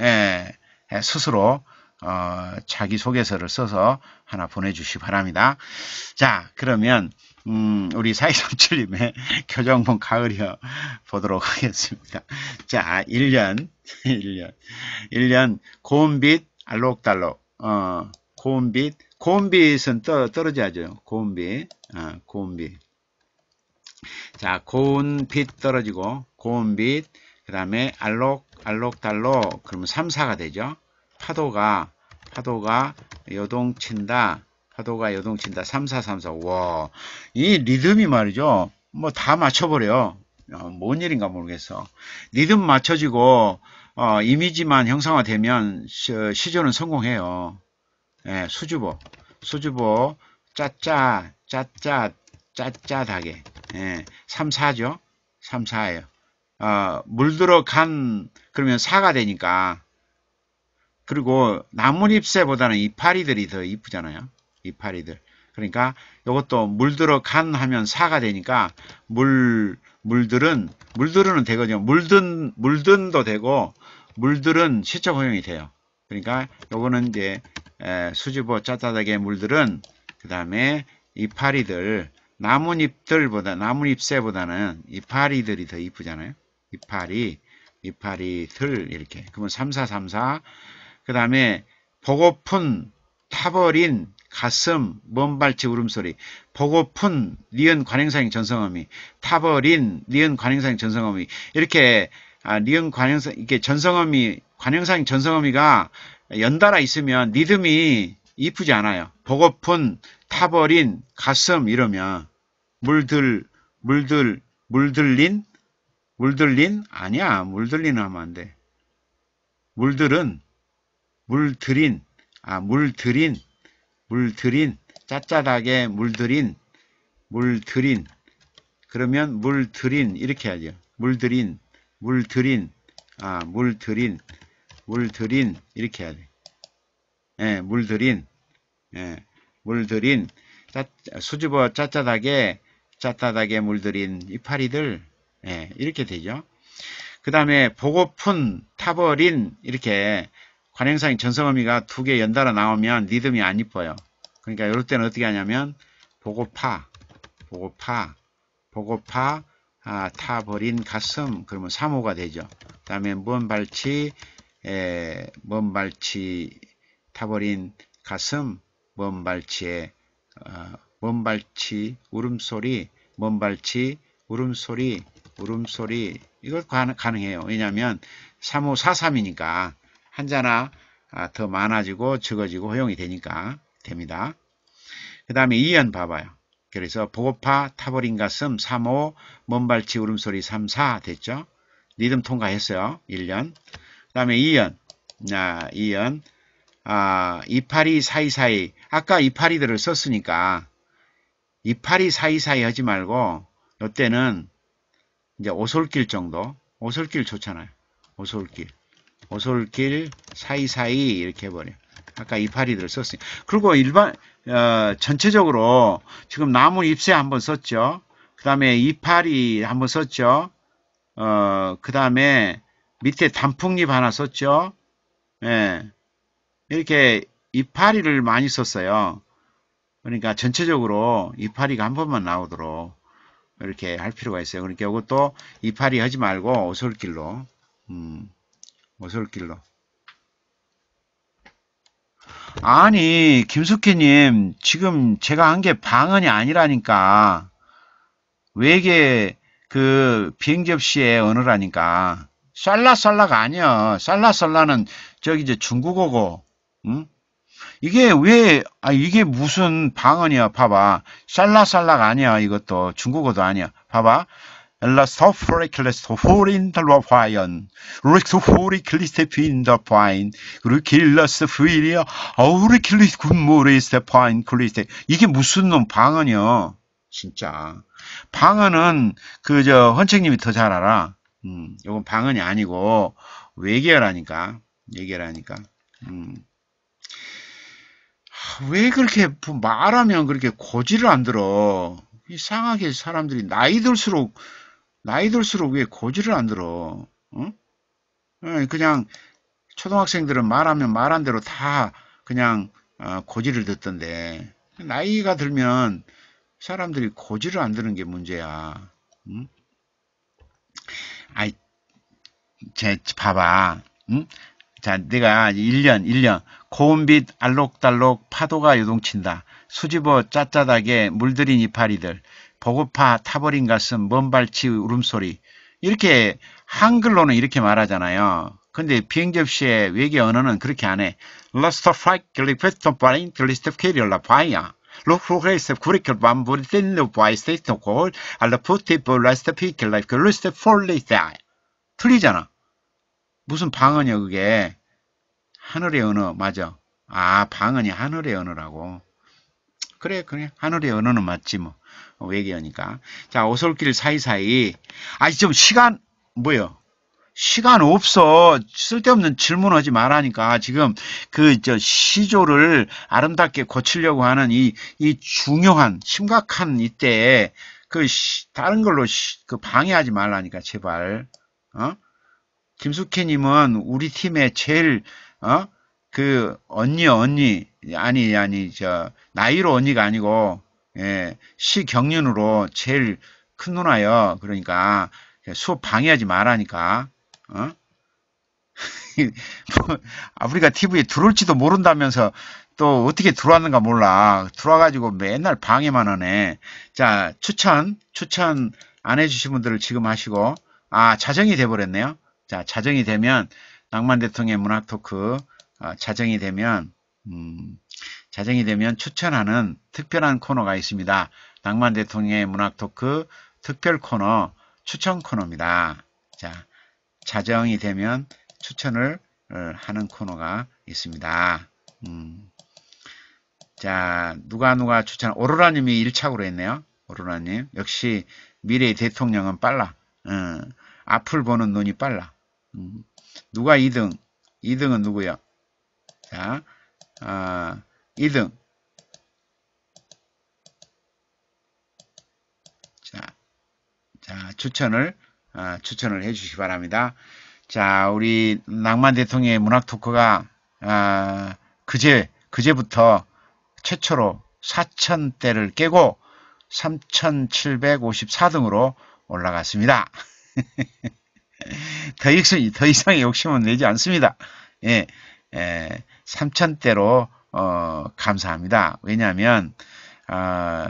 예. 예, 스스로 어, 자기소개서를 써서 하나 보내주시기 바랍니다. 자 그러면 음, 우리 사이3 7님의 <laughs> 교정본 가을이어 보도록 하겠습니다. 자 1년 1년 1년 고음빛 알록달록 어, 고음빛 고음빛은 떠, 떨어져야죠. 고음빛 어, 고음빛 자고음빛 떨어지고 고음빛 그 다음에 알록 알록 달록 그러면 3, 4가 되죠. 파도가 파도가 여동친다. 파도가 여동친다. 3, 4, 3, 4. 와, 이 리듬이 말이죠. 뭐 다 맞춰버려. 어, 뭔 일인가 모르겠어. 리듬 맞춰지고 어, 이미지만 형상화되면 시, 조는 성공해요. 예, 수줍어. 수줍어. 짜짜, 짜짜, 짜짜하게. 예, 3, 4죠. 3, 4예요. 어, 물들어 간 그러면 사가 되니까 그리고 나뭇잎새보다는 이파리들이 더 이쁘잖아요. 이파리들. 그러니까 이것도 물들어 간 하면 사가 되니까 물 물들은 물들은 되거든요. 물든 물든도 되고 물들은 시적 허용이 돼요. 그러니까 요거는 이제 수줍어 짜짜닥의 물들은 그 다음에 이파리들 나뭇잎들보다 나뭇잎새보다는 이파리들이 더 이쁘잖아요. 이파리, 이파리 들 이렇게. 그러면 3434. 그 다음에 보고픈 타버린 가슴 먼발치 울음소리 보고픈 니은 관행사형 전성어미 타버린 니은 관행사형 전성어미 이렇게 아, 니은 관행사 이게 전성어미 관행사형 전성어미가 연달아 있으면 리듬이 이쁘지 않아요. 보고픈 타버린 가슴 이러면 물들 물들 물들린 물들린? 아니야. 물들린 하면 안 돼. 물들은 물들인 아 물들인 물들인 짜짜하게 물들인 물들인 그러면 물들인 이렇게 하죠. 물들인 물들인 아 물들인 물들인 이렇게 해야 돼. 예, 물들인 예, 물들인 짜, 수줍어 짜짜하게 짜짜하게 물들인 이파리들 예, 이렇게 되죠. 그 다음에 보고픈, 타버린 이렇게 관행상의 전성어미가 두 개 연달아 나오면 리듬이 안 이뻐요. 그러니까 이럴 때는 어떻게 하냐면 보고파, 보고파, 보고파, 아, 타버린 가슴 그러면 3호가 되죠. 그 다음에 먼발치, 에, 예, 먼발치 타버린 가슴, 먼발치에 어, 먼발치 울음소리, 먼발치 울음소리 울음소리 이걸 가능, 해요 왜냐하면 3543이니까 한자나 아, 더 많아지고 적어지고 허용이 되니까 됩니다. 그 다음에 2연 봐봐요. 그래서 보고파 타버린 가슴 35 먼발치 울음소리 34 됐죠. 리듬 통과했어요. 1년. 그 다음에 2연 아, 2연 아, 282 사이사이 아까 282들을 썼으니까 282 사이사이 하지 말고 이때는 이제 오솔길 정도 오솔길 좋잖아요. 오솔길 오솔길 사이사이 이렇게 해버려 아까 이파리들 썼어요. 그리고 일반 어, 전체적으로 지금 나무 잎새 한번 썼죠. 그 다음에 이파리 한번 썼죠. 어, 그 다음에 밑에 단풍잎 하나 썼죠. 예. 이렇게 이파리를 많이 썼어요. 그러니까 전체적으로 이파리가 한 번만 나오도록 이렇게 할 필요가 있어요. 그러니까 이것도 이파리 하지 말고 오솔길로 음, 오솔길로 아니 김숙희님 지금 제가 한 게 방언이 아니라니까 외계 그 비행접시의 언어라니까 쌀라쌀라가 아니야 쌀라쌀라는 저기 이제 중국어고 응? 음? 이게 왜, 아, 이게 무슨 방언이야, 봐봐. 샬라샬락 아니야, 이것도. 중국어도 아니야. 봐봐. 엘라 서프레클레스 호린 달러 화연 릭스 호리 클리스테 인더 파인 그리고 길러스 휘리어 어우리 클리스 군모리스테 파인 클리스테 이게 무슨 놈 방언이요 진짜 방언은 그 저 헌책님이 더 잘 알아 음이건 방언이 아니고 외계어라니까 외계어라니까 음왜 그렇게 말하면 그렇게 고지를 안 들어? 이상하게 사람들이 나이 들수록 나이 들수록 왜 고지를 안 들어? 응? 예, 그냥 초등학생들은 말하면 말한 대로 다 그냥 어, 고지를 듣던데 나이가 들면 사람들이 고지를 안 드는 게 문제야. 응? 아이, 제 봐봐. 응? 자, 내가 1년, 1년 고운빛 알록달록 파도가 요동친다. 수집어 짜짜닥에 물들인 이파리들. 보고파 타버린 가슴 먼발치 울음소리. 이렇게 한글로는 이렇게 말하잖아요. 근데 비행접시의 외계 언어는 그렇게 안 해. 러스터파이크 글리페스톤 바인 글리스텝 캐리얼라 바이야. 로크로그레이스 구리클 밤브리틴노 바이스테이토 골 알라푸티브 라스터피클 라이프 글리스텝 폴리스 틀리잖아. 무슨 방언이야 그게. 하늘의 언어 맞아. 아 방언이 하늘의 언어라고. 그래 그래 하늘의 언어는 맞지 뭐 어, 외계어니까. 자 오솔길 사이사이 아직 좀 시간 뭐요? 시간 없어 쓸데없는 질문하지 말라니까 지금 그 저 시조를 아름답게 고치려고 하는 이 이 중요한 심각한 이때에 그 시, 다른 걸로 시, 그 방해하지 말라니까 제발 어? 김숙희님은 우리 팀의 제일 어? 그 언니 언니 아니 아니 저 나이로 언니가 아니고 예, 시경륜으로 제일 큰 누나요. 그러니까 수업 방해하지 말라니까. 어? <laughs> 뭐, 아프리카 TV에 들어올지도 모른다면서 또 어떻게 들어왔는가 몰라. 들어와가지고 맨날 방해만 하네. 자, 추천, 추천 안 해주신 분들을 지금 하시고, 아, 자정이 돼버렸네요. 자, 자정이 되면 낭만 대통령의 문화 토크 아, 자정이 되면 음, 자정이 되면 추천하는 특별한 코너가 있습니다. 낭만 대통령의 문학 토크 특별 코너 추천 코너입니다. 자, 자정이 되면 추천을 어, 하는 코너가 있습니다. 음, 자, 누가 누가 추천, 오로라님이 1차으로 했네요. 오로라님. 역시 미래의 대통령은 빨라. 음, 앞을 보는 눈이 빨라. 음, 누가 2등? 2등은 누구야? 자, 아, 2등. 자, 자 추천을 아, 추천을 해주시기 바랍니다. 자, 우리 낭만 대통령의 문학 토크가 아, 그제 그제부터 최초로 4천대를 깨고 3,754등으로 올라갔습니다. <laughs> 더, 이상, 더 이상의 욕심은 내지 않습니다. 예, 예 3천대로 어, 감사합니다. 왜냐하면 어,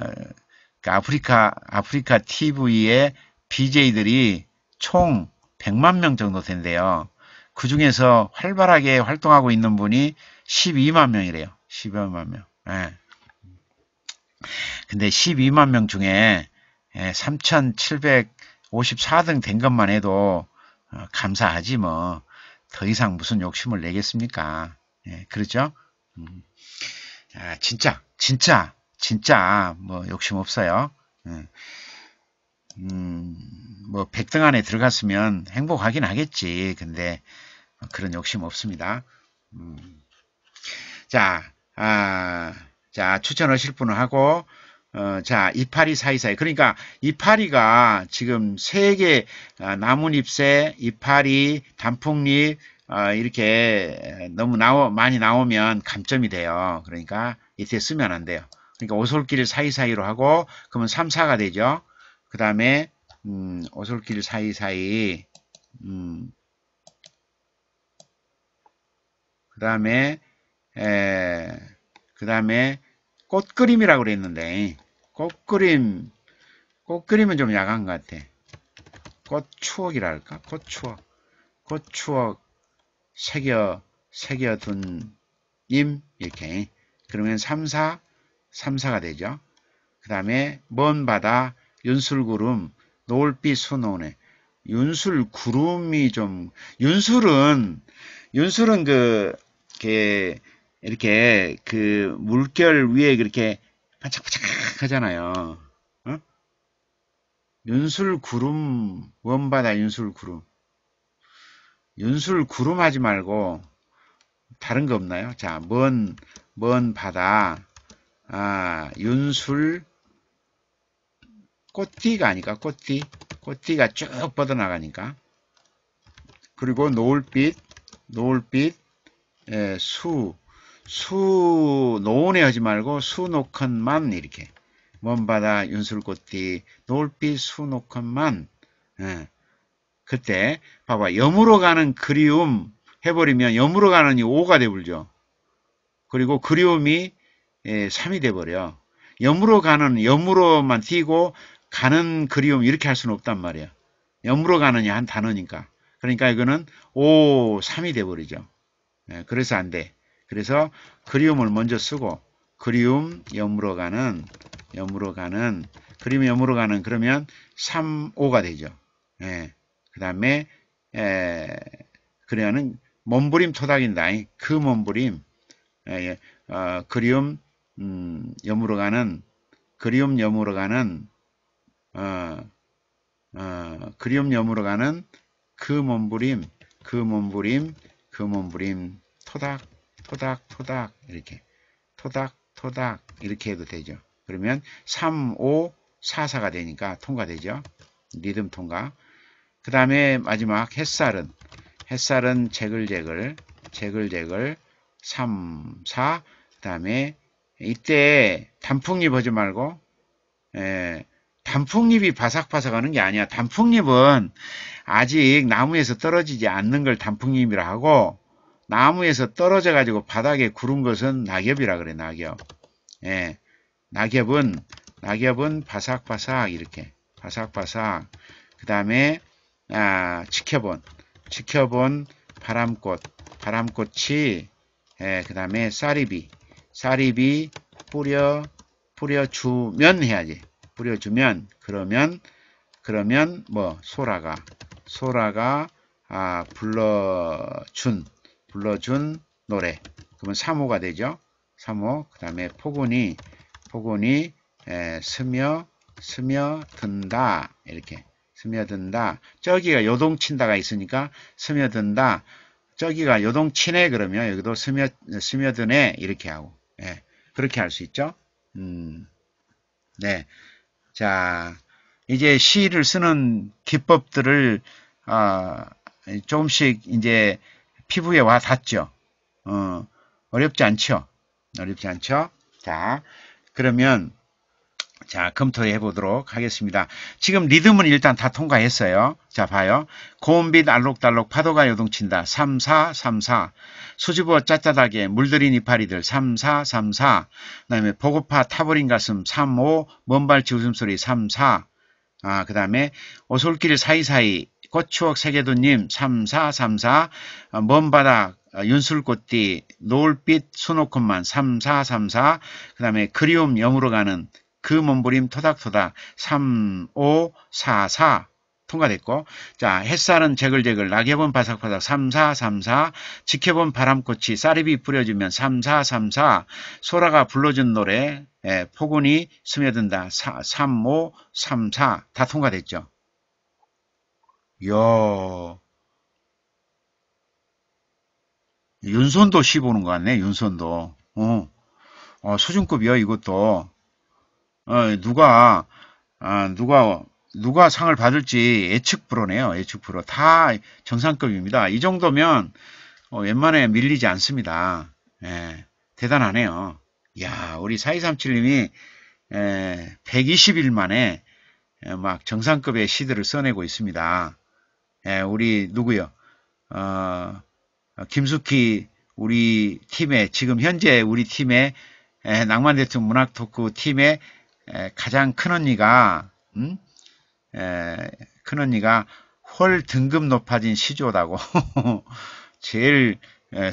아프리카 아프리카 TV의 BJ들이 총 100만 명 정도 된대요. 그 중에서 활발하게 활동하고 있는 분이 12만 명이래요. 12만 명. 예. 근데 12만 명 중에 3,754등 예, 된 것만 해도 어, 감사하지 뭐 더 이상 무슨 욕심을 내겠습니까? 예, 그렇죠? 음. 아, 진짜 진짜 진짜 뭐 욕심 없어요. 예. 음, 뭐 100등 안에 들어갔으면 행복하긴 하겠지. 근데 뭐 그런 욕심 없습니다. 음. 자, 아, 자 추천하실 분은 하고 어, 자, 이파리 사이사이. 그러니까 이파리가 지금 세개 아, 나뭇잎새, 이파리, 단풍잎 어, 이렇게 너무 나오, 많이 나오면 감점이 돼요. 그러니까 이때 쓰면 안 돼요. 그러니까 오솔길 사이사이로 하고 그러면 3, 4가 되죠. 그 다음에 음, 오솔길 사이사이 음, 그 다음에 그 다음에 꽃그림이라고 그랬는데 꽃그림 꽃그림은 좀 야간 것 같아 꽃추억이랄까 꽃추억 꽃추억 새겨 새겨둔 임 이렇게 그러면 3, 사 3, 사가 되죠 그 다음에 먼 바다 윤술구름 노을빛 수놓네 윤술구름이 좀 윤술은 윤술은 그 이렇게 그 물결 위에 그렇게 반짝반짝하잖아요. 어? 윤술구름 원바다 윤술구름 윤술구름 하지 말고 다른 거 없나요? 자, 먼, 먼 바다, 아, 윤술, 꽃띠가 아니까, 꽃띠. 꽃띠가 쭉 뻗어나가니까. 그리고 노을빛, 노을빛, 에, 예, 수, 수 노원에 하지 말고 수노컨만 이렇게 먼바다 윤술꽃띠놀빛 수노컨만 예. 그때 봐봐 염으로 가는 그리움 해버리면 염으로 가는 이 5가 되버리죠 그리고 그리움이 예, 3이 돼버려. 염으로 가는 염으로만 띄고 가는 그리움 이렇게 할 수는 없단 말이야. 염으로 가느냐 한 단어니까. 그러니까 이거는 5, 3이 돼버리죠. 예, 그래서 안 돼. 그래서 그리움을 먼저 쓰고 그리움 염으로 가는 염으로 가는 그림 염으로 가는 그러면 3, 5가 되죠. 예. 그 다음에 그래하는 몸부림 토닥인다. 그 몸부림 예, 예, 어, 그리움 음, 염으로 가는 그리움 염으로 가는 어, 어, 그리움 염으로 가는 그 몸부림 그 몸부림 그 몸부림 토닥 토닥 토닥 이렇게 토닥 토닥 이렇게 해도 되죠. 그러면 3, 5, 4, 4가 되니까 통과되죠. 리듬 통과. 그 다음에 마지막 햇살은 햇살은 재글재글 재글재글 3, 4, 그 다음에 이때 단풍잎 하지 말고 에, 예, 단풍잎이 바삭바삭하는 게 아니야. 단풍잎은 아직 나무에서 떨어지지 않는 걸 단풍잎이라 하고 나무에서 떨어져 가지고 바닥에 구른 것은 낙엽이라 그래 낙엽 예, 낙엽은 낙엽은 바삭바삭 이렇게 바삭바삭 그 다음에 아, 지켜본 지켜본 바람꽃 바람꽃이 예, 그 다음에 쌀이비 쌀이비 뿌려 뿌려주면 해야지 뿌려주면 그러면 그러면 뭐 소라가 소라가 아, 불러준 불러준 노래. 그러면 3호가 되죠. 3호. 그 다음에 포근이, 포근이 에, 스며, 스며든다. 이렇게. 스며든다. 저기가 요동친다가 있으니까 스며든다. 저기가 요동치네 그러면 여기도 스며, 스며드네 이렇게 하고 예, 그렇게 할 수 있죠 음, 네, 자 이제 시를 쓰는 기법들을 어, 조금씩 이제 피부에 와 닿죠. 어, 어렵지 않죠. 어렵지 않죠. 자, 그러면 자, 검토해 보도록 하겠습니다. 지금 리듬은 일단 다 통과했어요. 자, 봐요. 고음빛 알록달록 파도가 요동친다. 3, 4, 3, 4. 수줍어 짜짜다게 물들인 이파리들. 3, 4, 3, 4. 그 다음에 보고파 타버린 가슴. 3, 5. 먼발치 웃음소리. 3, 4. 아, 그 다음에 오솔길 사이사이 꽃추억 세계도님 3434 어, 먼바닥 어, 윤술꽃띠 노을빛 수놓음만 3434그 다음에 그리움 염으로 가는 그 몸부림 토닥토닥 3544 통과됐고 자 햇살은 제글제글 낙엽은 바삭바삭 3434 지켜본 바람꽃이 쌀잎이 뿌려지면 3434 소라가 불러준 노래 예, 포근이 스며든다 3534 다 통과됐죠. 야 윤선도 씹어는것 같네, 윤선도. 어, 어 수준급이야, 이것도. 어, 누가, 아, 누가, 누가 상을 받을지 예측 불허네요, 예측 불허. 다 정상급입니다. 이 정도면 어, 웬만해 밀리지 않습니다. 예, 대단하네요. 야 우리 4237님이 에, 120일 만에 에, 예, 막 정상급의 시드를 써내고 있습니다. 예, 우리 누구요? 어, 김숙희 우리 팀의 지금 현재 우리 팀의 에, 예, 낭만 대통 문학 토크 팀의 에, 예, 가장 큰 언니가 음? 에, 예, 큰 언니가 홀 등급 높아진 시조라고 <laughs> 제일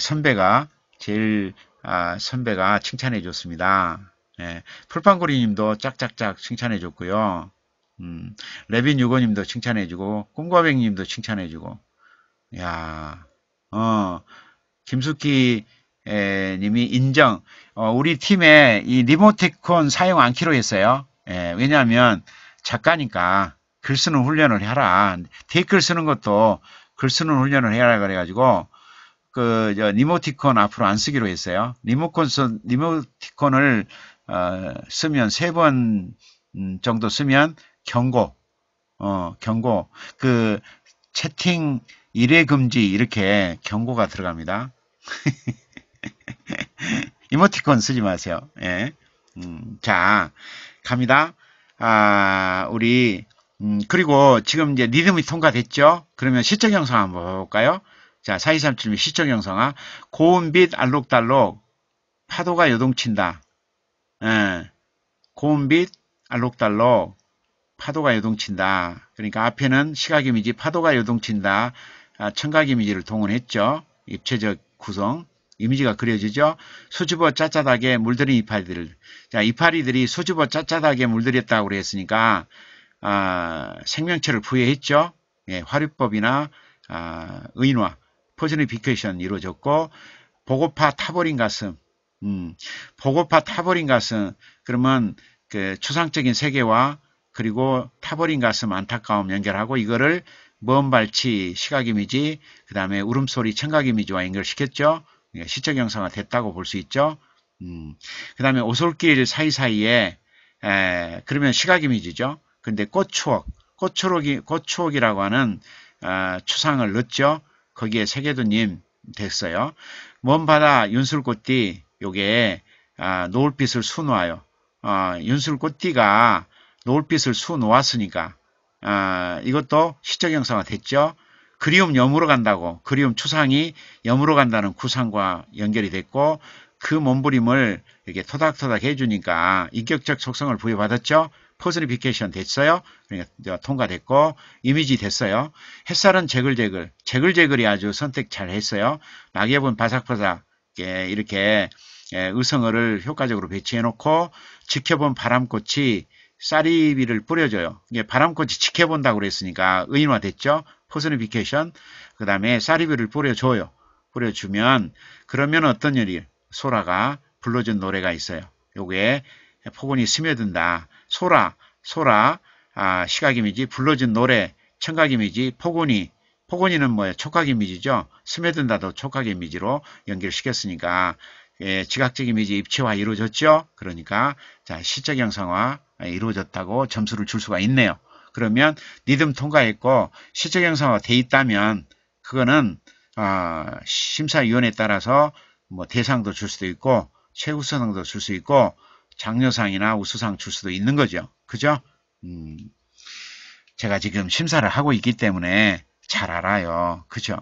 선배가 제일 아, 선배가 칭찬해 줬습니다. 풀판고리님도 짝짝짝 칭찬해 줬고요. 음, 레빈 유고님도 칭찬해주고 꿈과백님도 칭찬해주고 야, 어, 김숙희 에, 님이 인정. 어, 우리 팀에 이 리모티콘 사용 안키로 했어요. 에, 예, 왜냐하면 작가니까 글 쓰는 훈련을 해라. 댓글 쓰는 것도 글 쓰는 훈련을 해라 그래가지고 그 저, 리모티콘 앞으로 안 쓰기로 했어요. 리모콘 리모티콘을 어, 쓰면 세번 음, 정도 쓰면 경고, 어, 경고, 그 채팅 일회 금지 이렇게 경고가 들어갑니다. <laughs> 이모티콘 쓰지 마세요. 예. 음, 자, 갑니다. 아, 우리, 음, 그리고 지금 이제 리듬이 통과됐죠? 그러면 시청 영상 한번 볼까요? 자, 4237님 시청 영상아. 고음 빛 알록달록 파도가 요동친다. 예. 고음 빛 알록달록 파도가 요동친다. 그러니까 앞에는 시각이미지 파도가 요동친다. 아, 청각이미지를 동원했죠. 입체적 구성. 이미지가 그려지죠. 수줍어 짜짜하게 물들인 이파리들. 자, 이파리들이 수줍어 짜짜하게 물들였다고 그랬으니까 아, 생명체를 부여했죠. 예, 화류법이나 아, 의인화, 포즈니피케이션 이루어졌고 보고파 타버린 가슴, 음, 보고파 타버린 가슴 그러면 그 추상적인 세계와 그리고 타버린 가슴 안타까움 연결하고 이거를 먼 발치 시각 이미지 그 다음에 울음소리 청각 이미지와 연결시켰죠. 예, 시적 영상화 됐다고 볼 수 있죠. 음, 그 다음에 오솔길 사이사이에 에, 그러면 시각 이미지죠. 근데 꽃추억, 꽃추억이, 꽃추억이라고 하는 어, 추상을 넣었죠. 거기에 세계도님 됐어요. 먼 바다 윤술꽃띠 요게 아, 노을빛을 순화요. 아, 윤술꽃띠가 노을빛을 수놓았으니까 아, 이것도 시적 형상화 됐죠. 그리움 염으로 간다고 그리움 추상이 염으로 간다는 구상과 연결이 됐고 그 몸부림을 이렇게 토닥토닥 해주니까 인격적 속성을 부여받았죠. 퍼스니피케이션 됐어요. 그러니까 통과됐고 이미지 됐어요. 햇살은 재글재글 재글재글이 아주 선택 잘 했어요. 낙엽은 바삭바삭 예, 이렇게 예, 의성어를 효과적으로 배치해놓고 지켜본 바람꽃이 사리비를 뿌려줘요. 이게 바람꽃이 지켜본다고 그랬으니까 의인화 됐죠. 포스니피케이션. 그 다음에 사리비를 뿌려줘요. 뿌려주면 그러면 어떤 일이 소라가 불러준 노래가 있어요. 요게 폭언이 스며든다. 소라, 소라, 아, 시각이미지, 불러준 노래, 청각이미지, 폭언이, 폭언이는 뭐예요? 촉각이미지죠. 스며든다도 촉각이미지로 연결시켰으니까 예, 지각적 이미지 입체화 이루어졌죠. 그러니까 자 시적 영상화 예, 이루어졌다고 점수를 줄 수가 있네요. 그러면 리듬 통과했고 실적 형성화 돼 있다면 그거는 어, 심사위원에 회 따라서 뭐 대상도 줄 수도 있고 최우수상도 줄 수 있고 장려상이나 우수상 줄 수도 있는 거죠. 그죠? 음, 제가 지금 심사를 하고 있기 때문에 잘 알아요. 그죠?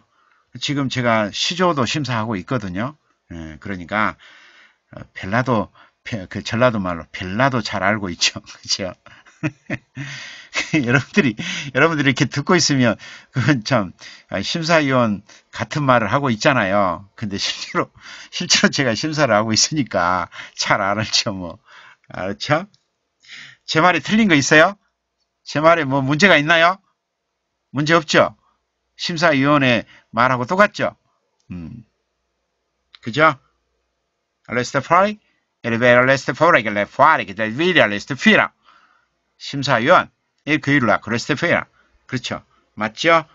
지금 제가 시조도 심사하고 있거든요. 예, 그러니까 어, 벨라도 그 전라도 말로 별나도 잘 알고 있죠. <laughs> 그죠? <laughs> 여러분들이 여러분들이 이렇게 듣고 있으면 그건 참 아, 심사위원 같은 말을 하고 있잖아요. 근데 실제로 <laughs> 실제로 제가 심사를 하고 있으니까 잘 알았죠 뭐 알았죠? 제 말이 틀린 거 있어요? 제 말에 뭐 문제가 있나요? 문제 없죠? 심사위원의 말하고 똑같죠? 음. 그죠? 알레스타 프라이? 엘베럴레스트 포레겔레 포아리게데 위리얼레스트 피라 심사위원 일그일라 그레스트 피라 그렇죠 맞죠?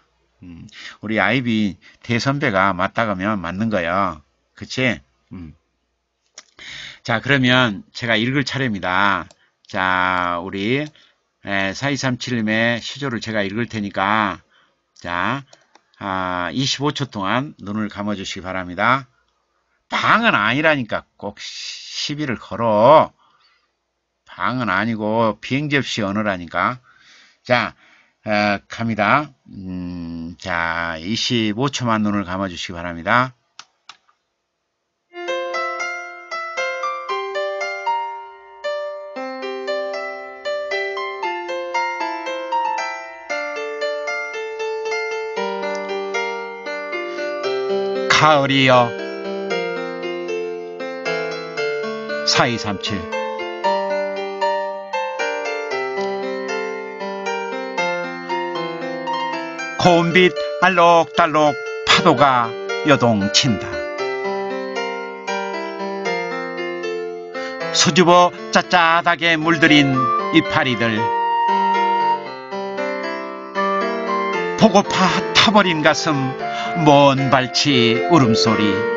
음, 우리 아이비 대선배가 맞다 가면 맞는 거예요 그치? 음. 자 그러면 제가 읽을 차례입니다 자 우리 4237님의 시조를 제가 읽을 테니까 자 아, 25초 동안 눈을 감아 주시기 바랍니다 방은 아니라니까 꼭 시비를 걸어. 방은 아니고 비행지 없이 어느라니까 자, 어, 갑니다. 음, 자, 25초만 눈을 감아주시기 바랍니다. 가을이여 4237 고운빛 알록달록 파도가 여동친다. 수줍어 짜짜하게 물들인 이파리들 보고파 타버린 가슴 먼 발치 울음소리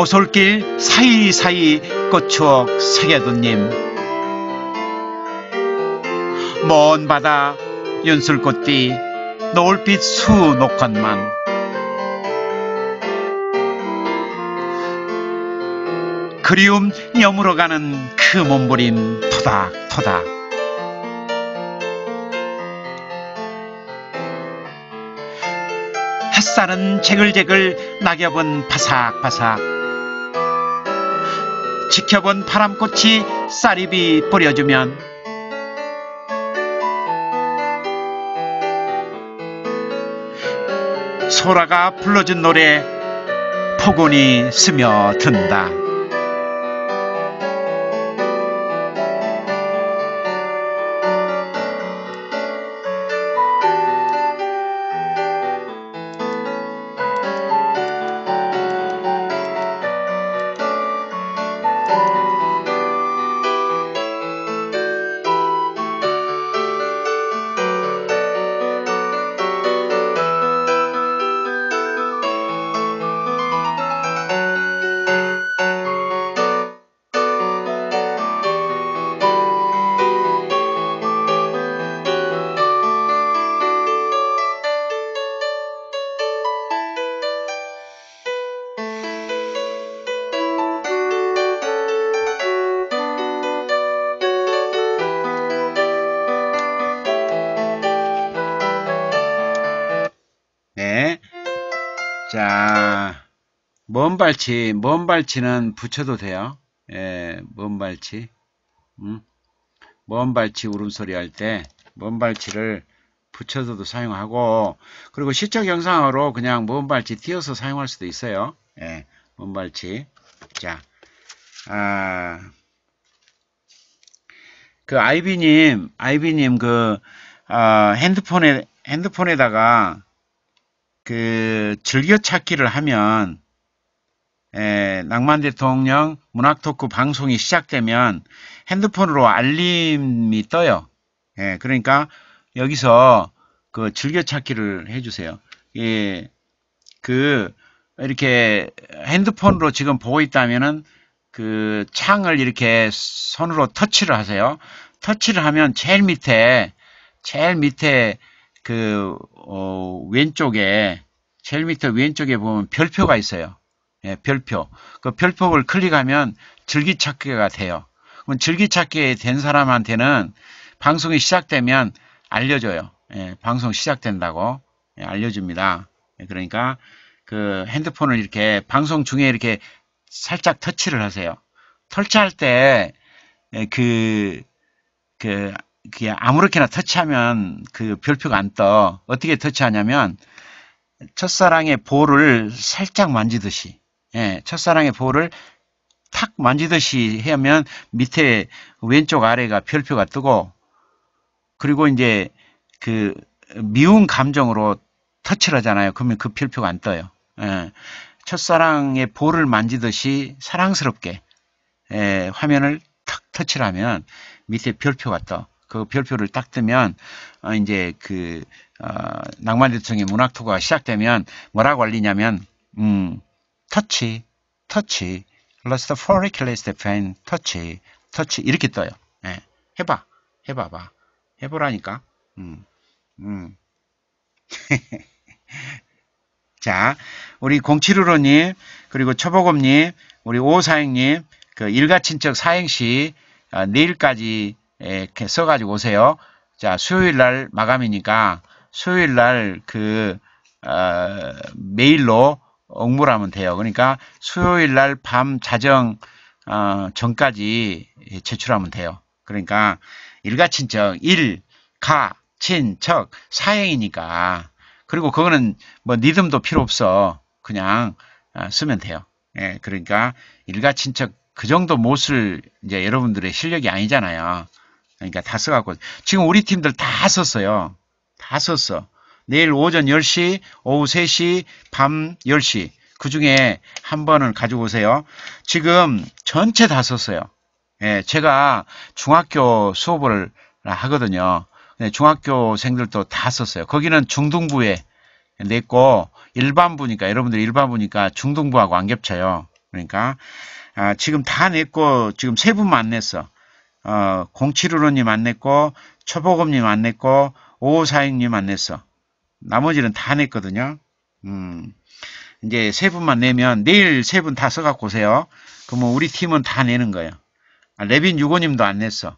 오솔길 사이사이 꽃추억 사계도님 먼 바다 연술꽃띠 노을빛 수놓건만 그리움 여물어 가는 그 몸부림 토닥토닥 햇살은 제글제글 낙엽은 바삭바삭 지켜본 파람꽃이 쌀잎이 뿌려주면 소라가 불러준 노래 폭근이 스며든다. 먼발치, 먼발치는 붙여도 돼요. 예, 먼발치. 음? 먼발치 울음소리 할 때 먼발치를 붙여서도 사용하고 그리고 실적 영상으로 그냥 먼발치 띄어서 사용할 수도 있어요. 예, 먼발치. 자, 아, 그 아이비님, 아이비님 그 아, 핸드폰에 핸드폰에다가 그 즐겨찾기를 하면 에, 낭만 대통령 문학 토크 방송이 시작되면 핸드폰으로 알림이 떠요. 에, 예, 그러니까 여기서 그 즐겨찾기를 해주세요. 예, 그 이렇게 핸드폰으로 지금 보고 있다면은 그 창을 이렇게 손으로 터치를 하세요. 터치를 하면 제일 밑에 제일 밑에 그 어, 왼쪽에 제일 밑에 왼쪽에 보면 별표가 있어요. 예, 별표. 그 별표를 클릭하면 즐기찾기가 돼요. 그럼 즐기찾기 에된 사람한테는 방송이 시작되면 알려줘요. 예, 방송 시작된다고 예, 알려줍니다. 예, 그러니까 그 핸드폰을 이렇게 방송 중에 이렇게 살짝 터치를 하세요. 터치할 때 예, 그, 그, 그게 아무렇게나 터치하면 그 별표가 안 떠. 어떻게 터치하냐면 첫사랑의 볼을 살짝 만지듯이 예, 첫사랑의 볼을 탁 만지듯이 하면 밑에 왼쪽 아래가 별표가 뜨고 그리고 이제 그 미운 감정으로 터치를 하잖아요. 그러면 그 별표가 안 떠요. 예, 첫사랑의 볼을 만지듯이 사랑스럽게 예, 화면을 탁 터치를 하면 밑에 별표가 떠. 그 별표를 딱 뜨면 어, 이제 그 어, 낭만 대통령의 문학토가 시작되면 뭐라고 알리냐면 음, 터치, 터치, 러스트 포릭 레스트 펜, 터치, 터치 이렇게 떠요. 예. 해봐, 해봐봐, 해보라니까. 음, 음. <laughs> 자, 우리 075로님 그리고 초보검님, 우리 오사행님 그 일가친척 사행시 어, 내일까지 예, 이렇게 써가지고 오세요. 자, 수요일 날 마감이니까 수요일 날그 어, 메일로 억물 하면 돼요. 그러니까 수요일 날 밤 자정 어, 전까지 제출하면 돼요. 그러니까 일가친척, 일, 가, 친, 척, 사행이니까 그리고 그거는 뭐리듬도 필요 없어. 그냥 어, 쓰면 돼요. 예, 그러니까 일가친척 그 정도 못을 이제 여러분들의 실력이 아니잖아요. 그러니까 다 써갖고 지금 우리 팀들 다 썼어요. 다 썼어. 내일 오전 10시, 오후 3시, 밤 10시 그 중에 한 번은 가지고 오세요. 지금 전체 다 썼어요. 예, 제가 중학교 수업을 하거든요. 중학교생들도 다 썼어요. 거기는 중등부에 냈고 일반부니까 여러분들 일반부니까 중등부하고 안 겹쳐요. 그러니까 아, 지금 다 냈고 지금 세 분만 안 냈어. 어, 0715님 안 냈고 초보검님 안 냈고 5546님 안 냈어. 나머지는 다 냈거든요. 음, 이제 세 분만 내면 내일 세 분 다 써갖고 오세요. 그러면 뭐 우리 팀은 다 내는 거예요. 아, 레빈 유고님도 안 냈어.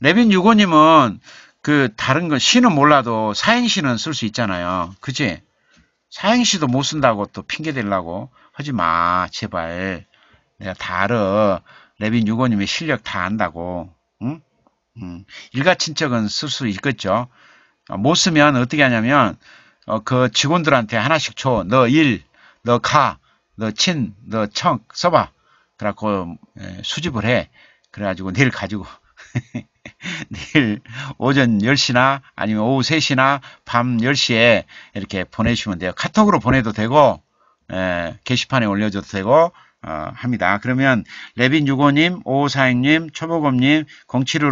레빈 유고님은 그 다른 건 시는 몰라도 사행시는 쓸 수 있잖아요. 그치? 사행시도 못 쓴다고 또 핑계 대려고 하지 마 제발 내가 다 알아 레빈 유고님의 실력 다 안다고 응? 응. 음. 일가 친척은 쓸 수 있겠죠. 못 어, 쓰면 어떻게 하냐면 어, 그 직원들한테 하나씩 줘. 너 일, 너 가, 너 친, 너 청 써봐. 그래갖고 예, 수집을 해. 그래가지고 내일 가지고 <laughs> 내일 오전 10시나 아니면 오후 3시나 밤 10시에 이렇게 보내주시면 돼요. 카톡으로 보내도 되고 에, 예, 게시판에 올려줘도 되고 어, 합니다. 그러면 레빈 유고님, 오사행님 초보검님, 공7 1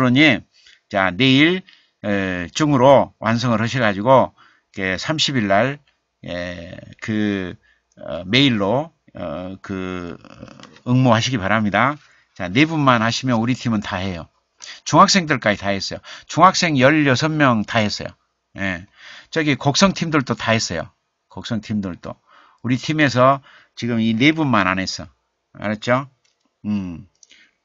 5님자 내일 예, 중으로 완성을 하셔가지고 30일 날그 예, 어, 메일로 어, 그 응모하시기 바랍니다. 자, 네 분만 하시면 우리 팀은 다 해요. 중학생들까지 다 했어요. 중학생 16명 다 했어요. 예. 저기 곡성팀들도 다 했어요. 곡성팀들도. 우리 팀에서 지금 이 네 분만 안 했어. 알았죠? 음.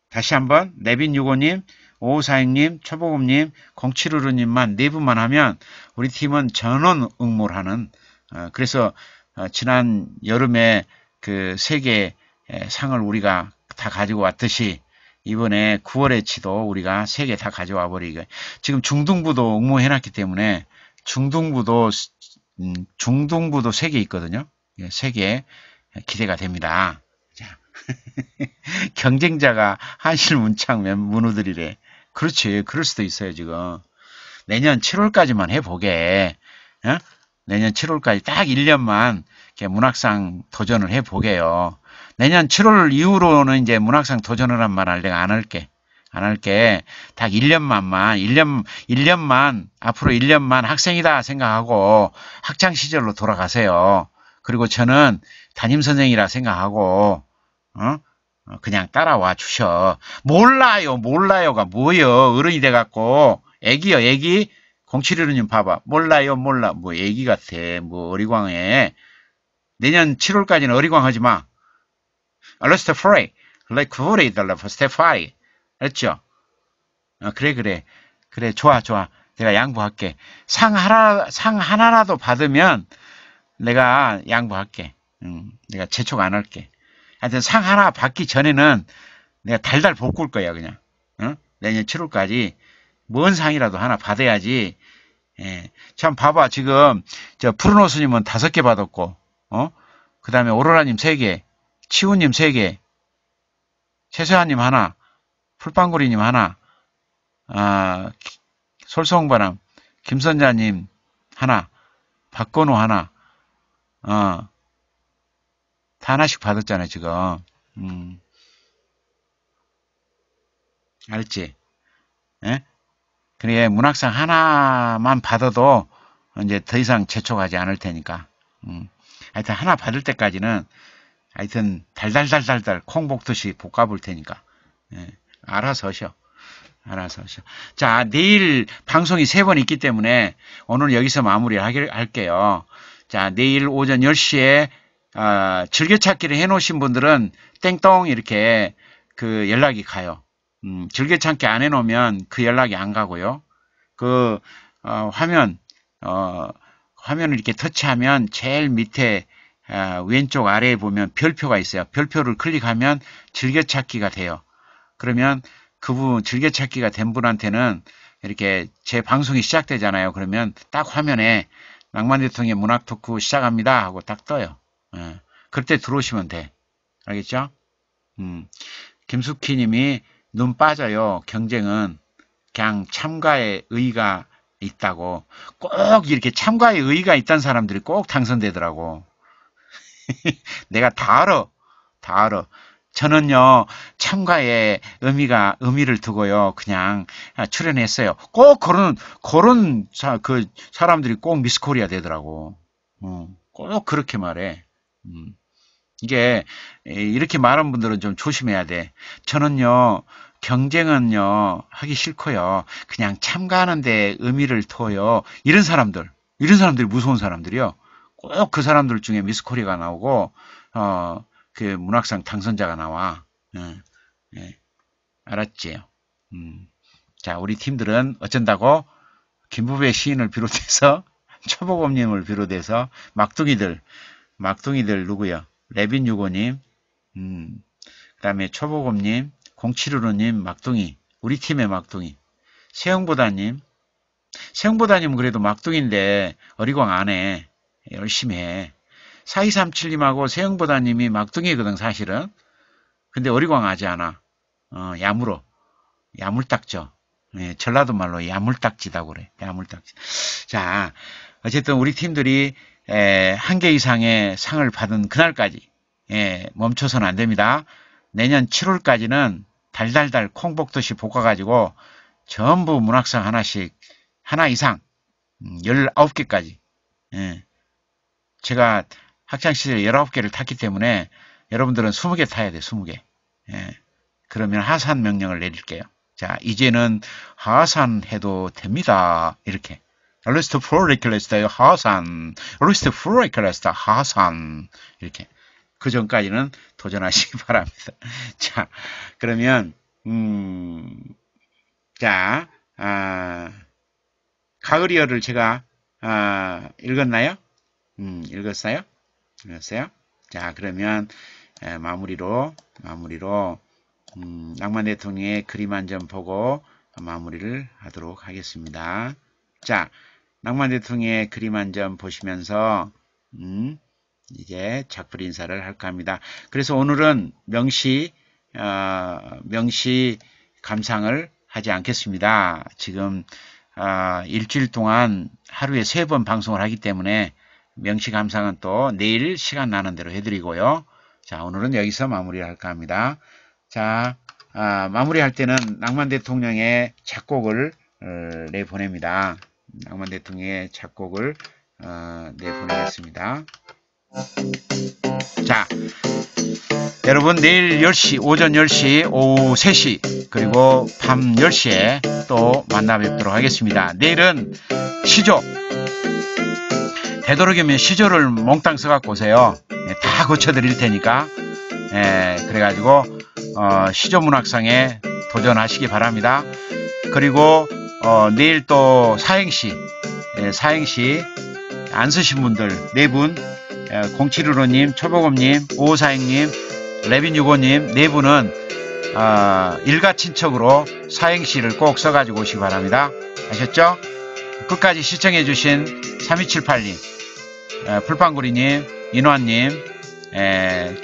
다시 한번, 네빈 유고님, 오사행님, 초보검님, 공칠우루님만 네 분만 하면 우리 팀은 전원 응모하는 어, 그래서 어, 지난 여름에 그 세계 상을 우리가 다 가지고 왔듯이 이번에 9월에 치도 우리가 세계다 가져와 버리게 지금 중등부도 응모해 놨기 때문에 중등부도 음, 중등부도 세 개 있거든요. 예, 세개 기대가 됩니다. <laughs> 경쟁자가 한실 문창 문우들이래. 그렇지. 그럴 수도 있어요, 지금. 내년 7월까지만 해보게. 예? 내년 7월까지 딱 1년만 이렇게 문학상 도전을 해보게요. 내년 7월 이후로는 이제 문학상 도전을 한말 내가 안 할게. 안 할게. 딱 1년만만, 1년, 1년만, 앞으로 1년만 학생이다 생각하고 학창 시절로 돌아가세요. 그리고 저는 담임 선생이라 생각하고, 어? 어, 그냥 따라와 주셔. 몰라요, 몰라요가 뭐여. 어른이 돼갖고, 애기여, 애기. 0715님 봐봐. 몰라요, 몰라. 뭐 애기 같아. 뭐어리광에 내년 7월까지는 어리광 하지 마. Let's pray. Like free, the love, step f i e 알죠 어, 그래, 그래. 그래, 좋아, 좋아. 내가 양보할게. 상 하나, 상 하나라도 받으면 내가 양보할게. 응, 내가 재촉 안 할게. 하여튼 상 하나 받기 전에는 내가 달달 볶을 거야 그냥 응? 어? 내년 7월까지 뭔 상이라도 하나 받아야지 예. 참 봐봐 지금 저 푸른호수님은 다섯 개 받았고 어? 그 다음에 오로라님 세개 치우님 세개 최세환님 하나 풀빵구리님 하나 아, 솔성바람 김선자님 하나 박건우 하나 어, 하나씩 받았잖아, 지금. 음. 알지? 예? 그래, 그러니까 문학상 하나만 받아도 이제 더 이상 재촉하지 않을 테니까. 음. 하여튼 하나 받을 때까지는 하여튼 달달달달달 콩 볶듯이 볶아볼 테니까. 예. 알아서 하셔. 알아서 하셔. 자, 내일 방송이 세 번 있기 때문에 오늘 여기서 마무리 하게 할게요. 자, 내일 오전 10시에 아, 즐겨찾기를 해놓으신 분들은 땡똥 이렇게 그 연락이 가요. 음, 즐겨찾기 안 해놓으면 그 연락이 안 가고요. 그 어, 화면 어, 화면을 이렇게 터치하면 제일 밑에 어, 왼쪽 아래에 보면 별표가 있어요. 별표를 클릭하면 즐겨찾기가 돼요. 그러면 그분 즐겨찾기가 된 분한테는 이렇게 제 방송이 시작되잖아요. 그러면 딱 화면에 낭만 대통령의 문학 토크 시작합니다 하고 딱 떠요. 예. 그럴 때 들어오시면 돼. 알겠죠? 음. 김숙희 님이 눈 빠져요. 경쟁은 그냥 참가의 의의가 있다고. 꼭 이렇게 참가의 의의가 있다는 사람들이 꼭 당선되더라고. <laughs> 내가 다 알아. 다 알아. 저는요, 참가의 의미가, 의미를 두고요, 그냥 출연했어요. 꼭 그런, 그런 사, 그 사람들이 꼭 미스 코리아 되더라고. 어, 꼭 그렇게 말해. 음. 이게 이렇게 말한 분들은 좀 조심해야 돼. 저는요. 경쟁은요. 하기 싫고요. 그냥 참가하는데 의미를 둬요. 이런 사람들. 이런 사람들이 무서운 사람들이요. 꼭 그 사람들 중에 미스코리가 나오고 어, 그 문학상 당선자가 나와. 예, 예. 알았지요. 음. 자, 우리 팀들은 어쩐다고 김부배 시인을 비롯해서 <laughs> 초보검님을 비롯해서 막둥이들 막둥이들 누구요? 레빈 유고님, 음, 그 다음에 초보검님, 0715님, 막둥이, 우리 팀의 막둥이, 세영보다님, 세영보다님 은 그래도 막둥인데 어리광 안 해. 열심히 해. 4237님하고 세영보다님이 막둥이거든 사실은. 근데 어리광 하지 않아. 어, 야물어. 야물딱져. 예, 전라도 말로 야물딱지다 그래. 야물딱지. 자, 어쨌든 우리 팀들이 예, 한 개 이상의 상을 받은 그날까지 예, 멈춰선안 됩니다. 내년 7월까지는 달달달 콩 볶듯이 볶아가지고 전부 문학상 하나씩 하나 이상 19개까지 음, 예. 제가 학창시절 19개를 탔기 때문에 여러분들은 20개 타야 돼 20개 그러면 하산 명령을 내릴게요 자 이제는 하산해도 됩니다 이렇게 루스트프로리클레스터 하산 루스트프로리클레스터 하산 이렇게 그 전까지는 도전하시기 <laughs> 바랍니다. 자 그러면 음자 아, 가을이어를 제가 아, 읽었나요? 음 읽었어요? 읽었어요? 자 그러면 에, 마무리로 마무리로 음, 낭만 대통령의 그림 한 점 보고 마무리를 하도록 하겠습니다. 자. 낭만 대통령의 그림 한 점 보시면서 음, 이제 작별 인사를 할까 합니다. 그래서 오늘은 명시 어, 명시 감상을 하지 않겠습니다. 지금 어, 일주일 동안 하루에 세 번 방송을 하기 때문에 명시 감상은 또 내일 시간 나는 대로 해드리고요. 자 오늘은 여기서 마무리를 할까 합니다. 자 어, 마무리할 때는 낭만 대통령의 작곡을 어, 내보냅니다. 낭만 대통령의 작곡을 어, 내보내겠습니다. 자, 여러분 내일 10시, 오전 10시, 오후 3시, 그리고 밤 10시에 또 만나 뵙도록 하겠습니다. 내일은 시조. 되도록이면 시조를 몽땅 써갖고 오세요. 예, 다 고쳐드릴 테니까. 예, 그래가지고, 어, 시조 문학상에 도전하시기 바랍니다. 그리고 어, 내일 또 사행시 예, 사행시 안 쓰신 분들 네분 예, 0715님, 초보검님, 5546님, 레빈유고님네 분은 어, 일가친척으로 사행시를 꼭 써가지고 오시기 바랍니다. 아셨죠? 끝까지 시청해주신 3278님, 에, 예, 풀빵구리님, 인환님,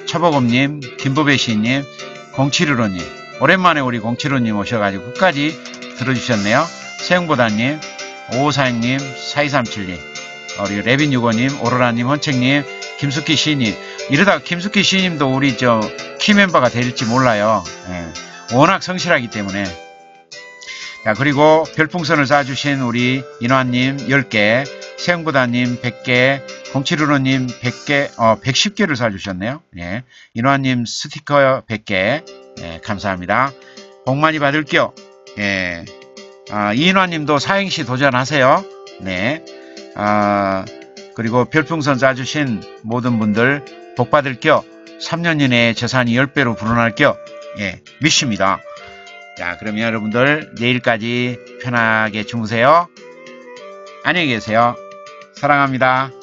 초보검님, 예, 김보배시님 0715님 오랜만에 우리 0715님 오셔가지고 끝까지 들어주셨네요. 세웅보다님, 오사행님, 사이삼칠님 어, 우리 레빈 유고님 오로라님, 헌책님, 김숙희 시인님. 이러다 김숙희 시인님도 우리 저 키멤버가 될지 몰라요. 예. 워낙 성실하기 때문에. 자, 그리고 별풍선을 쏴주신 우리 인화님 10개, 세영보다님 100개, 0715님 100개, 어, 110개를 쏴주셨네요. 예. 인화님 스티커 100개. 예, 감사합니다. 복 많이 받을게요. 예. 아, 이인화님도 사행시 도전하세요. 네. 아, 그리고 별풍선 짜주신 모든 분들 복 받을 겨 3년 이내에 재산이 10배로 불어날 겨 예, 믿습니다. 자, 그러면 여러분들 내일까지 편하게 주무세요. 안녕히 계세요. 사랑합니다.